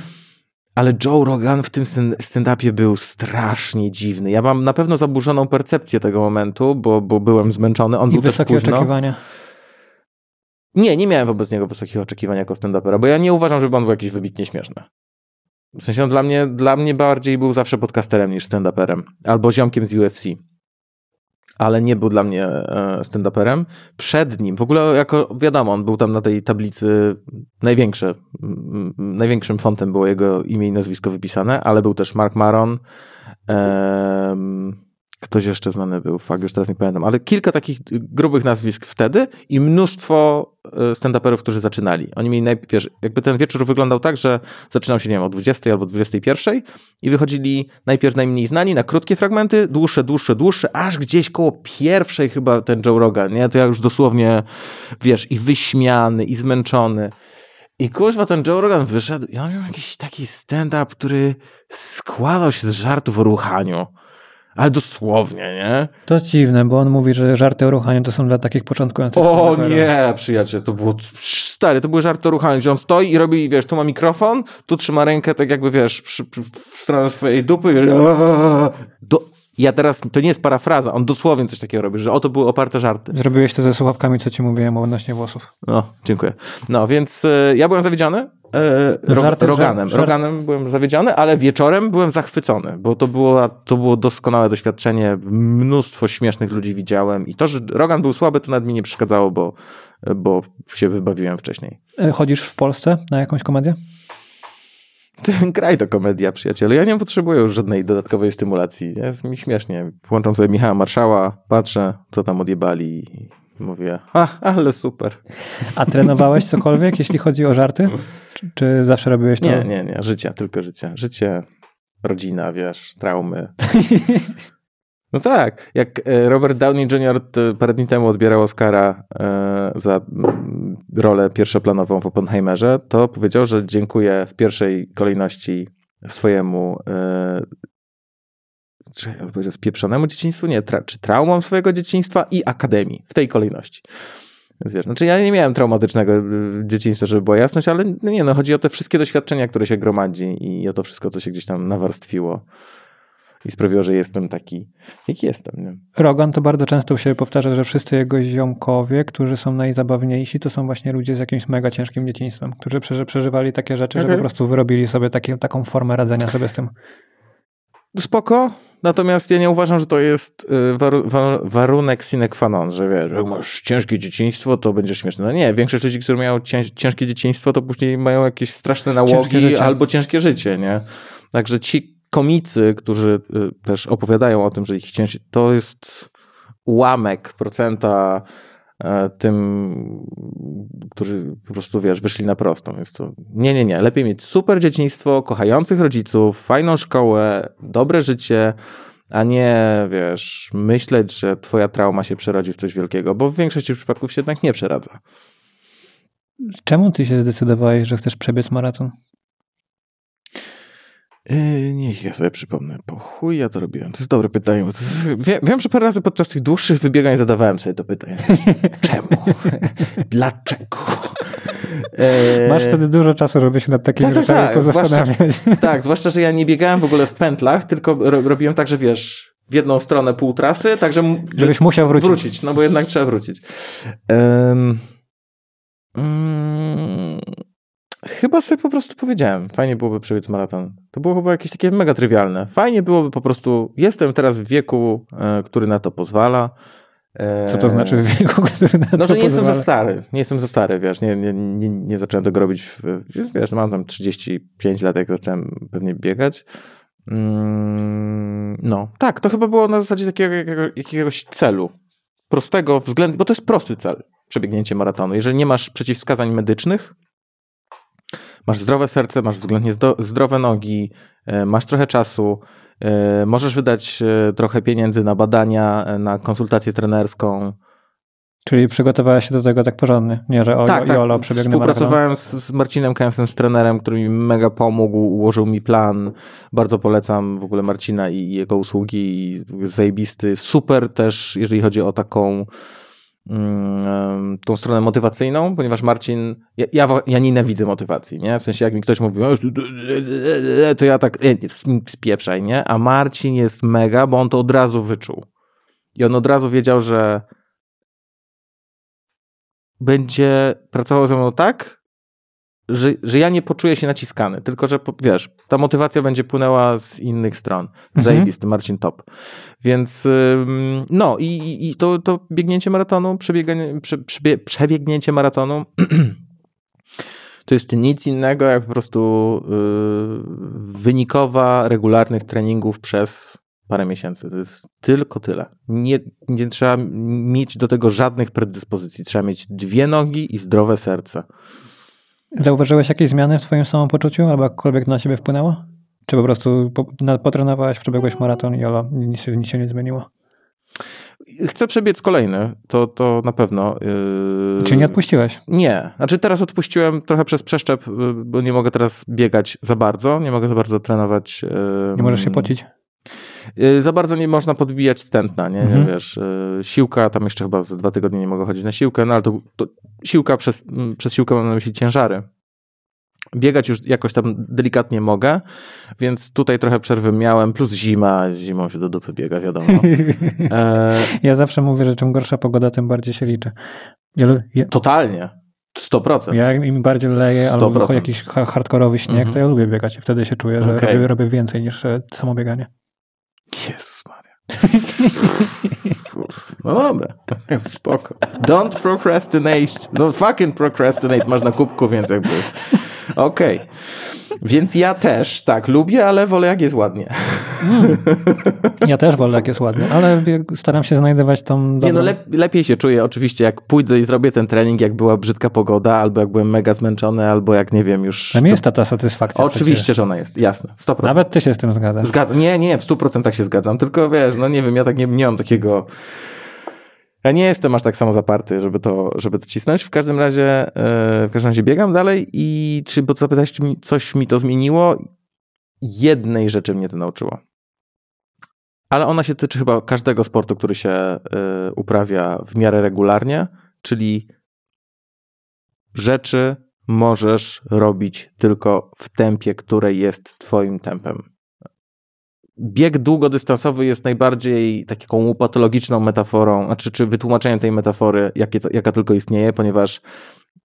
Ale Joe Rogan w tym stand-upie był strasznie dziwny. Ja mam na pewno zaburzoną percepcję tego momentu, bo, bo byłem zmęczony. On I był wysokie też późno. oczekiwania. Nie, nie miałem wobec niego wysokich oczekiwań jako stand-upera, bo ja nie uważam, żeby on był jakiś wybitnie śmieszny. W sensie on no, dla mnie, dla mnie bardziej był zawsze podcasterem niż stand-uperem. Albo ziomkiem z UFC. Ale nie był dla mnie e, stand-uperem. Przed nim, w ogóle jako wiadomo, on był tam na tej tablicy największe, największym fontem było jego imię i nazwisko wypisane, ale był też Mark Maron, um, ktoś jeszcze znany był, fakt, już teraz nie pamiętam, ale kilka takich grubych nazwisk wtedy i mnóstwo e, stand-uperów, którzy zaczynali. Oni mieli, najpierw, wiesz, jakby ten wieczór wyglądał tak, że zaczynał się, nie wiem, o 20 albo 21 i wychodzili najpierw najmniej znani na krótkie fragmenty, dłuższe, dłuższe, dłuższe, aż gdzieś koło pierwszej chyba ten Joe Rogan, nie? To ja już dosłownie, wiesz, i wyśmiany, i zmęczony. I kurwa, ten Joe Rogan wyszedł i on miał jakiś taki stand-up, który składał się z żartów o ruchaniu ale dosłownie, nie? To dziwne, bo on mówi, że żarty o ruchaniu to są dla takich początkujących. O nie, przyjaciel, to było stary, to były żarty o ruchaniu, gdzie on stoi i robi, wiesz, tu ma mikrofon, tu trzyma rękę tak jakby, wiesz, przy, przy, w stronę swojej dupy i do, i ja teraz, to nie jest parafraza, on dosłownie coś takiego robi, że oto były oparte żarty. Zrobiłeś to ze słuchawkami, co ci mówiłem odnośnie włosów. No, dziękuję. No, więc e, ja byłem zawiedziony, e, no, Ro żarty, Roganem. Roganem byłem zawiedziony, ale wieczorem byłem zachwycony, bo to było, to było doskonałe doświadczenie. Mnóstwo śmiesznych ludzi widziałem i to, że Rogan był słaby, to nad mi nie przeszkadzało, bo, bo się wybawiłem wcześniej. E, chodzisz w Polsce na jakąś komedię? graj [LAUGHS] kraj to komedia, przyjacielu. Ja nie potrzebuję już żadnej dodatkowej stymulacji. Jest mi śmiesznie. Włączam sobie Michała Marszała, patrzę, co tam odjebali i mówię, ha, ale super. A trenowałeś cokolwiek, jeśli chodzi o żarty? Czy, czy zawsze robiłeś to? Nie, nie, nie. życie, tylko życie. Życie, rodzina, wiesz, traumy. [LAUGHS] No tak, jak e, Robert Downey Jr. parę dni temu odbierał Oscara e, za rolę pierwszoplanową w Oppenheimerze, to powiedział, że dziękuję w pierwszej kolejności swojemu e, czy on powiedział, spieprzonemu dzieciństwu, nie, tra czy traumom swojego dzieciństwa i akademii w tej kolejności. Więc wiesz, znaczy ja nie miałem traumatycznego e, dzieciństwa, żeby była jasność, ale no nie, no chodzi o te wszystkie doświadczenia, które się gromadzi i o to wszystko, co się gdzieś tam nawarstwiło i sprawiło, że jestem taki, jaki jestem. Nie? Rogan to bardzo często u siebie powtarza, że wszyscy jego ziomkowie, którzy są najzabawniejsi, to są właśnie ludzie z jakimś mega ciężkim dzieciństwem, którzy przeżywali takie rzeczy, okay. że po prostu wyrobili sobie taką formę radzenia sobie z tym. Spoko, Natomiast ja nie uważam, że to jest y, waru, war, warunek sine qua non, że wiesz, jak masz ciężkie dzieciństwo, to będziesz śmieszny. No nie, większość ludzi, którzy mają cięż, ciężkie dzieciństwo, to później mają jakieś straszne nałogi ciężkie albo ciężkie życie, nie? Także ci, komicy, którzy y, też opowiadają o tym, że ich cięcie to jest ułamek procenta e, tym, którzy po prostu, wiesz, wyszli na prostą. Więc to nie, nie, nie. Lepiej mieć super dzieciństwo, kochających rodziców, fajną szkołę, dobre życie, a nie, wiesz, myśleć, że twoja trauma się przerodzi w coś wielkiego, bo w większości przypadków się jednak nie przeradza. Czemu ty się zdecydowałeś, że chcesz przebiec maraton? E, niech ja sobie przypomnę, po chuj ja to robiłem. To jest dobre pytanie. Wiem, wiem, że parę razy podczas tych dłuższych wybiegań zadawałem sobie to pytanie. [LAUGHS] Czemu? Dlaczego? E, Masz wtedy dużo czasu, żeby się nad takimi tak, rzeczami tak, tak. pozastanawiać. Zwłaszcza, [LAUGHS] tak, zwłaszcza, że ja nie biegałem w ogóle w pętlach, tylko robiłem tak, że wiesz, w jedną stronę pół trasy, także... Żebyś że... musiał wrócić. Wrócić, no bo jednak trzeba wrócić. Um... Chyba sobie po prostu powiedziałem, fajnie byłoby przebiec maraton. To było chyba jakieś takie mega trywialne. Fajnie byłoby po prostu, jestem teraz w wieku, e, który na to pozwala. E, Co to znaczy w wieku, który na to No, znaczy, że nie jestem za stary, nie jestem za stary, wiesz, nie, nie, nie, nie zacząłem tego robić, w, wiesz, no mam tam 35 lat, jak zacząłem pewnie biegać. Mm, no, tak, to chyba było na zasadzie takiego jakiegoś celu, prostego względu, bo to jest prosty cel, przebiegnięcie maratonu. Jeżeli nie masz przeciwwskazań medycznych, masz zdrowe serce, masz względnie zdrowe nogi, e, masz trochę czasu, e, możesz wydać e, trochę pieniędzy na badania, na konsultację trenerską. Czyli przygotowałeś się do tego tak porządnie, nie, że o, tak, tak. Jolo przebiegnę Współpracowałem z, Marcinem Kęsem, z trenerem, który mi mega pomógł, ułożył mi plan. Bardzo polecam w ogóle Marcina i jego usługi. Zajebisty, super też, jeżeli chodzi o taką Mm, tą stronę motywacyjną, ponieważ Marcin, ja, ja, ja nienawidzę motywacji, nie? W sensie jak mi ktoś mówi, to ja tak e, spieprzaj, nie? A Marcin jest mega, bo on to od razu wyczuł. I on od razu wiedział, że będzie pracował ze mną tak, że, że ja nie poczuję się naciskany, tylko że wiesz, ta motywacja będzie płynęła z innych stron. Mhm. Marcin Top. Więc ym, no i, i to, to biegnięcie maratonu, przebieganie, prze, przebie, przebiegnięcie maratonu [CLEARS THROAT] to jest nic innego jak po prostu yy, wynikowa regularnych treningów przez parę miesięcy. To jest tylko tyle. Nie, nie trzeba mieć do tego żadnych predyspozycji. Trzeba mieć dwie nogi i zdrowe serce. Zauważyłeś jakieś zmiany w swoim samopoczuciu albo jakkolwiek na siebie wpłynęło? Czy po prostu potrenowałeś, przebiegłeś maraton i ola, nic, nic się nie zmieniło? Chcę przebiec kolejny, to, to na pewno. Yy... Czy nie odpuściłeś? Nie. Znaczy teraz odpuściłem trochę przez przeszczep, yy, bo nie mogę teraz biegać za bardzo, nie mogę za bardzo trenować. Yy... Nie możesz się pocić? Y, za bardzo nie można podbijać tętna, nie? Mhm. Wiesz, y, siłka, tam jeszcze chyba za dwa tygodnie nie mogę chodzić na siłkę, no ale to, to siłka, przez, mm, przez siłkę mam na myśli ciężary. Biegać już jakoś tam delikatnie mogę, więc tutaj trochę przerwy miałem, plus zima, zimą się do dupy biega, wiadomo. [LAUGHS] E... Ja zawsze mówię, że czym gorsza pogoda, tym bardziej się liczę. Ja, Totalnie. 100%. Ja im bardziej leję, albo jakiś hardkorowy śnieg, mm -hmm. to ja mhm. lubię biegać i wtedy się czuję, że okay. robię, robię, więcej niż e, samo bieganie. Jesus, Maria. No dobra, spoko. Don't procrastinate. Don't no fucking procrastinate. Masz na kubku, więc jakby... Okej. Okay. Więc ja też, tak, lubię, ale wolę jak jest ładnie. Mm. Ja też wolę jak jest ładnie, ale staram się znajdować tam... Dobrą... Nie no, lep lepiej się czuję oczywiście, jak pójdę i zrobię ten trening, jak była brzydka pogoda, albo jak byłem mega zmęczony, albo jak nie wiem już... Tam to... jest ta, ta satysfakcja. Oczywiście, przecież. że ona jest, jasne, 100%. Nawet ty się z tym zgadzasz. Zgadzam, nie, nie, w 100% się zgadzam, tylko wiesz, no nie wiem, ja tak nie, nie mam takiego ja nie jestem aż tak samo zaparty, żeby to, żeby to cisnąć. W każdym razie, e, w każdym razie biegam dalej i czy, bo zapytałeś, czy mi, coś mi to zmieniło? Jednej rzeczy mnie to nauczyło. Ale ona się tyczy chyba każdego sportu, który się e, uprawia w miarę regularnie, czyli rzeczy możesz robić tylko w tempie, które jest twoim tempem bieg długodystansowy jest najbardziej taką tak patologiczną metaforą, znaczy, czy wytłumaczeniem tej metafory, jakie to, jaka tylko istnieje, ponieważ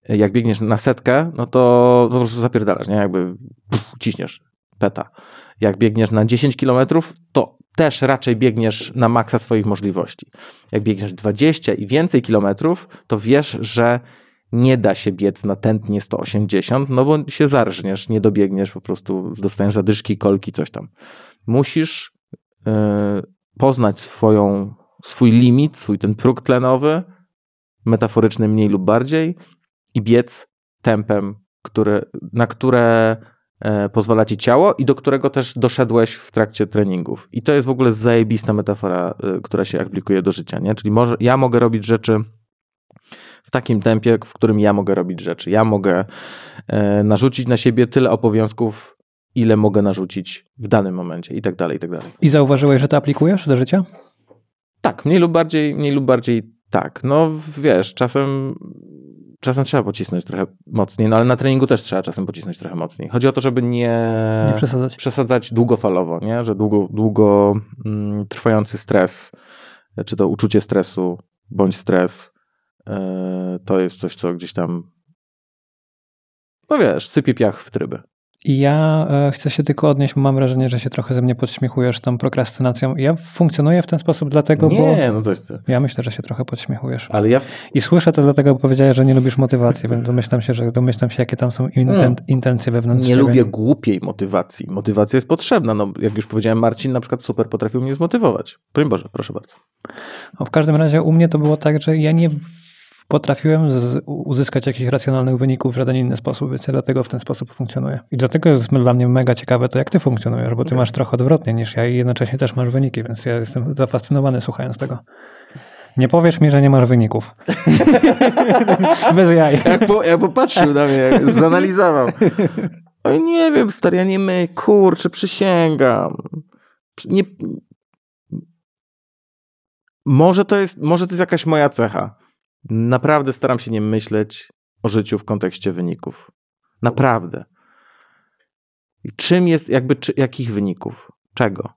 e, jak biegniesz na setkę, no to po prostu zapierdalasz, nie? Jakby pff, ciśniesz, peta. Jak biegniesz na 10 kilometrów, to też raczej biegniesz na maksa swoich możliwości. Jak biegniesz 20 i więcej kilometrów, to wiesz, że nie da się biec na tętnie 180, no bo się zarżniesz, nie dobiegniesz, po prostu dostaniesz zadyszki, kolki, coś tam musisz e, poznać swoją, swój limit, swój ten próg tlenowy, metaforyczny mniej lub bardziej, i biec tempem, które, na które e, pozwala ci ciało i do którego też doszedłeś w trakcie treningów. I to jest w ogóle zajebista metafora, e, która się aplikuje do życia, nie? Czyli może, ja mogę robić rzeczy w takim tempie, w którym ja mogę robić rzeczy. Ja mogę narzucić na siebie tyle obowiązków ile mogę narzucić w danym momencie i tak dalej, i tak dalej. I zauważyłeś, że to aplikujesz do życia? Tak, mniej lub bardziej, mniej lub bardziej tak. No wiesz, czasem, czasem trzeba pocisnąć trochę mocniej, no ale na treningu też trzeba czasem pocisnąć trochę mocniej. Chodzi o to, żeby nie, nie przesadzać. przesadzać długofalowo, nie? że długo, długo mm, trwający stres, czy to uczucie stresu, bądź stres, yy, to jest coś, co gdzieś tam, no wiesz, sypie piach w tryby. Ja e, chcę się tylko odnieść, mam wrażenie, że się trochę ze mnie podśmiechujesz tą prokrastynacją. Ja funkcjonuję w ten sposób dlatego, nie, bo... Nie, no coś ty. Ja myślę, że się trochę podśmiechujesz. Ale ja... I słyszę to dlatego, bo powiedziałeś, że nie lubisz motywacji, więc domyślam się, że domyślam się, jakie tam są inten... Hmm. intencje wewnętrzne. Nie lubię głupiej motywacji. Motywacja jest potrzebna. No, jak już powiedziałem, Marcin na przykład super potrafił mnie zmotywować. Powiem Boże, proszę bardzo. No, w każdym razie u mnie to było tak, że ja nie potrafiłem z, uzyskać jakichś racjonalnych wyników w żaden inny sposób, więc ja dlatego w ten sposób funkcjonuję. I dlatego jest dla mnie mega ciekawe to, jak ty funkcjonujesz, bo ty okay. Mhm. masz trochę odwrotnie niż ja i jednocześnie też masz wyniki, więc ja jestem zafascynowany słuchając tego. Nie powiesz mi, że nie masz wyników. [LAUGHS] Bez jaj. Jak, po, jak popatrzył na mnie, jak zanalizował. Oj, nie wiem, stary, ja nie my, kurczę, przysięgam. Nie... Może, to jest, może to jest jakaś moja cecha. Naprawdę staram się nie myśleć o życiu w kontekście wyników. Naprawdę. I czym jest, jakby, czy, jakich wyników? Czego?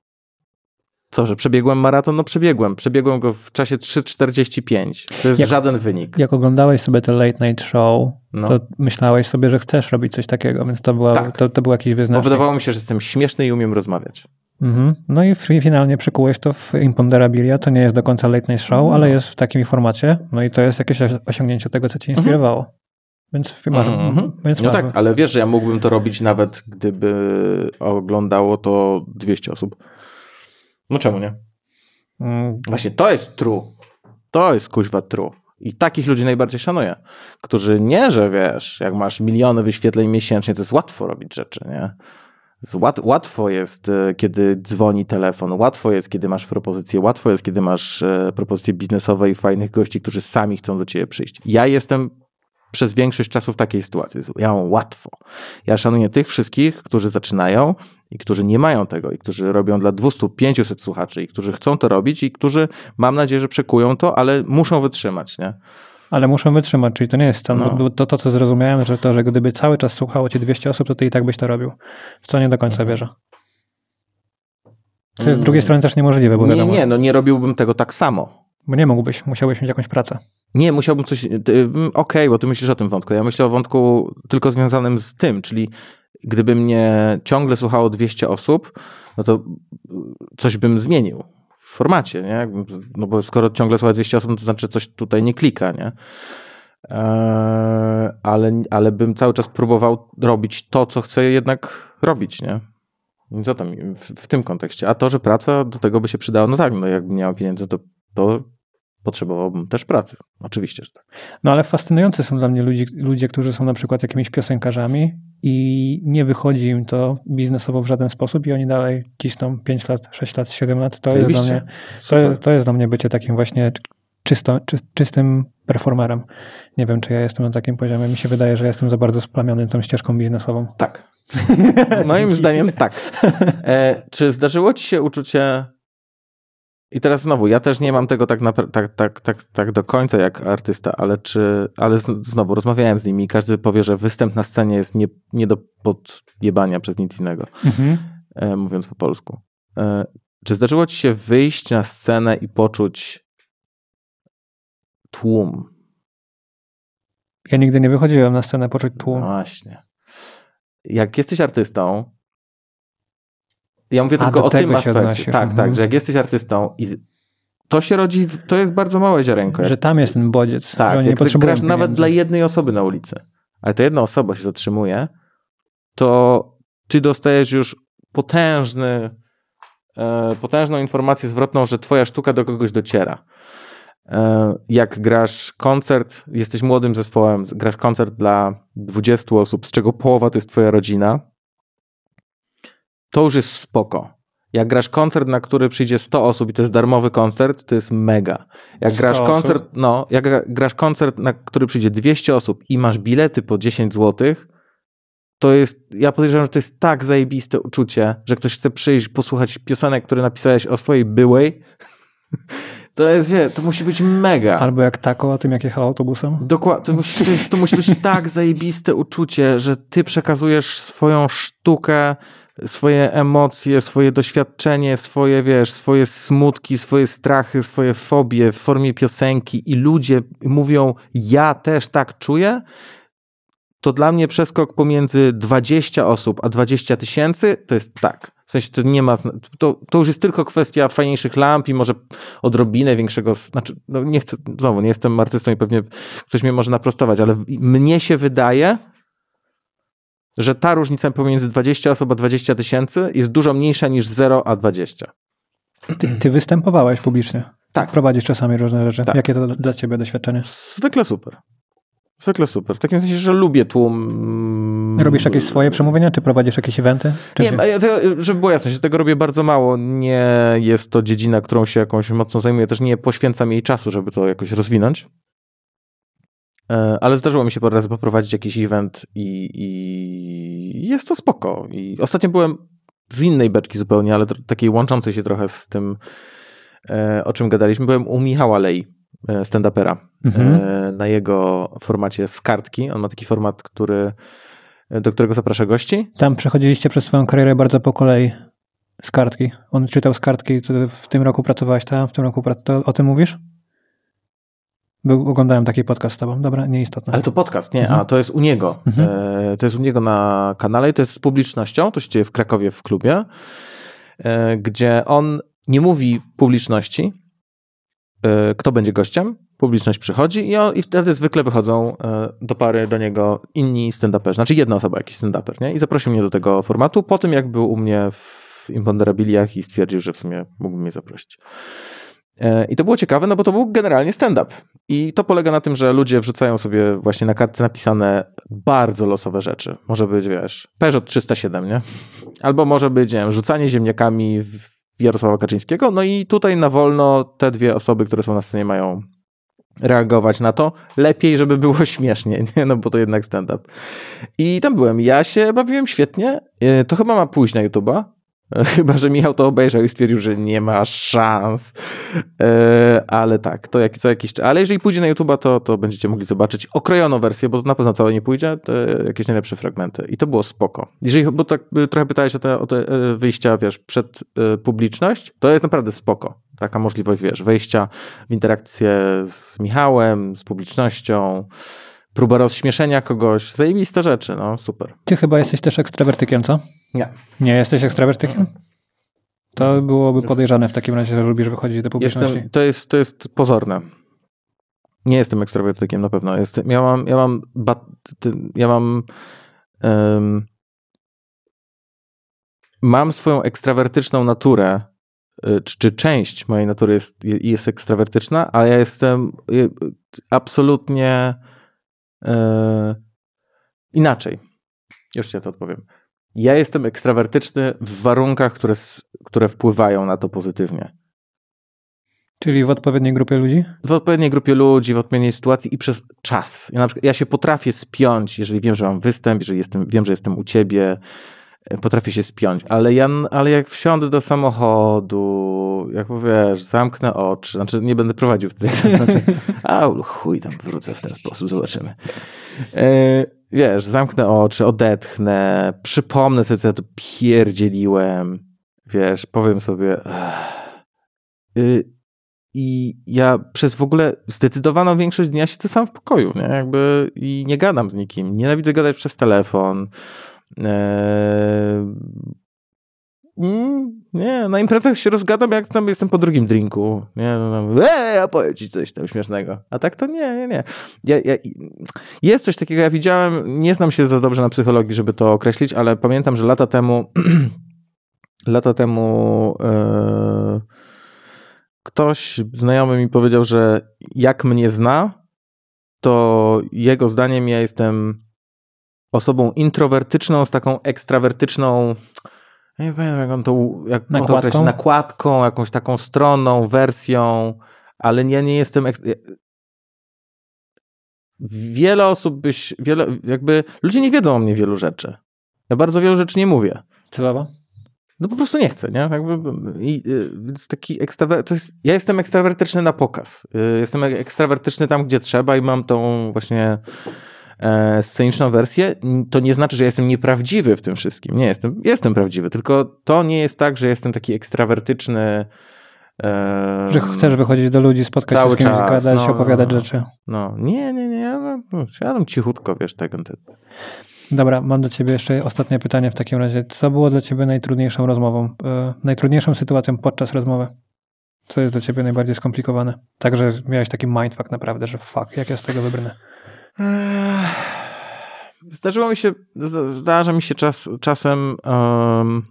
Co, że przebiegłem maraton? No przebiegłem. Przebiegłem go w czasie 3,45. To jest jak, żaden wynik. Jak oglądałeś sobie te late night show, no. to myślałeś sobie, że chcesz robić coś takiego, więc to, była, tak. to, to był jakiś wyznacznik. Bo wydawało mi się, że jestem śmieszny i umiem rozmawiać. Mhm. No i finalnie przekułeś to w Imponderabilia. To nie jest do końca Late Night Show, no. ale jest w takim formacie. No i to jest jakieś osiągnięcie tego, co cię mhm. inspirowało. Więc masz. Mhm. Więc no tak, ale wiesz, że ja mógłbym to robić nawet gdyby oglądało to 200 osób. No czemu nie? Mm. Właśnie to jest true. To jest kuźwa true. I takich ludzi najbardziej szanuję, którzy nie, że wiesz, jak masz miliony wyświetleń miesięcznie, to jest łatwo robić rzeczy, nie? Łat, łatwo jest, e, kiedy dzwoni telefon, łatwo jest, kiedy masz propozycje, łatwo jest, kiedy masz e, propozycje biznesowe i fajnych gości, którzy sami chcą do ciebie przyjść. Ja jestem przez większość czasu w takiej sytuacji. Ja mam łatwo. Ja szanuję tych wszystkich, którzy zaczynają i którzy nie mają tego, i którzy robią dla 200-500 słuchaczy, i którzy chcą to robić, i którzy mam nadzieję, że przekują to, ale muszą wytrzymać, nie? ale muszą wytrzymać, czyli to nie jest stan. No. To, to, co zrozumiałem, że to, że gdyby cały czas słuchało cię 200 osób, to ty i tak byś to robił, w co nie do końca mhm. wierzę. Co jest z drugiej mm. strony też niemożliwe, bo nie, wiadomo. Nie, no nie robiłbym tego tak samo. Bo nie mógłbyś, musiałbyś mieć jakąś pracę. Nie, musiałbym coś. Mm, okej, okay, bo ty myślisz o tym wątku. Ja myślę o wątku tylko związanym z tym, czyli gdyby mnie ciągle słuchało 200 osób, no to coś bym zmienił formacie, nie? No bo skoro ciągle słuchaj 200 osób, to znaczy coś tutaj nie klika, nie? Eee, ale, ale bym cały czas próbował robić to, co chcę jednak robić, nie? Zatem w, w tym kontekście. A to, że praca do tego by się przydała, no tak, no jakbym miał pieniędzy, to, to potrzebowałbym też pracy. Oczywiście, że tak. No ale fascynujący są dla mnie ludzie, ludzie, którzy są na przykład jakimiś piosenkarzami, i nie wychodzi im to biznesowo w żaden sposób i oni dalej cisną 5 lat, 6 lat, 7 lat. To, jest dla, mnie, to, jest, to jest dla mnie bycie takim właśnie czysto, czy, czystym performerem. Nie wiem, czy ja jestem na takim poziomie. Mi się wydaje, że jestem za bardzo splamiony tą ścieżką biznesową. Tak. [LAUGHS] Moim zdaniem tak. [LAUGHS] E, czy zdarzyło ci się uczucie i teraz znowu, ja też nie mam tego tak, na, tak, tak, tak, tak do końca jak artysta, ale czy, ale znowu rozmawiałem z nimi i każdy powie, że występ na scenie jest nie, nie do podjebania przez nic innego, mhm. E, mówiąc po polsku. E, czy zdarzyło ci się wyjść na scenę i poczuć tłum? Ja nigdy nie wychodziłem na scenę poczuć tłum. No właśnie. Jak jesteś artystą, ja mówię A, tylko o tym aspekcie. Tak, tak, mhm. tak, że jak jesteś artystą i to się rodzi, w, to jest bardzo małe ziarenko. Że tam jest ten bodziec. Tak, że oni nie potrzebują nawet dla jednej osoby na ulicy, ale ta jedna osoba się zatrzymuje, to ty dostajesz już potężny, e, potężną informację zwrotną, że twoja sztuka do kogoś dociera. E, jak grasz koncert, jesteś młodym zespołem, grasz koncert dla 20 osób, z czego połowa to jest twoja rodzina, to już jest spoko. Jak grasz koncert, na który przyjdzie 100 osób i to jest darmowy koncert, to jest mega. Jak grasz osób? koncert, no, jak grasz koncert, na który przyjdzie 200 osób i masz bilety po 10 zł, to jest, ja podejrzewam, że to jest tak zajebiste uczucie, że ktoś chce przyjść, posłuchać piosenek, które napisałeś o swojej byłej. [LAUGHS] To jest, wie, to musi być mega. Albo jak tako o tym, jak jechał autobusem. Dokładnie, to musi, to, jest, to musi być [LAUGHS] tak zajebiste uczucie, że ty przekazujesz swoją sztukę swoje emocje, swoje doświadczenie, swoje, wiesz, swoje smutki, swoje strachy, swoje fobie w formie piosenki i ludzie mówią, ja też tak czuję, to dla mnie przeskok pomiędzy 20 osób a 20 tysięcy to jest tak. W sensie to nie ma. To, to już jest tylko kwestia fajniejszych lamp i może odrobinę większego. Znaczy, no nie chcę, znowu nie jestem artystą i pewnie ktoś mnie może naprostować, ale mnie się wydaje, że ta różnica pomiędzy 20 osób a 20 tysięcy jest dużo mniejsza niż 0 a 20. Ty, ty występowałeś publicznie. Tak. Prowadzisz czasami różne rzeczy. Tak. Jakie to dla ciebie doświadczenie? Zwykle super. Zwykle super. W takim sensie, że lubię tłum. Robisz jakieś swoje przemówienia, czy prowadzisz jakieś eventy? Czy nie, się... żeby było jasne, że tego robię bardzo mało. Nie jest to dziedzina, którą się jakąś mocno zajmuję. Też nie poświęcam jej czasu, żeby to jakoś rozwinąć. E, ale zdarzyło mi się parę razy poprowadzić jakiś event i, i jest to spoko. I ostatnio byłem z innej beczki zupełnie, ale takiej łączącej się trochę z tym, e, o czym gadaliśmy. Byłem u Michała Lej, e, stand-upera, mhm. na jego formacie z kartki. On ma taki format, który, do którego zaprasza gości. Tam przechodziliście przez swoją karierę bardzo po kolei. Z kartki. On czytał z kartki, w tym roku pracowałeś tam, w tym roku pra- o tym mówisz? Oglądałem taki podcast z tobą, dobra, nieistotne. Ale to podcast, nie, mhm. a to jest u niego. Mhm. E, to jest u niego na kanale i to jest z publicznością, to się dzieje w Krakowie w klubie, e, gdzie on nie mówi publiczności, e, kto będzie gościem, publiczność przychodzi i, on, i wtedy zwykle wychodzą e, do pary do niego inni stand-uperzy, znaczy jedna osoba, jakiś stand-uper, nie? I zaprosił mnie do tego formatu po tym, jak był u mnie w Imponderabiliach i stwierdził, że w sumie mógłbym mnie zaprosić. E, I to było ciekawe, no bo to był generalnie stand-up. I to polega na tym, że ludzie wrzucają sobie właśnie na kartce napisane bardzo losowe rzeczy. Może być, wiesz, Peugeot 307, nie? Albo może być, nie wiem, rzucanie ziemniakami w Jarosława Kaczyńskiego. No i tutaj na wolno te dwie osoby, które są na scenie, mają reagować na to. Lepiej, żeby było [LAUGHS] śmiesznie, nie? no bo to jednak stand-up. I tam byłem. Ja się bawiłem świetnie. Y, to chyba ma pójść na YouTube'a. [LAUGHS] Chyba, że Michał to obejrzał i stwierdził, że nie ma szans. E, ale tak, to jak, co jakiś czas. Ale jeżeli pójdzie na YouTube, to, to będziecie mogli zobaczyć okrojoną wersję, bo to na pewno całe nie pójdzie, jakieś najlepsze fragmenty. I to było spoko. Jeżeli, bo tak trochę pytałeś o te, o te e, wyjścia, wiesz, przed e, publiczność, to jest naprawdę spoko. Taka możliwość, wiesz, wejścia w interakcję z Michałem, z publicznością, próba rozśmieszenia kogoś, zajebiste rzeczy, no super. Ty chyba jesteś też ekstrawertykiem, co? Nie. Nie jesteś ekstrawertykiem? To byłoby podejrzane w takim razie, że lubisz wychodzić do publiczności. Jestem, to, jest, to jest pozorne. Nie jestem ekstrawertykiem na pewno. Jestem, ja mam, ja mam, bat, ja mam, um, mam swoją ekstrawertyczną naturę, y, czy, czy, część mojej natury jest, jest ekstrawertyczna, a ja jestem y, absolutnie E, inaczej. Już ja to odpowiem. Ja jestem ekstrawertyczny w warunkach, które, które wpływają na to pozytywnie. Czyli w odpowiedniej grupie ludzi? W odpowiedniej grupie ludzi, w odpowiedniej sytuacji i przez czas. Ja, na przykład, ja się potrafię spiąć, jeżeli wiem, że mam występ, jeżeli jestem, wiem, że jestem u ciebie, E, potrafię się spiąć, ale, ja, ale jak wsiądę do samochodu, jak wiesz, zamknę oczy, znaczy nie będę prowadził wtedy, znaczy, a [LAUGHS] chuj, tam wrócę w ten sposób, zobaczymy. E, wiesz, zamknę oczy, odetchnę, przypomnę sobie, co ja tu pierdzieliłem, wiesz, powiem sobie y, i ja przez w ogóle zdecydowaną większość dnia siedzę sam w pokoju, nie? Jakby i nie gadam z nikim. Nienawidzę gadać przez telefon. Eee, mm, nie, na imprezach się rozgadam, jak tam jestem po drugim drinku. Nie, no, tam, no, eee, ja powiem ci coś tam śmiesznego. A tak to nie, nie, nie. Ja, ja, jest coś takiego, ja widziałem, nie znam się za dobrze na psychologii, żeby to określić, ale pamiętam, że lata temu [CLEARS THROAT] lata temu eee, ktoś znajomy mi powiedział, że jak mnie zna, to jego zdaniem ja jestem osobą introwertyczną z taką ekstrawertyczną, nie wiem jak on to, jak nakładką? On to określa, nakładką, jakąś taką stroną, wersją, ale ja nie jestem... Wiele osób byś, wiele, jakby, ludzie nie wiedzą o mnie wielu rzeczy. Ja bardzo wielu rzeczy nie mówię. Celowo? No po prostu nie chcę, nie? Jakby, i, y, i, taki ekstrawer... to jest, ja jestem ekstrawertyczny na pokaz. Y, jestem ekstrawertyczny tam, gdzie trzeba i mam tą właśnie E, sceniczną wersję, to nie znaczy, że jestem nieprawdziwy w tym wszystkim. Nie jestem, jestem prawdziwy, tylko to nie jest tak, że jestem taki ekstrawertyczny. E, że chcesz wychodzić do ludzi, spotkać się z kimś, czas, gadać, no, opowiadać no. rzeczy. No, nie, nie, nie, no, siadam cichutko, wiesz, tego. Tak tego. Dobra, mam do ciebie jeszcze ostatnie pytanie w takim razie. Co było dla ciebie najtrudniejszą rozmową, yy, najtrudniejszą sytuacją podczas rozmowy? Co jest dla ciebie najbardziej skomplikowane? Także miałeś taki mindfuck naprawdę, że fuck, jak ja z tego wybrnę? Zdarzyło mi się, zdarza mi się czas, czasem. Um,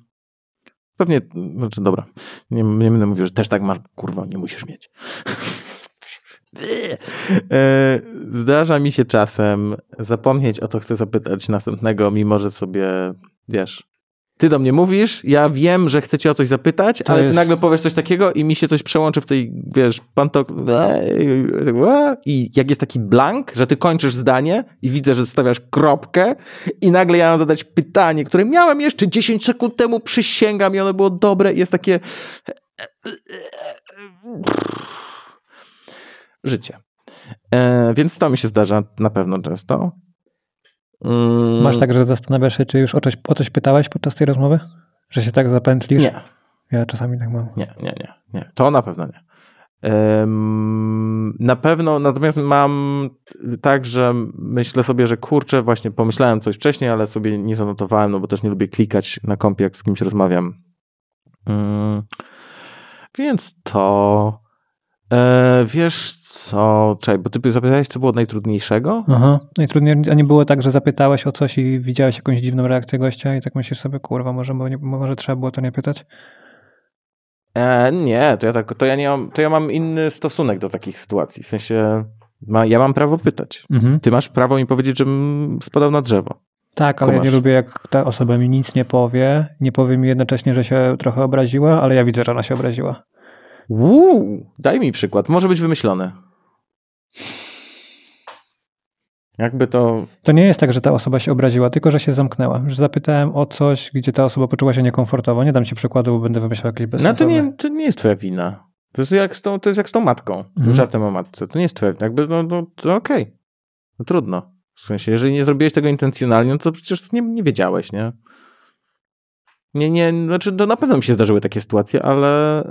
pewnie, znaczy dobra, nie, nie, będę mówił, że też tak masz, kurwa, nie musisz mieć. [LAUGHS] E, zdarza mi się czasem zapomnieć o to, chcę zapytać następnego, mimo że sobie, wiesz, ty do mnie mówisz, ja wiem, że chcę cię o coś zapytać, to ale jest... ty nagle powiesz coś takiego i mi się coś przełączy w tej, wiesz, pan to I jak jest taki blank, że ty kończysz zdanie i widzę, że stawiasz kropkę i nagle ja mam zadać pytanie, które miałem jeszcze 10 sekund temu, przysięgam i ono było dobre i jest takie... Życie. E, więc to mi się zdarza na pewno często. Mm. Masz tak, że zastanawiasz się, czy już o coś, o coś pytałeś podczas tej rozmowy? Że się tak zapętlisz? Nie. Ja czasami tak mam. Nie, nie, nie. nie. To na pewno nie. na pewno, natomiast mam tak, że myślę sobie, że kurczę, właśnie pomyślałem coś wcześniej, ale sobie nie zanotowałem, no bo też nie lubię klikać na kompie, jak z kimś rozmawiam. Mm. więc to E, wiesz co, czekaj, bo ty zapytałeś, co było najtrudniejszego? Aha, najtrudniejsze, a nie było tak, że zapytałeś o coś i widziałeś jakąś dziwną reakcję gościa i tak myślisz sobie, kurwa, może, bo nie, może trzeba było to nie pytać? E, nie, to ja tak, to ja nie mam, to ja mam inny stosunek do takich sytuacji, w sensie ma, ja mam prawo pytać. Mhm. Ty masz prawo mi powiedzieć, żebym spadał na drzewo. Tak, ale Kumasz. ja nie lubię, jak ta osoba mi nic nie powie, nie powie mi jednocześnie, że się trochę obraziła, ale ja widzę, że ona się obraziła. Uuu, daj mi przykład. Może być wymyślone. Jakby to. To nie jest tak, że ta osoba się obraziła, tylko że się zamknęła. Że zapytałem o coś, gdzie ta osoba poczuła się niekomfortowo. Nie dam ci przykładu, bo będę wymyślał jakieś bezsensowne. No to nie, to nie jest twoja wina. To jest jak z tą, to jest jak z tą matką, z tym mhm. żartem o matce. To nie jest twoja wina. Jakby, no, no to okej. Okay. No trudno. W sensie, jeżeli nie zrobiłeś tego intencjonalnie, no to przecież nie, nie wiedziałeś, nie? Nie, nie, znaczy to na pewno mi się zdarzyły takie sytuacje, ale...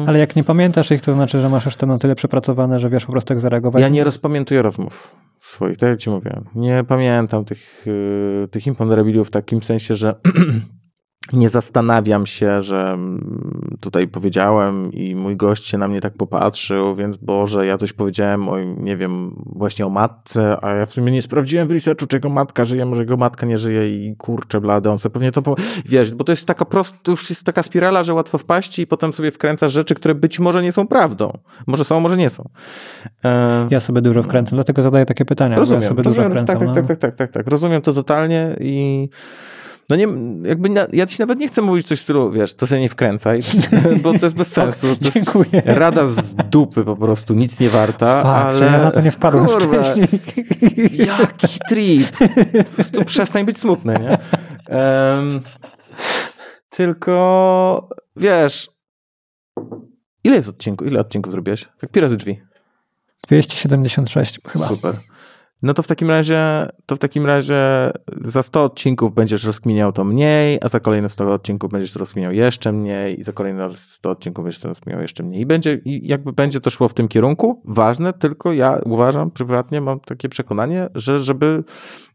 Yy... Ale jak nie pamiętasz ich, to znaczy, że masz już to na tyle przepracowane, że wiesz po prostu jak zareagować. Ja nie rozpamiętuję rozmów swoich, tak jak ci mówiłem. Nie pamiętam tych, yy, tych imponderabiliów w takim sensie, że [CLEARS THROAT] nie zastanawiam się, że mm, tutaj powiedziałem i mój gość się na mnie tak popatrzył, więc Boże, ja coś powiedziałem o, nie wiem, właśnie o matce, a ja w sumie nie sprawdziłem w researchu, czy jego matka żyje, może jego matka nie żyje i kurczę blade, on sobie pewnie to, po... wiesz, bo to jest taka prosta, już jest taka spirala, że łatwo wpaść i potem sobie wkręcasz rzeczy, które być może nie są prawdą. Może są, może nie są. E... Ja sobie dużo wkręcam, dlatego zadaję takie pytania. Rozumiem, ja sobie rozumiem, dużo tak, wkręcam, tak, tak, no. tak, tak, tak, tak, tak, rozumiem to totalnie i no nie, jakby na, ja ci nawet nie chcę mówić coś w stylu, wiesz, to sobie nie wkręcaj, [LAUGHS] bo to jest bez [LAUGHS] tak, sensu. To jest rada z dupy po prostu, nic nie warta, Fak, ale... Ja na to nie wpadłem kurwa, [LAUGHS] Jaki trip! Po prostu przestań być smutny, nie? Um, tylko, wiesz, ile jest odcinków, ile odcinków zrobiłeś? Tak pierwszy drzwi. 276 chyba. Super. No to w takim razie, to w takim razie za 100 odcinków będziesz rozkminiał to mniej, a za kolejne 100 odcinków będziesz to rozkminiał jeszcze mniej i za kolejne 100 odcinków będziesz to rozkminiał jeszcze mniej. I będzie, i jakby będzie to szło w tym kierunku. Ważne, tylko ja uważam, prywatnie mam takie przekonanie, że żeby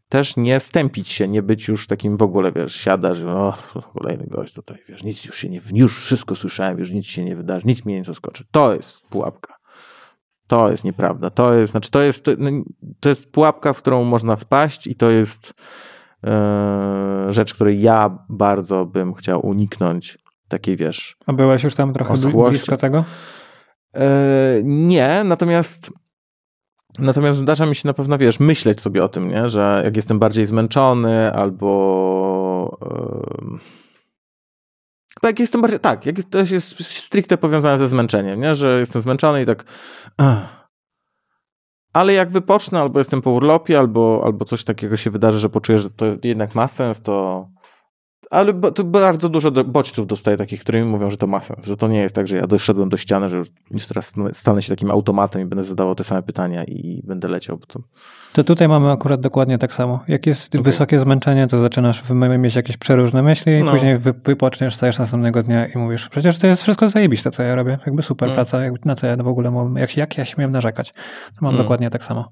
też nie stępić się, nie być już takim w ogóle, wiesz, siadasz, no kolejny gość tutaj, wiesz, nic już się nie, już wszystko słyszałem, już nic się nie wydarzy, nic mnie nie zaskoczy. To jest pułapka. To jest nieprawda. To jest, znaczy to jest, no, to jest pułapka, w którą można wpaść i to jest yy, rzecz, której ja bardzo bym chciał uniknąć. Takiej wiesz. A byłeś już tam trochę oschłości. blisko tego? Yy, nie, natomiast natomiast zdarza mi się na pewno, wiesz, myśleć sobie o tym, nie? że jak jestem bardziej zmęczony albo yy, tak, jestem bardziej, tak, jak to jest stricte powiązane ze zmęczeniem, nie? że jestem zmęczony i tak ale jak wypocznę, albo jestem po urlopie, albo, albo coś takiego się wydarzy, że poczuję, że to jednak ma sens, to, ale to bardzo dużo do, bodźców dostaję takich, którymi mówią, że to ma sens, że to nie jest tak, że ja doszedłem do ściany, że już teraz stanę się takim automatem i będę zadawał te same pytania i będę leciał. Bo to... to tutaj mamy akurat dokładnie tak samo. Jak jest okay. wysokie zmęczenie, to zaczynasz mieć jakieś przeróżne myśli, no. później wy, wypoczniesz, stajesz następnego dnia i mówisz, przecież to jest wszystko zajebiste, co ja robię, jakby super mm. praca, jak, na co ja w ogóle mam, jak, jak ja śmiem narzekać. To mam mm. dokładnie tak samo.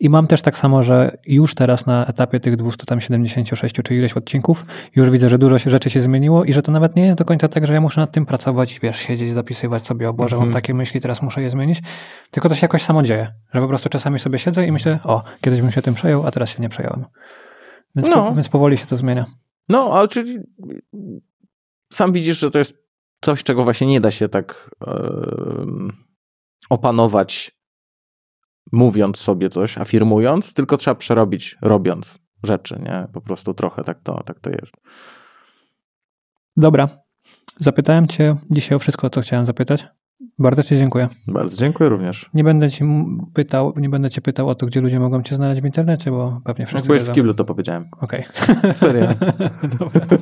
I mam też tak samo, że już teraz na etapie tych 276 czy ileś odcinków, już widzę, że dużo się rzeczy się zmieniło i że to nawet nie jest do końca tak, że ja muszę nad tym pracować, wiesz, siedzieć, zapisywać sobie, o Boże, mam mhm. takie myśli, teraz muszę je zmienić, tylko to się jakoś samo dzieje, że po prostu czasami sobie siedzę i myślę, o, kiedyś bym się tym przejął, a teraz się nie przejąłem. Więc, no. po, więc powoli się to zmienia. No, ale czyli sam widzisz, że to jest coś, czego właśnie nie da się tak yy, opanować mówiąc sobie coś, afirmując, tylko trzeba przerobić robiąc rzeczy, nie? Po prostu trochę tak to, tak to jest. Dobra. Zapytałem Cię dzisiaj o wszystko, co chciałem zapytać. Bardzo Ci dziękuję. Bardzo dziękuję również. Nie będę, ci pytał, nie będę Cię pytał o to, gdzie ludzie mogą Cię znaleźć w internecie, bo pewnie wszyscy Byłeś w kiblu, to powiedziałem. Okej. Okay. [LAUGHS] Serio.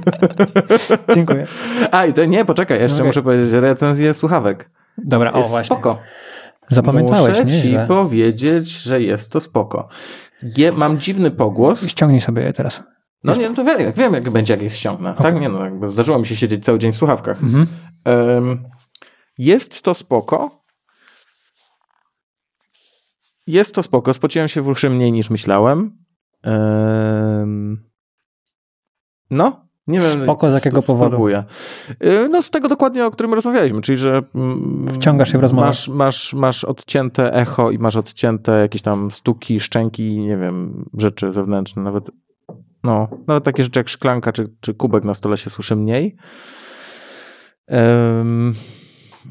[LAUGHS] dziękuję. A, i to nie, poczekaj, jeszcze okay. muszę powiedzieć recenzję słuchawek. Dobra, jest o właśnie. spoko. Zapamiętałeś, Muszę ci powiedzieć, że jest to spoko. Je, mam dziwny pogłos. Ściągnij sobie je teraz. No nie, no to wiem, wiem jak będzie, jak jest ściągnę. Okay. No, tak, nie no, jakby zdarzyło mi się siedzieć cały dzień w słuchawkach. Mm -hmm. um, jest to spoko. Jest to spoko. Spociłem się w uszy mniej niż myślałem. Um, no, nie wiem. Spoko z jakiego spróbuję. powodu? Y, no z tego dokładnie, o którym rozmawialiśmy, czyli że... Mm, Wciągasz się w rozmowę. Masz, masz, masz odcięte echo i masz odcięte jakieś tam stuki, szczęki, nie wiem, rzeczy zewnętrzne, nawet no, no takie rzeczy jak szklanka czy, czy kubek na stole się słyszy mniej. Um,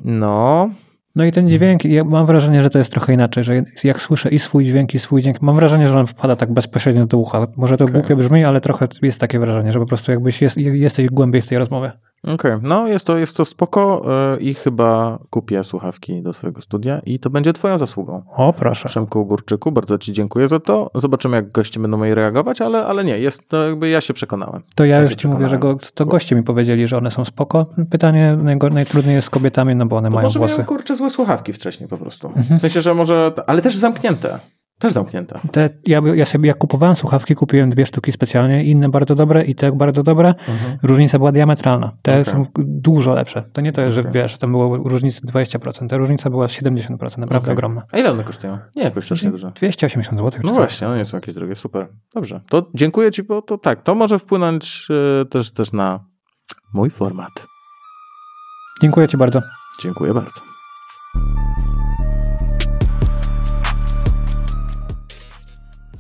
no. No i ten dźwięk, ja mam wrażenie, że to jest trochę inaczej, że jak słyszę i swój dźwięk, i swój dźwięk, mam wrażenie, że on wpada tak bezpośrednio do ucha. Może to okay. głupio brzmi, ale trochę jest takie wrażenie, że po prostu jakbyś jest, jesteś głębiej w tej rozmowie. Okej, okay. no jest to, jest to spoko e, i chyba kupię słuchawki do swojego studia i to będzie twoją zasługą. O, proszę. Przemku Górczyku, bardzo ci dziękuję za to. Zobaczymy, jak goście będą mieli reagować, ale, ale nie, jest to jakby ja się przekonałem. To ja, ja już ci mówię, że go, to goście mi powiedzieli, że one są spoko. Pytanie najtrudniej jest z kobietami, no bo one to mają może włosy. może kurczę złe słuchawki wcześniej po prostu. Mhm. W sensie, że może, ale też zamknięte. Też zamknięta. Te, ja, ja sobie jak kupowałem słuchawki, kupiłem dwie sztuki specjalnie, inne bardzo dobre i te bardzo dobre. Mhm. Różnica była diametralna. Te okay. są dużo lepsze. To nie to jest, okay. że wiesz, tam było różnicy 20%. Ta różnica była 70%, naprawdę okay. ogromna. A ile one kosztują? Nie jakoś nie dużo. 280 zł. No właśnie, one nie są jakieś drogie, super. Dobrze, to dziękuję ci, bo to tak, to może wpłynąć yy, też, też na mój format. Dziękuję ci bardzo. Dziękuję bardzo.